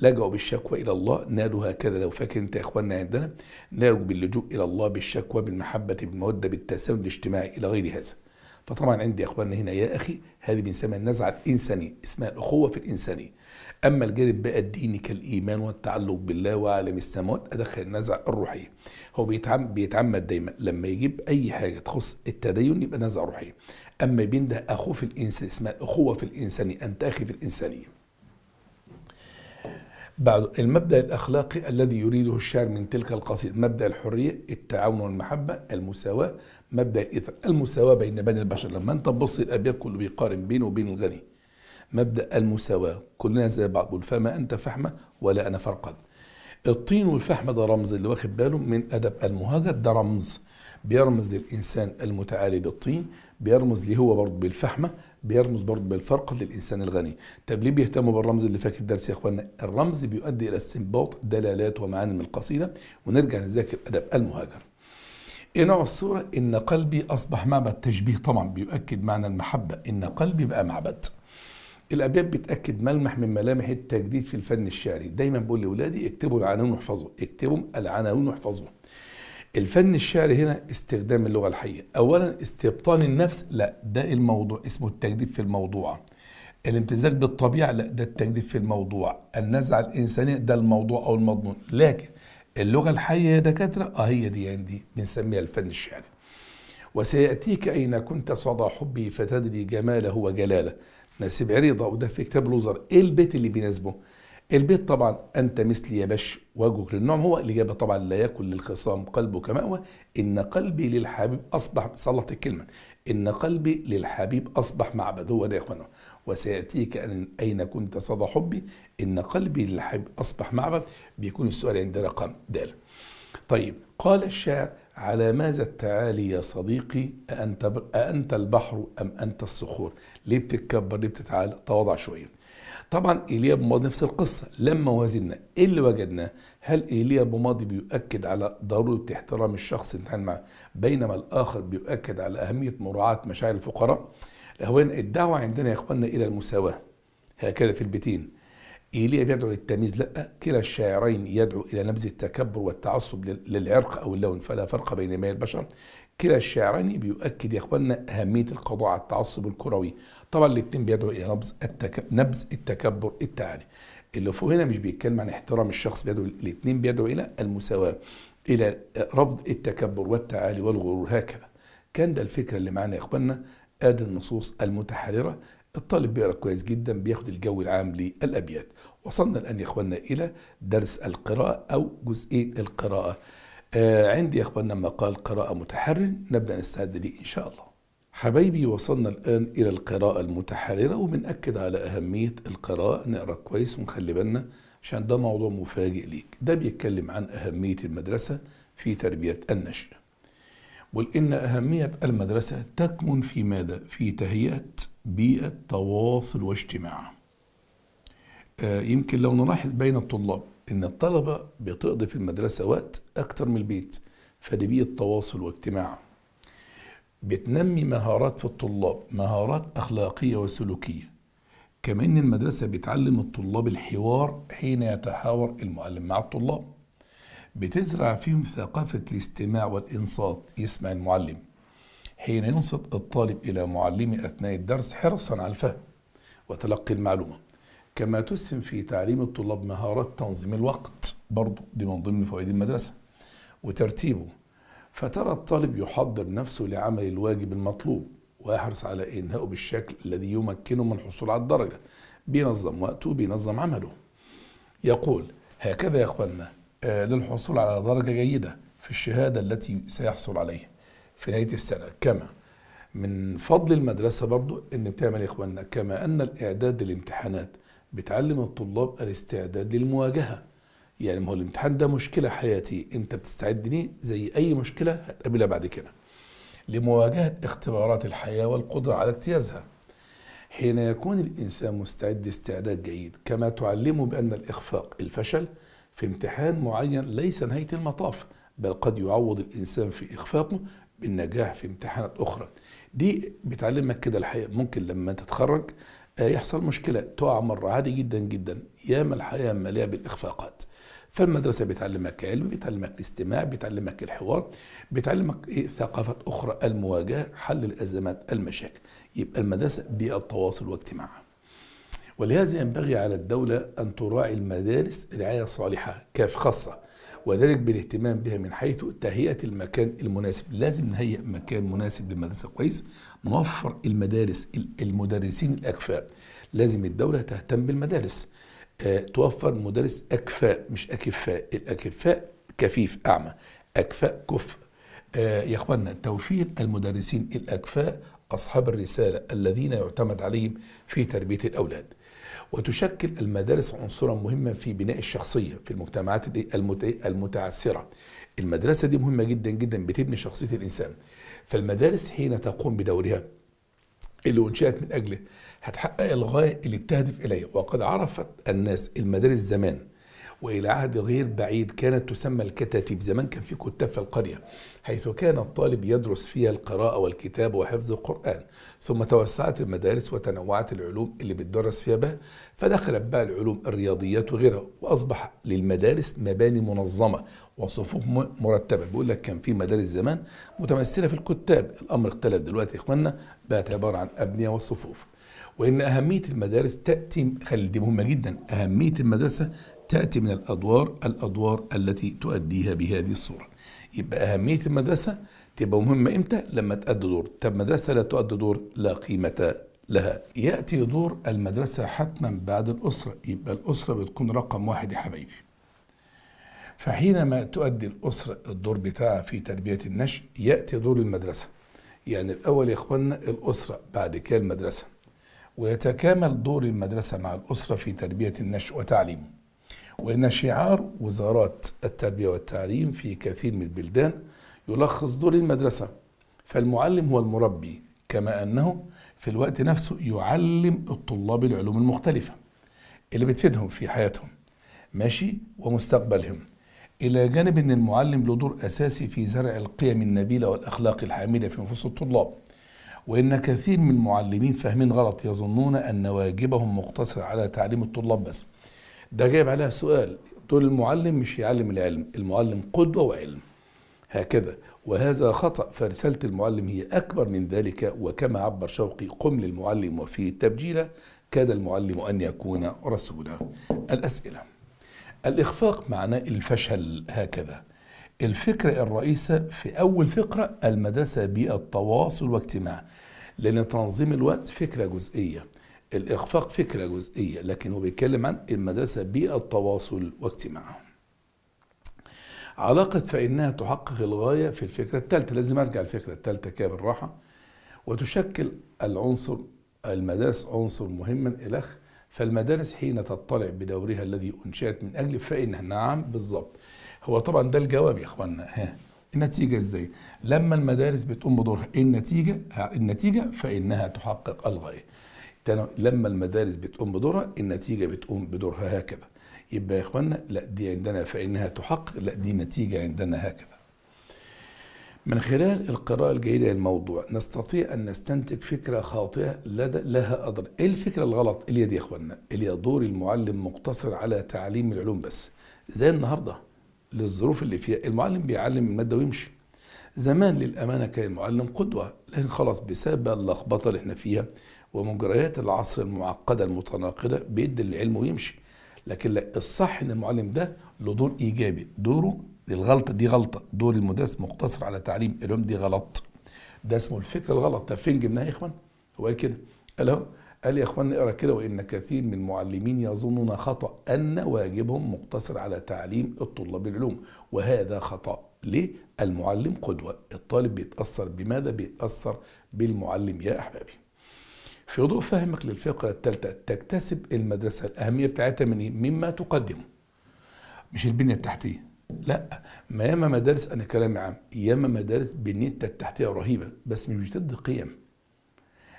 لجأوا بالشكوى إلى الله نالوا هكذا لو فاكر أنت يا إخواننا عندنا نالوا باللجوء إلى الله بالشكوى بالمحبة بالمودة بالتساوي الاجتماعي إلى غير هذا فطبعا عندي يا إخواننا هنا يا أخي هذه بنسميها النزعة الإنسانية اسمها الأخوة في الإنسانية أما الجانب بقى الديني كالإيمان والتعلق بالله وعالم السماوات أدخل النزع الروحية هو بيتعم بيتعمد دايما لما يجيب أي حاجة تخص التدين يبقى نزعة روحية أما بين ده أخوه في الإنسان اسمها الأخوة في الإنسانية يعني أنت أخي في الإنسانية بعد المبدأ الأخلاقي الذي يريده الشعر من تلك القصيدة مبدأ الحرية التعاون والمحبة المساواة مبدأ الإثر المساواة بين بني البشر لما أنت تبص الأبيات كله بيقارن بينه وبين الغني مبدأ المساواة كلنا زي بعض فما أنت فحمة ولا أنا فرقد الطين والفحمة ده رمز اللي واخد باله من أدب المهاجر ده رمز بيرمز للإنسان المتعالي بالطين بيرمز ليه هو برضه بالفحمة بيرمز برضه بالفرقد للإنسان الغني طب ليه بيهتموا بالرمز اللي فاكر الدرس يا إخوانا الرمز بيؤدي إلى استنباط دلالات ومعاني من القصيدة ونرجع نذاكر أدب المهاجر إيه نوع الصورة إن قلبي أصبح معبد تشبيه طبعا بيؤكد معنى المحبة إن قلبي بقى معبد الابيات بتاكد ملمح من ملامح التجديد في الفن الشعري دايما بقول لاولادي اكتبوا العناوين واحفظوا اكتبوا العناوين واحفظوا الفن الشعري هنا استخدام اللغه الحيه اولا استبطان النفس لا ده الموضوع اسمه التجديد في الموضوع الامتزاج بالطبيعه لا ده التجديد في الموضوع النزعه الانسانيه ده الموضوع او المضمون لكن اللغه الحيه يا دكاتره اه هي دي عندي يعني بنسميها الفن الشعري وسيأتيك أين كنت صدى حبي فتدري جماله وجلاله نسيب عريضة وده في كتاب لوزر ايه البيت اللي بيناسبه البيت طبعا أنت مثلي يا باش وجهك للنعم هو الإجابة طبعا لا يكن للخصام قلبك مأوى إن قلبي للحبيب أصبح صلت الكلمة إن قلبي للحبيب أصبح معبد هو ده يا إخوانا وسيأتيك أن أين كنت صدى حبي إن قلبي للحبيب أصبح معبد بيكون السؤال عند رقم د طيب قال الشاعر على ماذا التعالي يا صديقي أأنت, أأنت البحر أم أنت الصخور ليه بتتكبر ليه بتتعالى تواضع شوية طبعا ايليا بماضي نفس القصة لما وزننا ايه اللي وجدناه هل ايليا بماضي بيؤكد على ضرورة احترام الشخص انتهى بينما الاخر بيؤكد على اهمية مراعاة مشاعر الفقراء هو الدعوة عندنا يا اخواننا الى المساواة هكذا في البيتين إيليا بيدعو للتمييز لا كلا الشاعرين يدعو إلى نبذ التكبر والتعصب للعرق أو اللون فلا فرق بين ما البشر كلا الشاعرين بيؤكد يا اخواننا أهمية القضاء على التعصب الكروي طبعا الاثنين بيدعو إلى نبذ التكبر, نبز التكبر التعالي اللي فوق هنا مش بيتكلم عن احترام الشخص بيدعو الاثنين بيدعو إلى المساواة إلى رفض التكبر والتعالي والغرور هكذا كان ده الفكرة اللي معانا يا اخواننا ادي النصوص المتحررة الطالب بيقرا كويس جدا بياخد الجو العام للابيات وصلنا الان يا اخواننا الى درس القراءه او جزئيه القراءه آه عندي يا اخواننا مقال قراءه متحرر نبدا نستعد ليه ان شاء الله حبايبي وصلنا الآن إلى القراءة المتحررة وبنأكد على أهمية القراءة نقرأ كويس ونخلي بالنا عشان ده موضوع مفاجئ ليك ده بيتكلم عن أهمية المدرسة في تربية النشء قل إن أهمية المدرسة تكمن في ماذا؟ في تهيئة بيئة تواصل واجتماع آه، يمكن لو نلاحظ بين الطلاب ان الطلبة بتقضي في المدرسة وقت اكتر من البيت فدي بيئة تواصل واجتماع بتنمي مهارات في الطلاب مهارات اخلاقية وسلوكية كما ان المدرسة بتعلم الطلاب الحوار حين يتحاور المعلم مع الطلاب بتزرع فيهم ثقافة الاستماع والإنصات يسمع المعلم حين ينصت الطالب إلى معلم أثناء الدرس حرصا على الفهم وتلقي المعلومة كما تسهم في تعليم الطلاب مهارات تنظيم الوقت برضو دي من ضمن فوائد المدرسة وترتيبه فترى الطالب يحضر نفسه لعمل الواجب المطلوب ويحرص على إنهائه بالشكل الذي يمكنه من الحصول على الدرجة بينظم وقته بينظم عمله يقول هكذا يا أخواننا آه، للحصول على درجة جيدة في الشهادة التي سيحصل عليها في نهاية السنة كما من فضل المدرسة برضو ان بتعمل يا اخواننا كما ان الاعداد للامتحانات بتعلم الطلاب الاستعداد للمواجهة يعني ما هو الامتحان ده مشكلة حياتي انت بتستعد ليه زي اي مشكلة هتقابلها بعد كده لمواجهة اختبارات الحياة والقدرة على اجتيازها حين يكون الإنسان مستعد استعداد جيد كما تعلمه بأن الإخفاق الفشل في امتحان معين ليس نهاية المطاف بل قد يعوض الإنسان في إخفاقه بالنجاح في امتحانات اخرى دي بتعلمك كده الحقيقه ممكن لما تتخرج آه، يحصل مشكله تقع مره عادي جدا جدا ياما الحياه مليئه بالاخفاقات فالمدرسة بتعلمك علم بتعلمك الاستماع بتعلمك الحوار بتعلمك إيه ثقافات أخرى المواجهة حل الأزمات المشاكل يبقى المدرسة بيئة التواصل واجتماع ولهذا ينبغي على الدولة أن تراعي المدارس رعاية صالحة كاف خاصة وذلك بالاهتمام بها من حيث تهيئة المكان المناسب لازم نهيئ مكان مناسب للمدرسة كويس نوفر المدارس المدرسين الأكفاء لازم الدولة تهتم بالمدارس آه توفر مدرس أكفاء مش أكفاء الأكفاء كفيف أعمى أكفاء كف آه يا أخوانا توفير المدرسين الأكفاء أصحاب الرسالة الذين يعتمد عليهم في تربية الأولاد وتشكل المدارس عنصرا مهما في بناء الشخصية في المجتمعات المتعسرة المدرسة دي مهمة جدا جدا بتبني شخصية الإنسان فالمدارس حين تقوم بدورها اللي أنشأت من أجله هتحقق الغاية اللي بتهدف إليه وقد عرفت الناس المدارس زمان والى عهد غير بعيد كانت تسمى الكتاتيب زمان كان في كتاب في القريه حيث كان الطالب يدرس فيها القراءه والكتاب وحفظ القران ثم توسعت المدارس وتنوعت العلوم اللي بتدرس فيها به فدخلت بقى العلوم الرياضيات وغيرها واصبح للمدارس مباني منظمه وصفوف مرتبه بيقول لك كان في مدارس زمان متمثله في الكتاب الامر اختلف دلوقتي يا اخواننا بقت عباره عن ابنيه وصفوف وان اهميه المدارس تاتي خلي دي مهمه جدا اهميه المدرسه تأتي من الأدوار الأدوار التي تؤديها بهذه الصورة يبقى أهمية المدرسة تبقى مهمة إمتى؟ لما تؤدي دور طب مدرسة لا تؤدي دور لا قيمة لها يأتي دور المدرسة حتما بعد الأسرة يبقى الأسرة بتكون رقم واحد يا حبايبي فحينما تؤدي الأسرة الدور بتاعها في تربية النشء يأتي دور المدرسة يعني الأول يا إخواننا الأسرة بعد كده المدرسة ويتكامل دور المدرسة مع الأسرة في تربية النشء وتعليمه وإن شعار وزارات التربية والتعليم في كثير من البلدان يلخص دور المدرسة فالمعلم هو المربي كما أنه في الوقت نفسه يعلم الطلاب العلوم المختلفة اللي بتفيدهم في حياتهم ماشي ومستقبلهم إلى جانب أن المعلم له دور أساسي في زرع القيم النبيلة والأخلاق الحاملة في نفوس الطلاب وإن كثير من المعلمين فاهمين غلط يظنون أن واجبهم مقتصر على تعليم الطلاب بس ده جايب عليها سؤال دول المعلم مش يعلم العلم المعلم قدوة وعلم هكذا وهذا خطأ فرسالة المعلم هي أكبر من ذلك وكما عبر شوقي قم للمعلم وفيه تبجيلا كاد المعلم أن يكون رسولا الأسئلة الإخفاق معناه الفشل هكذا الفكرة الرئيسة في أول فقرة المدرسة بيئة تواصل واجتماع لأن تنظيم الوقت فكرة جزئية الإخفاق فكرة جزئية لكن هو بيتكلم عن المدرسة بيئة تواصل واجتماع علاقة فإنها تحقق الغاية في الفكرة الثالثة لازم أرجع الفكرة الثالثة كده بالراحة وتشكل العنصر المدارس عنصر مهما الأخ فالمدارس حين تطلع بدورها الذي أنشأت من أجل فإنها نعم بالظبط هو طبعا ده الجواب يا إخواننا ها النتيجة إزاي لما المدارس بتقوم بدورها إيه النتيجة النتيجة فإنها تحقق الغاية لما المدارس بتقوم بدورها النتيجة بتقوم بدورها هكذا يبقى يا إخوانا لا دي عندنا فإنها تحقق لا دي نتيجة عندنا هكذا من خلال القراءة الجيدة للموضوع نستطيع أن نستنتج فكرة خاطئة لدى لها أضر إيه الفكرة الغلط إيه اللي دي يا إخوانا إيه اللي دور المعلم مقتصر على تعليم العلوم بس زي النهاردة للظروف اللي فيها المعلم بيعلم المادة ويمشي زمان للأمانة كان المعلم قدوة لكن خلاص بسبب اللخبطة اللي احنا فيها ومجريات العصر المعقدة المتناقضة بيدي العلم ويمشي لكن لا الصح ان المعلم ده له دور ايجابي دوره الغلطه دي غلطه دور المدرس مقتصر على تعليم العلوم دي غلط ده اسمه الفكر الغلط طب فين جبناها يا اخوان هو قال كده قال اهو قال يا اخوان اقرا كده وان كثير من المعلمين يظنون خطا ان واجبهم مقتصر على تعليم الطلاب العلوم وهذا خطا ليه المعلم قدوه الطالب بيتاثر بماذا بيتاثر بالمعلم يا احبابي في ضوء فهمك للفقرة الثالثة تكتسب المدرسة الأهمية بتاعتها من إيه؟ مما تقدمه مش البنية التحتية لا ما ياما مدارس أنا كلام عام ياما مدارس بنيتها التحتية رهيبة بس مش بتدي قيم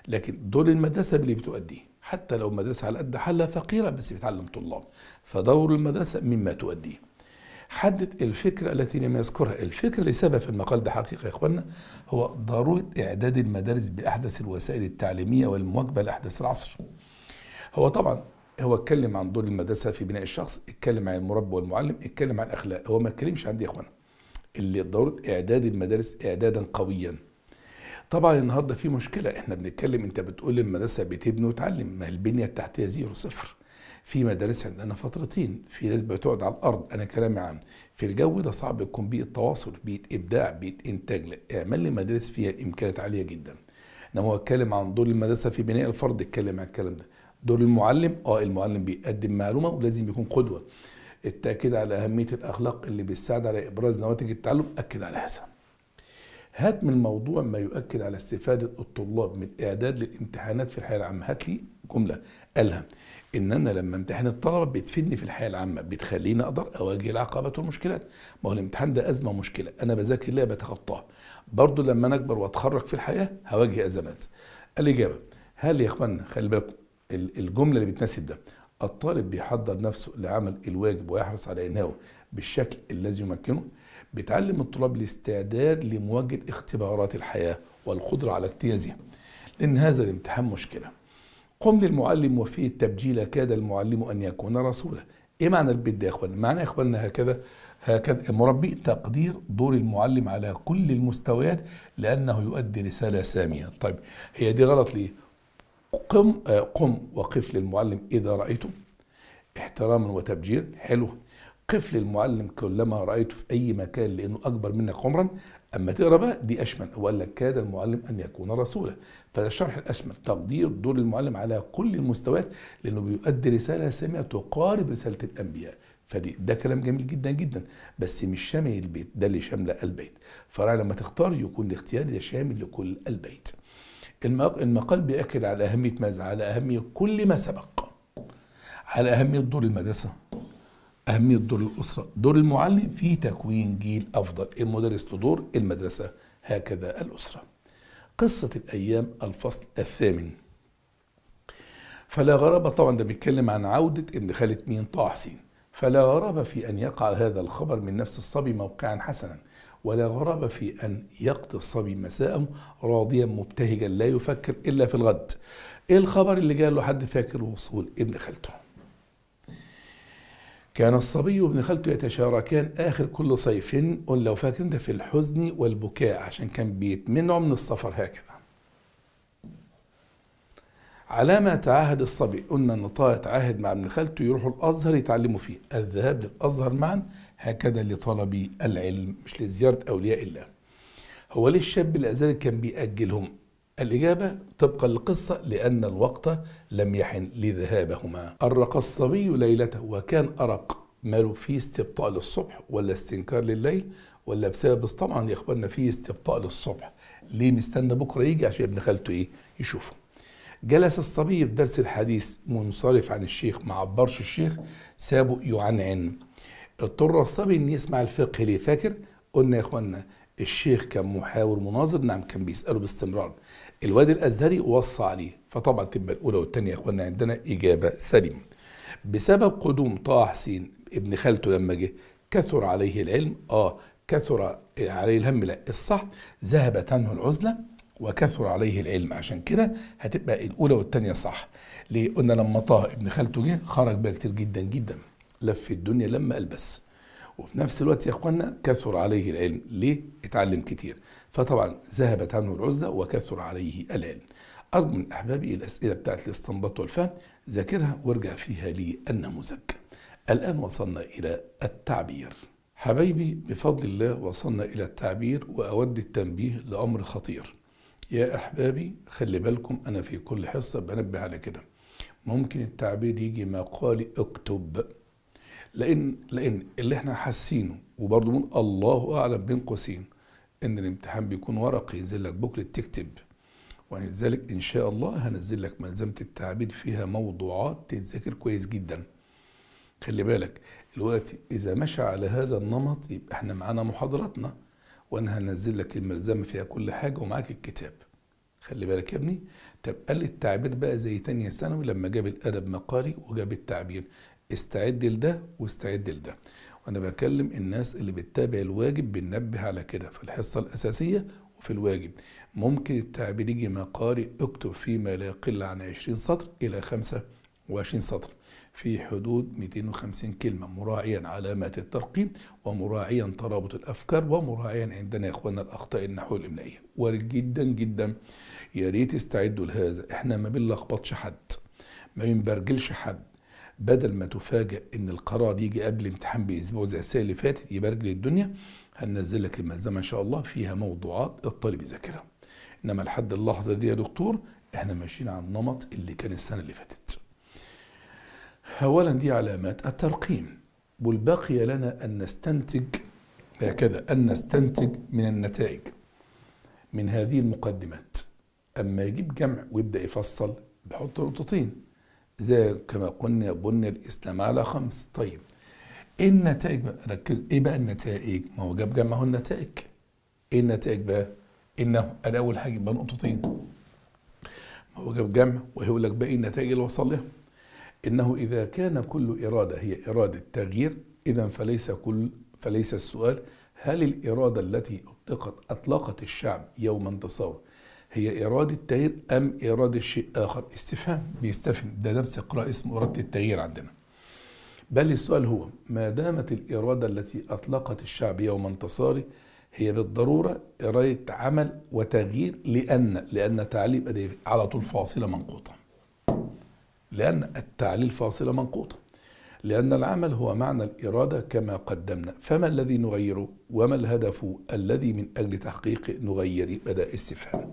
لكن دور المدرسة اللي بتؤديه حتى لو مدرسة على قد حالها فقيرة بس بتعلم طلاب فدور المدرسة مما تؤديه حدد الفكرة التي لم يذكرها الفكرة اللي سابها في المقال ده حقيقة يا إخواننا هو ضرورة إعداد المدارس بأحدث الوسائل التعليمية والمواكبة لأحداث العصر هو طبعا هو اتكلم عن دور المدرسة في بناء الشخص اتكلم عن المربى والمعلم اتكلم عن الأخلاق هو ما اتكلمش عن دي يا إخوانا اللي ضرورة إعداد المدارس إعدادا قويا طبعا النهارده في مشكله احنا بنتكلم انت بتقول المدرسه بتبني وتعلم ما البنيه التحتيه زيرو صفر في مدارس عندنا فترتين في ناس بتقعد على الارض انا كلامي عام في الجو ده صعب يكون بيئه تواصل بيئه ابداع بيئه انتاج اعمل لي مدارس فيها امكانيات عاليه جدا انما هو اتكلم عن دور المدرسه في بناء الفرد اتكلم عن الكلام ده دور المعلم اه المعلم بيقدم معلومه ولازم يكون قدوه التاكيد على اهميه الاخلاق اللي بتساعد على ابراز نواتج التعلم اكد على هذا هات من الموضوع ما يؤكد على استفادة الطلاب من الإعداد للامتحانات في الحياة العامة هات لي جملة قالها ان انا لما امتحن الطلبه بتفيدني في الحياه العامه بتخليني اقدر اواجه العقبات والمشكلات ما هو الامتحان ده ازمه ومشكله انا بذاكر ليه بتخطاها برضه لما انا اكبر واتخرج في الحياه هواجه ازمات الاجابه هل يا اخوانا خلي بالكم الجمله اللي بتناسب ده الطالب بيحضر نفسه لعمل الواجب ويحرص على انهائه بالشكل الذي يمكنه بتعلم الطلاب الاستعداد لمواجهه اختبارات الحياه والقدره على اجتيازها لان هذا الامتحان مشكله قم للمعلم وفيه التبجيل كاد المعلم أن يكون رسولا إيه معنى البيت ده يا إخوان؟ معنى يا إخواننا هكذا هكذا مربي تقدير دور المعلم على كل المستويات لأنه يؤدي رسالة سامية طيب هي دي غلط ليه؟ قم آه، قم وقف للمعلم إذا رأيته احتراما وتبجيل حلو قف للمعلم كلما رأيته في أي مكان لأنه أكبر منك عمرا اما تقرا بقى دي اشمل هو قال لك كاد المعلم ان يكون رسولا فده الشرح الاشمل تقدير دور المعلم على كل المستويات لانه بيؤدي رساله ساميه تقارب رساله الانبياء فدي ده كلام جميل جدا جدا بس مش شامل البيت ده اللي شامله البيت فرع لما تختار يكون الاختيار ده شامل لكل البيت المقال بيأكد على أهمية ماذا؟ على أهمية كل ما سبق على أهمية دور المدرسة أهمية دور الأسرة دور المعلم في تكوين جيل أفضل المدرس لدور المدرسة هكذا الأسرة قصة الأيام الفصل الثامن فلا غرابة طبعا ده بيتكلم عن عودة ابن خالة مين طه حسين فلا غرابة في أن يقع هذا الخبر من نفس الصبي موقعا حسنا ولا غرابة في أن يقضي الصبي مساء راضيا مبتهجا لا يفكر إلا في الغد إيه الخبر اللي له حد فاكر وصول ابن خالته كان الصبي وابن خالته يتشاركان آخر كل صيف قل لو فاكر انت في الحزن والبكاء عشان كان بيتمنعوا من السفر هكذا على ما تعاهد الصبي قلنا ان طه تعاهد مع ابن خالته يروحوا الازهر يتعلموا فيه الذهاب للازهر معا هكذا لطلب العلم مش لزياره اولياء الله هو ليه الشاب الازهري كان بيأجلهم الإجابة طبقا للقصة لأن الوقت لم يحن لذهابهما أرق الصبي ليلته وكان أرق ماله في استبطاء للصبح ولا استنكار لليل ولا بسبب طبعا يخبرنا في استبطاء للصبح ليه مستنى بكرة يجي عشان ابن خالته إيه يشوفه جلس الصبي في درس الحديث منصرف عن الشيخ ما عبرش الشيخ سابه يعنعن اضطر الصبي ان يسمع الفقه ليه فاكر قلنا يا اخوانا الشيخ كان محاور مناظر نعم كان بيسأله باستمرار الواد الازهري وصى عليه فطبعا تبقى الاولى والثانيه يا اخوانا عندنا اجابه سليمه بسبب قدوم طه حسين ابن خالته لما جه كثر عليه العلم اه كثر عليه الهم لا الصح ذهبت عنه العزله وكثر عليه العلم عشان كده هتبقى الاولى والثانيه صح ليه قلنا لما طه ابن خالته جه خرج بقى كتير جدا جدا لف الدنيا لما البس وفي نفس الوقت يا اخوانا كثر عليه العلم ليه اتعلم كتير فطبعا ذهبت عنه العزة وكثر عليه الآن أرجو من أحبابي الأسئلة بتاعت الاستنباط والفهم ذاكرها وارجع فيها للنموذج الآن وصلنا إلى التعبير حبايبي بفضل الله وصلنا إلى التعبير وأود التنبيه لأمر خطير يا أحبابي خلي بالكم أنا في كل حصة بنبه على كده ممكن التعبير يجي مقالي اكتب لأن لأن اللي احنا حاسينه وبرضه بنقول الله أعلم بين قوسين ان الامتحان بيكون ورقي ينزل لك بوكلت تكتب ولذلك ان شاء الله هنزل لك ملزمه التعبير فيها موضوعات تتذاكر كويس جدا خلي بالك الوقت اذا مشى على هذا النمط يبقى احنا معانا محاضراتنا وانا هنزل لك الملزمه فيها كل حاجه ومعاك الكتاب خلي بالك يا ابني طب قال التعبير بقى زي تانية ثانوي لما جاب الادب مقالي وجاب التعبير استعد لده واستعد لده وانا بكلم الناس اللي بتتابع الواجب بننبه على كده في الحصه الاساسيه وفي الواجب ممكن التعبير يجي مقاري اكتب فيما لا يقل عن 20 سطر الى 25 سطر في حدود 250 كلمة مراعيا علامات الترقيم ومراعيا ترابط الأفكار ومراعيا عندنا يا إخواننا الأخطاء النحو الإملائية وارد جدا جدا يا ريت استعدوا لهذا إحنا ما بنلخبطش حد ما بنبرجلش حد بدل ما تفاجئ ان القرار يجي قبل امتحان باسبوع زي السنه اللي فاتت يبقى رجل الدنيا هننزل لك الملزمه ان شاء الله فيها موضوعات الطالب يذاكرها انما لحد اللحظه دي يا دكتور احنا ماشيين على النمط اللي كان السنه اللي فاتت اولا دي علامات الترقيم والباقي لنا ان نستنتج هكذا ان نستنتج من النتائج من هذه المقدمات اما يجيب جمع ويبدا يفصل بحط نقطتين زي كما قلنا بني الإسلام على خمس طيب ايه النتائج بقى ركز ايه بقى النتائج ما هو جاب جمع النتائج ايه النتائج بقى انه اول حاجه يبقى نقطتين ما هو جاب جمع وهيقول لك بقى ايه النتائج اللي وصل لها انه اذا كان كل اراده هي اراده تغيير اذا فليس كل فليس السؤال هل الاراده التي اطلقت اطلقت الشعب يوم انتصاره هي إرادة التغيير أم إرادة شيء آخر استفهام بيستفهم ده درس قراءة اسمه إرادة التغيير عندنا بل السؤال هو ما دامت الإرادة التي أطلقت الشعب يوم انتصاره هي بالضرورة إرادة عمل وتغيير لأن لأن تعليل على طول فاصلة منقوطة لأن التعليل فاصلة منقوطة لأن العمل هو معنى الإرادة كما قدمنا فما الذي نغيره وما الهدف الذي من أجل تحقيقه نغير بدأ استفهام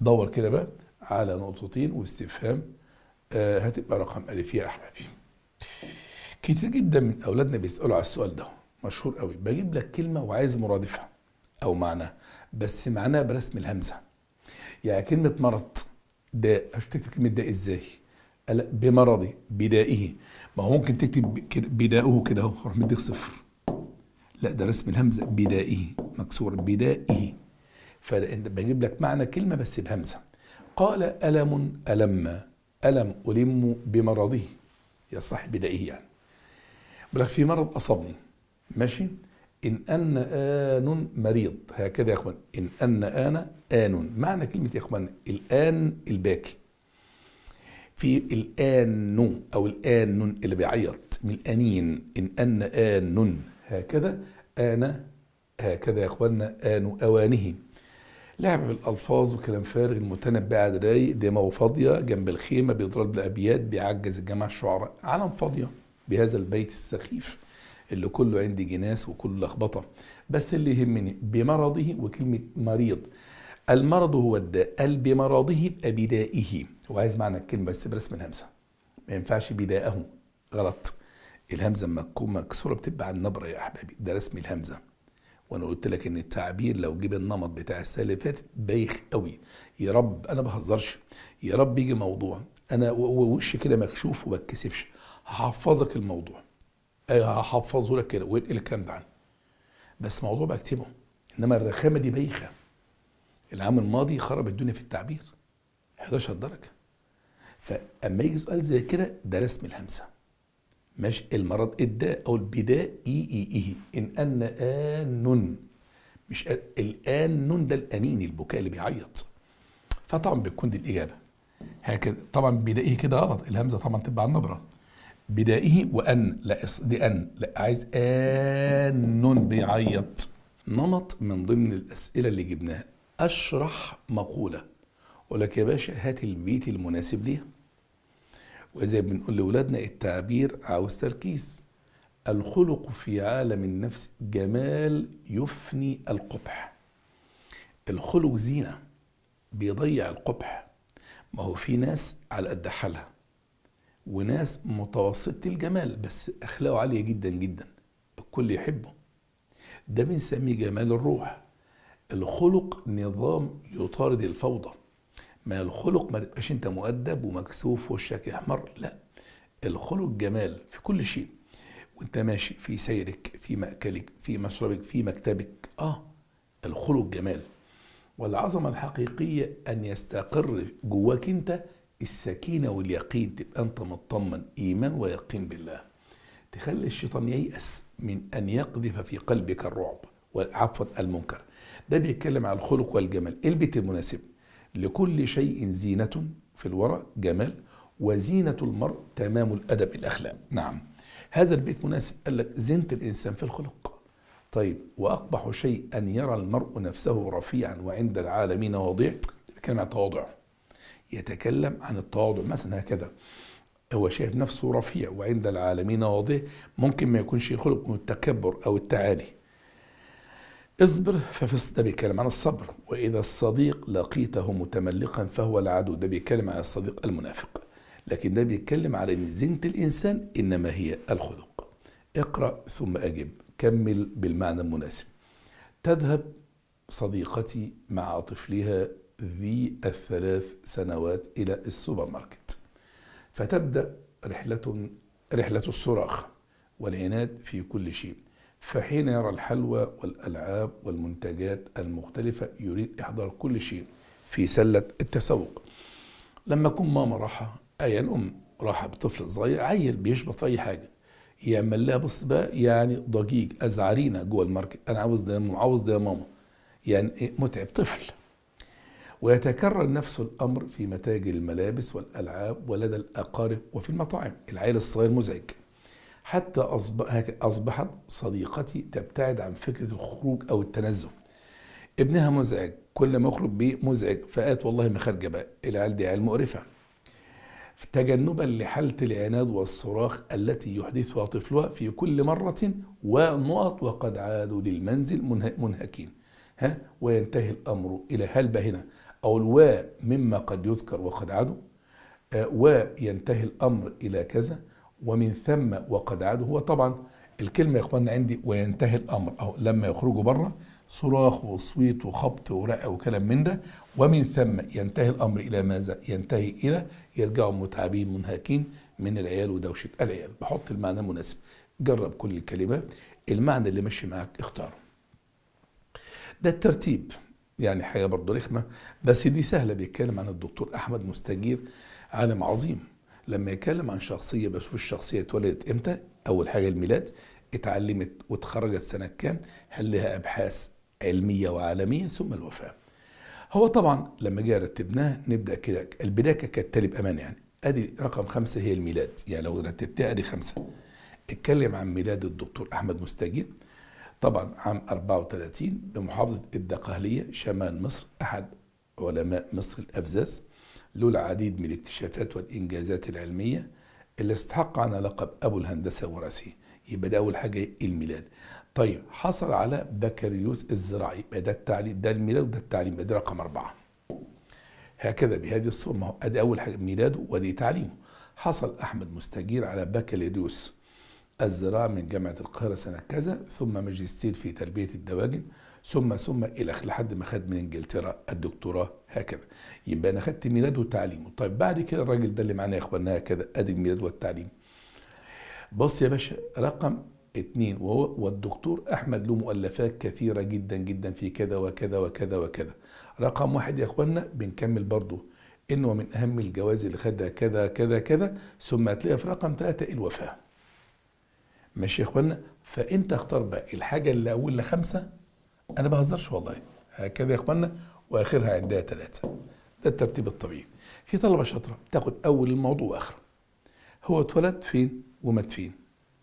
دور كده بقى على نقطتين واستفهام آه هتبقى رقم ألف يا أحبابي كتير جدا من أولادنا بيسألوا على السؤال ده مشهور قوي بجيب لك كلمة وعايز مرادفها أو معناها بس معناها برسم الهمزة يعني كلمة مرض داء هتكتب كلمة داء إزاي؟ بمرضي بدائه ما هو ممكن تكتب بدائه كده اهو روح مديك صفر لا ده رسم الهمزه بدائه مكسور بدائه فبجيب لك معنى كلمة بس بهمزة قال ألم ألم ألم ألم بمرضه يا صاحب إيه يعني بلغ في مرض أصابني ماشي إن أن آن مريض هكذا يا أخوان إن أن آن آن معنى كلمة يا أخوان الآن الباكي في الآن أو الآن اللي بيعيط من الآنين إن أن آن هكذا آن هكذا يا إخواننا آن أوانه لعب بالالفاظ وكلام فارغ قاعد رايق دماغه فاضيه جنب الخيمه بيضرب الابيات بيعجز الجماعه الشعراء عالم فاضيه بهذا البيت السخيف اللي كله عندي جناس وكله لخبطه بس اللي يهمني بمرضه وكلمه مريض المرض هو الداء قال بمرضه بدائه هو عايز معنى الكلمه بس برسم الهمزه ما ينفعش بدائه غلط الهمزه لما تكون مكسوره بتبقى على النبره يا احبابي ده رسم الهمزه وانا قلت لك ان التعبير لو جيب النمط بتاع السنه اللي فاتت بايخ قوي يا رب انا بهزرش يا رب يجي موضوع انا وشي كده مكشوف وبتكسفش هحفظك الموضوع هحفظه لك كده واتقل الكلام ده عني بس موضوع بكتبه انما الرخامه دي بايخه العام الماضي خرب الدنيا في التعبير 11 درجه فاما يجي سؤال زي كده ده رسم الهمسه ماشي المرض الداء او البداء اي اي اي ان ان ان مش الان ده الانين البكاء اللي بيعيط فطبعا بتكون دي الاجابه هكذا طبعا بدائه كده غلط الهمزه طبعا تبقى على النبره بدائه وان لا دي ان لا عايز ان بيعيط نمط من ضمن الاسئله اللي جبناها اشرح مقوله اقول لك يا باشا هات البيت المناسب ليها وزي بنقول لأولادنا التعبير عاوز تركيز الخلق في عالم النفس جمال يفني القبح الخلق زينة بيضيع القبح ما هو في ناس على قد حالها وناس متوسطة الجمال بس أخلاقه عالية جدا جدا الكل يحبه ده بنسميه جمال الروح الخلق نظام يطارد الفوضى ما الخلق ما تبقاش انت مؤدب ومكسوف وشك احمر لا الخلق جمال في كل شيء وانت ماشي في سيرك في مأكلك في مشربك في مكتبك اه الخلق جمال والعظمة الحقيقية أن يستقر جواك أنت السكينة واليقين تبقى أنت مطمن إيمان ويقين بالله تخلي الشيطان ييأس من أن يقذف في قلبك الرعب عفوا المنكر ده بيتكلم عن الخلق والجمال إيه البيت المناسب لكل شيء زينة في الورى جمال وزينة المرء تمام الأدب الأخلاق نعم هذا البيت مناسب قال لك زينة الإنسان في الخلق طيب وأقبح شيء أن يرى المرء نفسه رفيعا وعند العالمين وضيع يتكلم عن التواضع يتكلم عن التواضع مثلا هكذا هو شايف نفسه رفيع وعند العالمين وضيع ممكن ما يكونش الخلق من التكبر أو التعالي اصبر ففص ده بيتكلم عن الصبر واذا الصديق لقيته متملقا فهو العدو ده بيتكلم عن الصديق المنافق لكن ده بيتكلم على ان زينه الانسان انما هي الخلق اقرا ثم اجب كمل بالمعنى المناسب تذهب صديقتي مع طفلها ذي الثلاث سنوات الى السوبر ماركت فتبدا رحله رحله الصراخ والعناد في كل شيء فحين يرى الحلوى والألعاب والمنتجات المختلفة يريد إحضار كل شيء في سلة التسوق لما أكون ماما راحة أي الأم راحة بطفل صغير عيل بيشبط في أي حاجة يا لها بص بقى يعني ضجيج أزعرينا جوه الماركت أنا عاوز ده ماما عاوز ده يا ماما يعني إيه، متعب طفل ويتكرر نفس الأمر في متاجر الملابس والألعاب ولدى الأقارب وفي المطاعم العيل الصغير مزعج حتى أصبحت صديقتي تبتعد عن فكرة الخروج أو التنزه ابنها مزعج كل ما اخرج بيه مزعج فقالت والله ما خارجه بقى العيال دي عيال مقرفه تجنبا لحاله العناد والصراخ التي يحدثها طفلها في كل مره ونقط وقد عادوا للمنزل منهكين ها وينتهي الامر الى هلبة هنا او الوا مما قد يذكر وقد عادوا آه، وينتهي الامر الى كذا ومن ثم وقد عادوا هو طبعا الكلمة يا إخواننا عندي وينتهي الأمر أو لما يخرجوا بره صراخ وصويت وخبط ورق وكلام من ده ومن ثم ينتهي الأمر إلى ماذا؟ ينتهي إلى يرجعوا متعبين منهكين من العيال ودوشة العيال بحط المعنى المناسب جرب كل الكلمة المعنى اللي ماشي معاك اختاره ده الترتيب يعني حاجة برضه رخمة بس دي سهلة بيتكلم عن الدكتور أحمد مستجير عالم عظيم لما يتكلم عن شخصية بشوف الشخصية اتولدت امتى أول حاجة الميلاد اتعلمت واتخرجت سنة كام هل لها أبحاث علمية وعالمية ثم الوفاة هو طبعا لما جه رتبناه نبدأ كده البداية كالتالي بأمان يعني ادي رقم خمسة هي الميلاد يعني لو رتبتها ادي خمسة اتكلم عن ميلاد الدكتور أحمد مستجيب طبعا عام 34 بمحافظة الدقهلية شمال مصر أحد علماء مصر الأفزاز له العديد من الاكتشافات والإنجازات العلمية اللي استحق عنها لقب أبو الهندسة الوراثية يبقى ده أول حاجة الميلاد طيب حصل على بكالوريوس الزراعي يبقى ده التعليم ده الميلاد وده التعليم ده رقم أربعة هكذا بهذه الصورة ما هو أدي أول حاجة ميلاده ودي تعليمه حصل أحمد مستجير على بكالوريوس الزراعة من جامعة القاهرة سنة كذا ثم ماجستير في تربية الدواجن ثم ثم اخره لحد ما خد من انجلترا الدكتوراه هكذا يبقى انا خدت ميلاد وتعليم طيب بعد كده الراجل ده اللي معانا يا اخوانا هكذا ادي الميلاد والتعليم بص يا باشا رقم اثنين وهو والدكتور احمد له مؤلفات كثيره جدا جدا في كذا وكذا وكذا وكذا رقم واحد يا اخوانا بنكمل برضه انه من اهم الجوائز اللي خدها كذا كذا كذا ثم هتلاقي في رقم ثلاثه الوفاه ماشي يا اخوانا فانت اختار بقى الحاجه اللي اول خمسه انا ما بهزرش والله هكذا يا اخوانا واخرها عندها ثلاثه ده الترتيب الطبيعي في طلبه شاطره تاخد اول الموضوع واخره هو اتولد فين ومات فين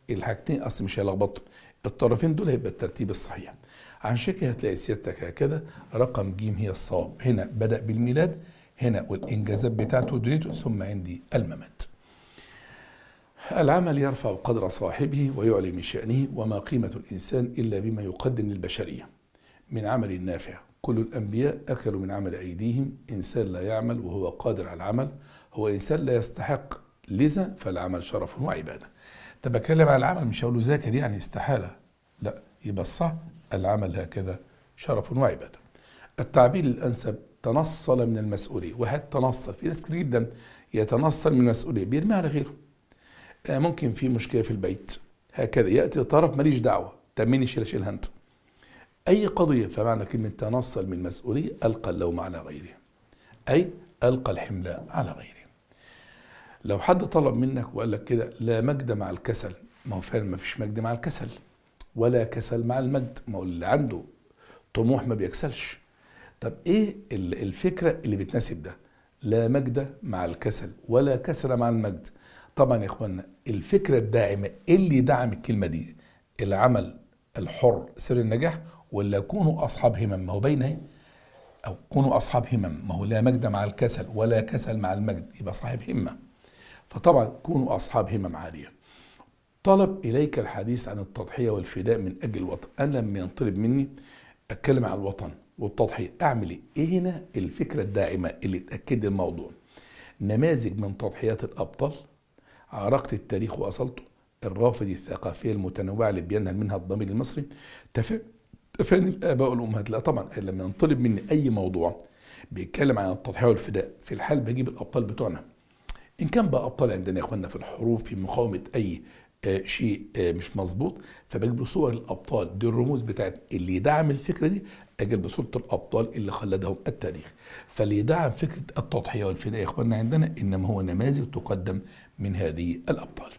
الحاجتين اصل مش هيلخبطوا الطرفين دول هيبقى الترتيب الصحيح عن شكل هتلاقي سيادتك هكذا رقم جيم هي الصواب هنا بدا بالميلاد هنا والانجازات بتاعته ودنيته ثم عندي الممات العمل يرفع قدر صاحبه ويعلي من شأنه وما قيمة الإنسان إلا بما يقدم للبشرية من عمل نافع كل الأنبياء أكلوا من عمل أيديهم إنسان لا يعمل وهو قادر على العمل هو إنسان لا يستحق لذا فالعمل شرف وعبادة طب بتكلم عن العمل مش هقوله ذاكر يعني استحالة لا يبقى الصح العمل هكذا شرف وعبادة التعبير الأنسب تنصل من المسؤولية واحد تنصل في ناس كتير جدا يتنصل من المسؤولية بيرميها على غيره آه، ممكن في مشكلة في البيت هكذا يأتي طرف ماليش دعوة طب شيل شيلها أنت أي قضية فمعنى كلمة تنصل من مسؤولية ألقى اللوم على غيره أي ألقى الحملة على غيره لو حد طلب منك وقال لك كده لا مجد مع الكسل ما هو فعلا ما فيش مجد مع الكسل ولا كسل مع المجد ما هو اللي عنده طموح ما بيكسلش طب ايه الفكرة اللي بتناسب ده لا مجد مع الكسل ولا كسل مع المجد طبعا يا اخوانا الفكرة الداعمة اللي دعم الكلمة دي العمل الحر سر النجاح ولا كونوا أصحاب همم ما هو بين إيه؟ أو كونوا أصحاب همم ما هو لا مجد مع الكسل ولا كسل مع المجد يبقى صاحب همة فطبعا كونوا أصحاب همم عالية طلب إليك الحديث عن التضحية والفداء من أجل الوطن أنا لما ينطلب مني أتكلم عن الوطن والتضحية أعمل إيه هنا الفكرة الداعمة اللي تأكد الموضوع نماذج من تضحيات الأبطال عرقت التاريخ وأصلته الرافد الثقافية المتنوعة اللي بينهل منها الضمير المصري تفق فين الاباء والامهات لا طبعا لما ينطلب مني اي موضوع بيتكلم عن التضحيه والفداء في الحال بجيب الابطال بتوعنا ان كان بقى ابطال عندنا يا اخواننا في الحروب في مقاومه اي آه، شيء آه، مش مظبوط فبجيب صور الابطال دي الرموز بتاعت اللي يدعم الفكره دي اجيب بصوره الابطال اللي خلدهم التاريخ فاللي يدعم فكره التضحيه والفداء يا اخواننا عندنا انما هو نماذج تقدم من هذه الابطال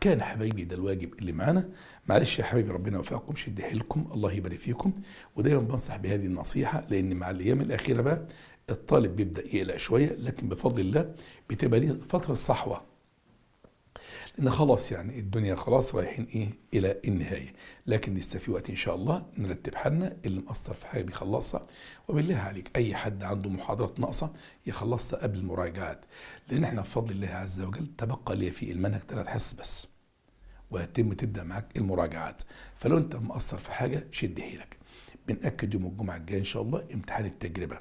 كان حبايبي ده الواجب اللي معانا معلش يا حبايبي ربنا يوفقكم شد حيلكم الله يبارك فيكم ودايما بنصح بهذه النصيحه لان مع الايام الاخيره بقى الطالب بيبدا يقلق شويه لكن بفضل الله بتبقى دي فتره صحوه لان خلاص يعني الدنيا خلاص رايحين ايه الى النهايه لكن لسه في وقت ان شاء الله نرتب حالنا اللي مقصر في حاجه بيخلصها وبالله عليك اي حد عنده محاضرات ناقصه يخلصها قبل المراجعات لان احنا بفضل الله عز وجل تبقى لي في المنهج ثلاث حصص بس وهتم تبدا معاك المراجعات فلو انت مقصر في حاجه شد حيلك بنأكد يوم الجمعه الجايه ان شاء الله امتحان التجربه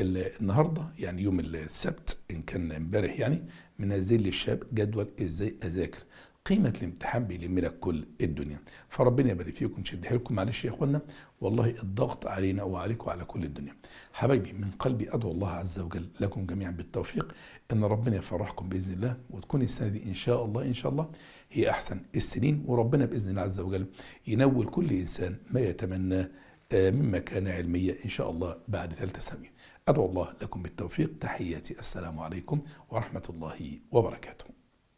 النهارده يعني يوم السبت ان كان امبارح يعني منزل للشاب جدول ازاي اذاكر قيمة الامتحان بيلم لك كل الدنيا فربنا يبارك فيكم شد حيلكم معلش يا اخوانا والله الضغط علينا وعليكم وعلى كل الدنيا حبايبي من قلبي ادعو الله عز وجل لكم جميعا بالتوفيق ان ربنا يفرحكم باذن الله وتكون السنه دي ان شاء الله ان شاء الله هي أحسن السنين وربنا بإذن الله عز وجل ينول كل إنسان ما يتمناه من مكانة علمية إن شاء الله بعد ثلاثة سنين أدعو الله لكم بالتوفيق تحياتي السلام عليكم ورحمة الله وبركاته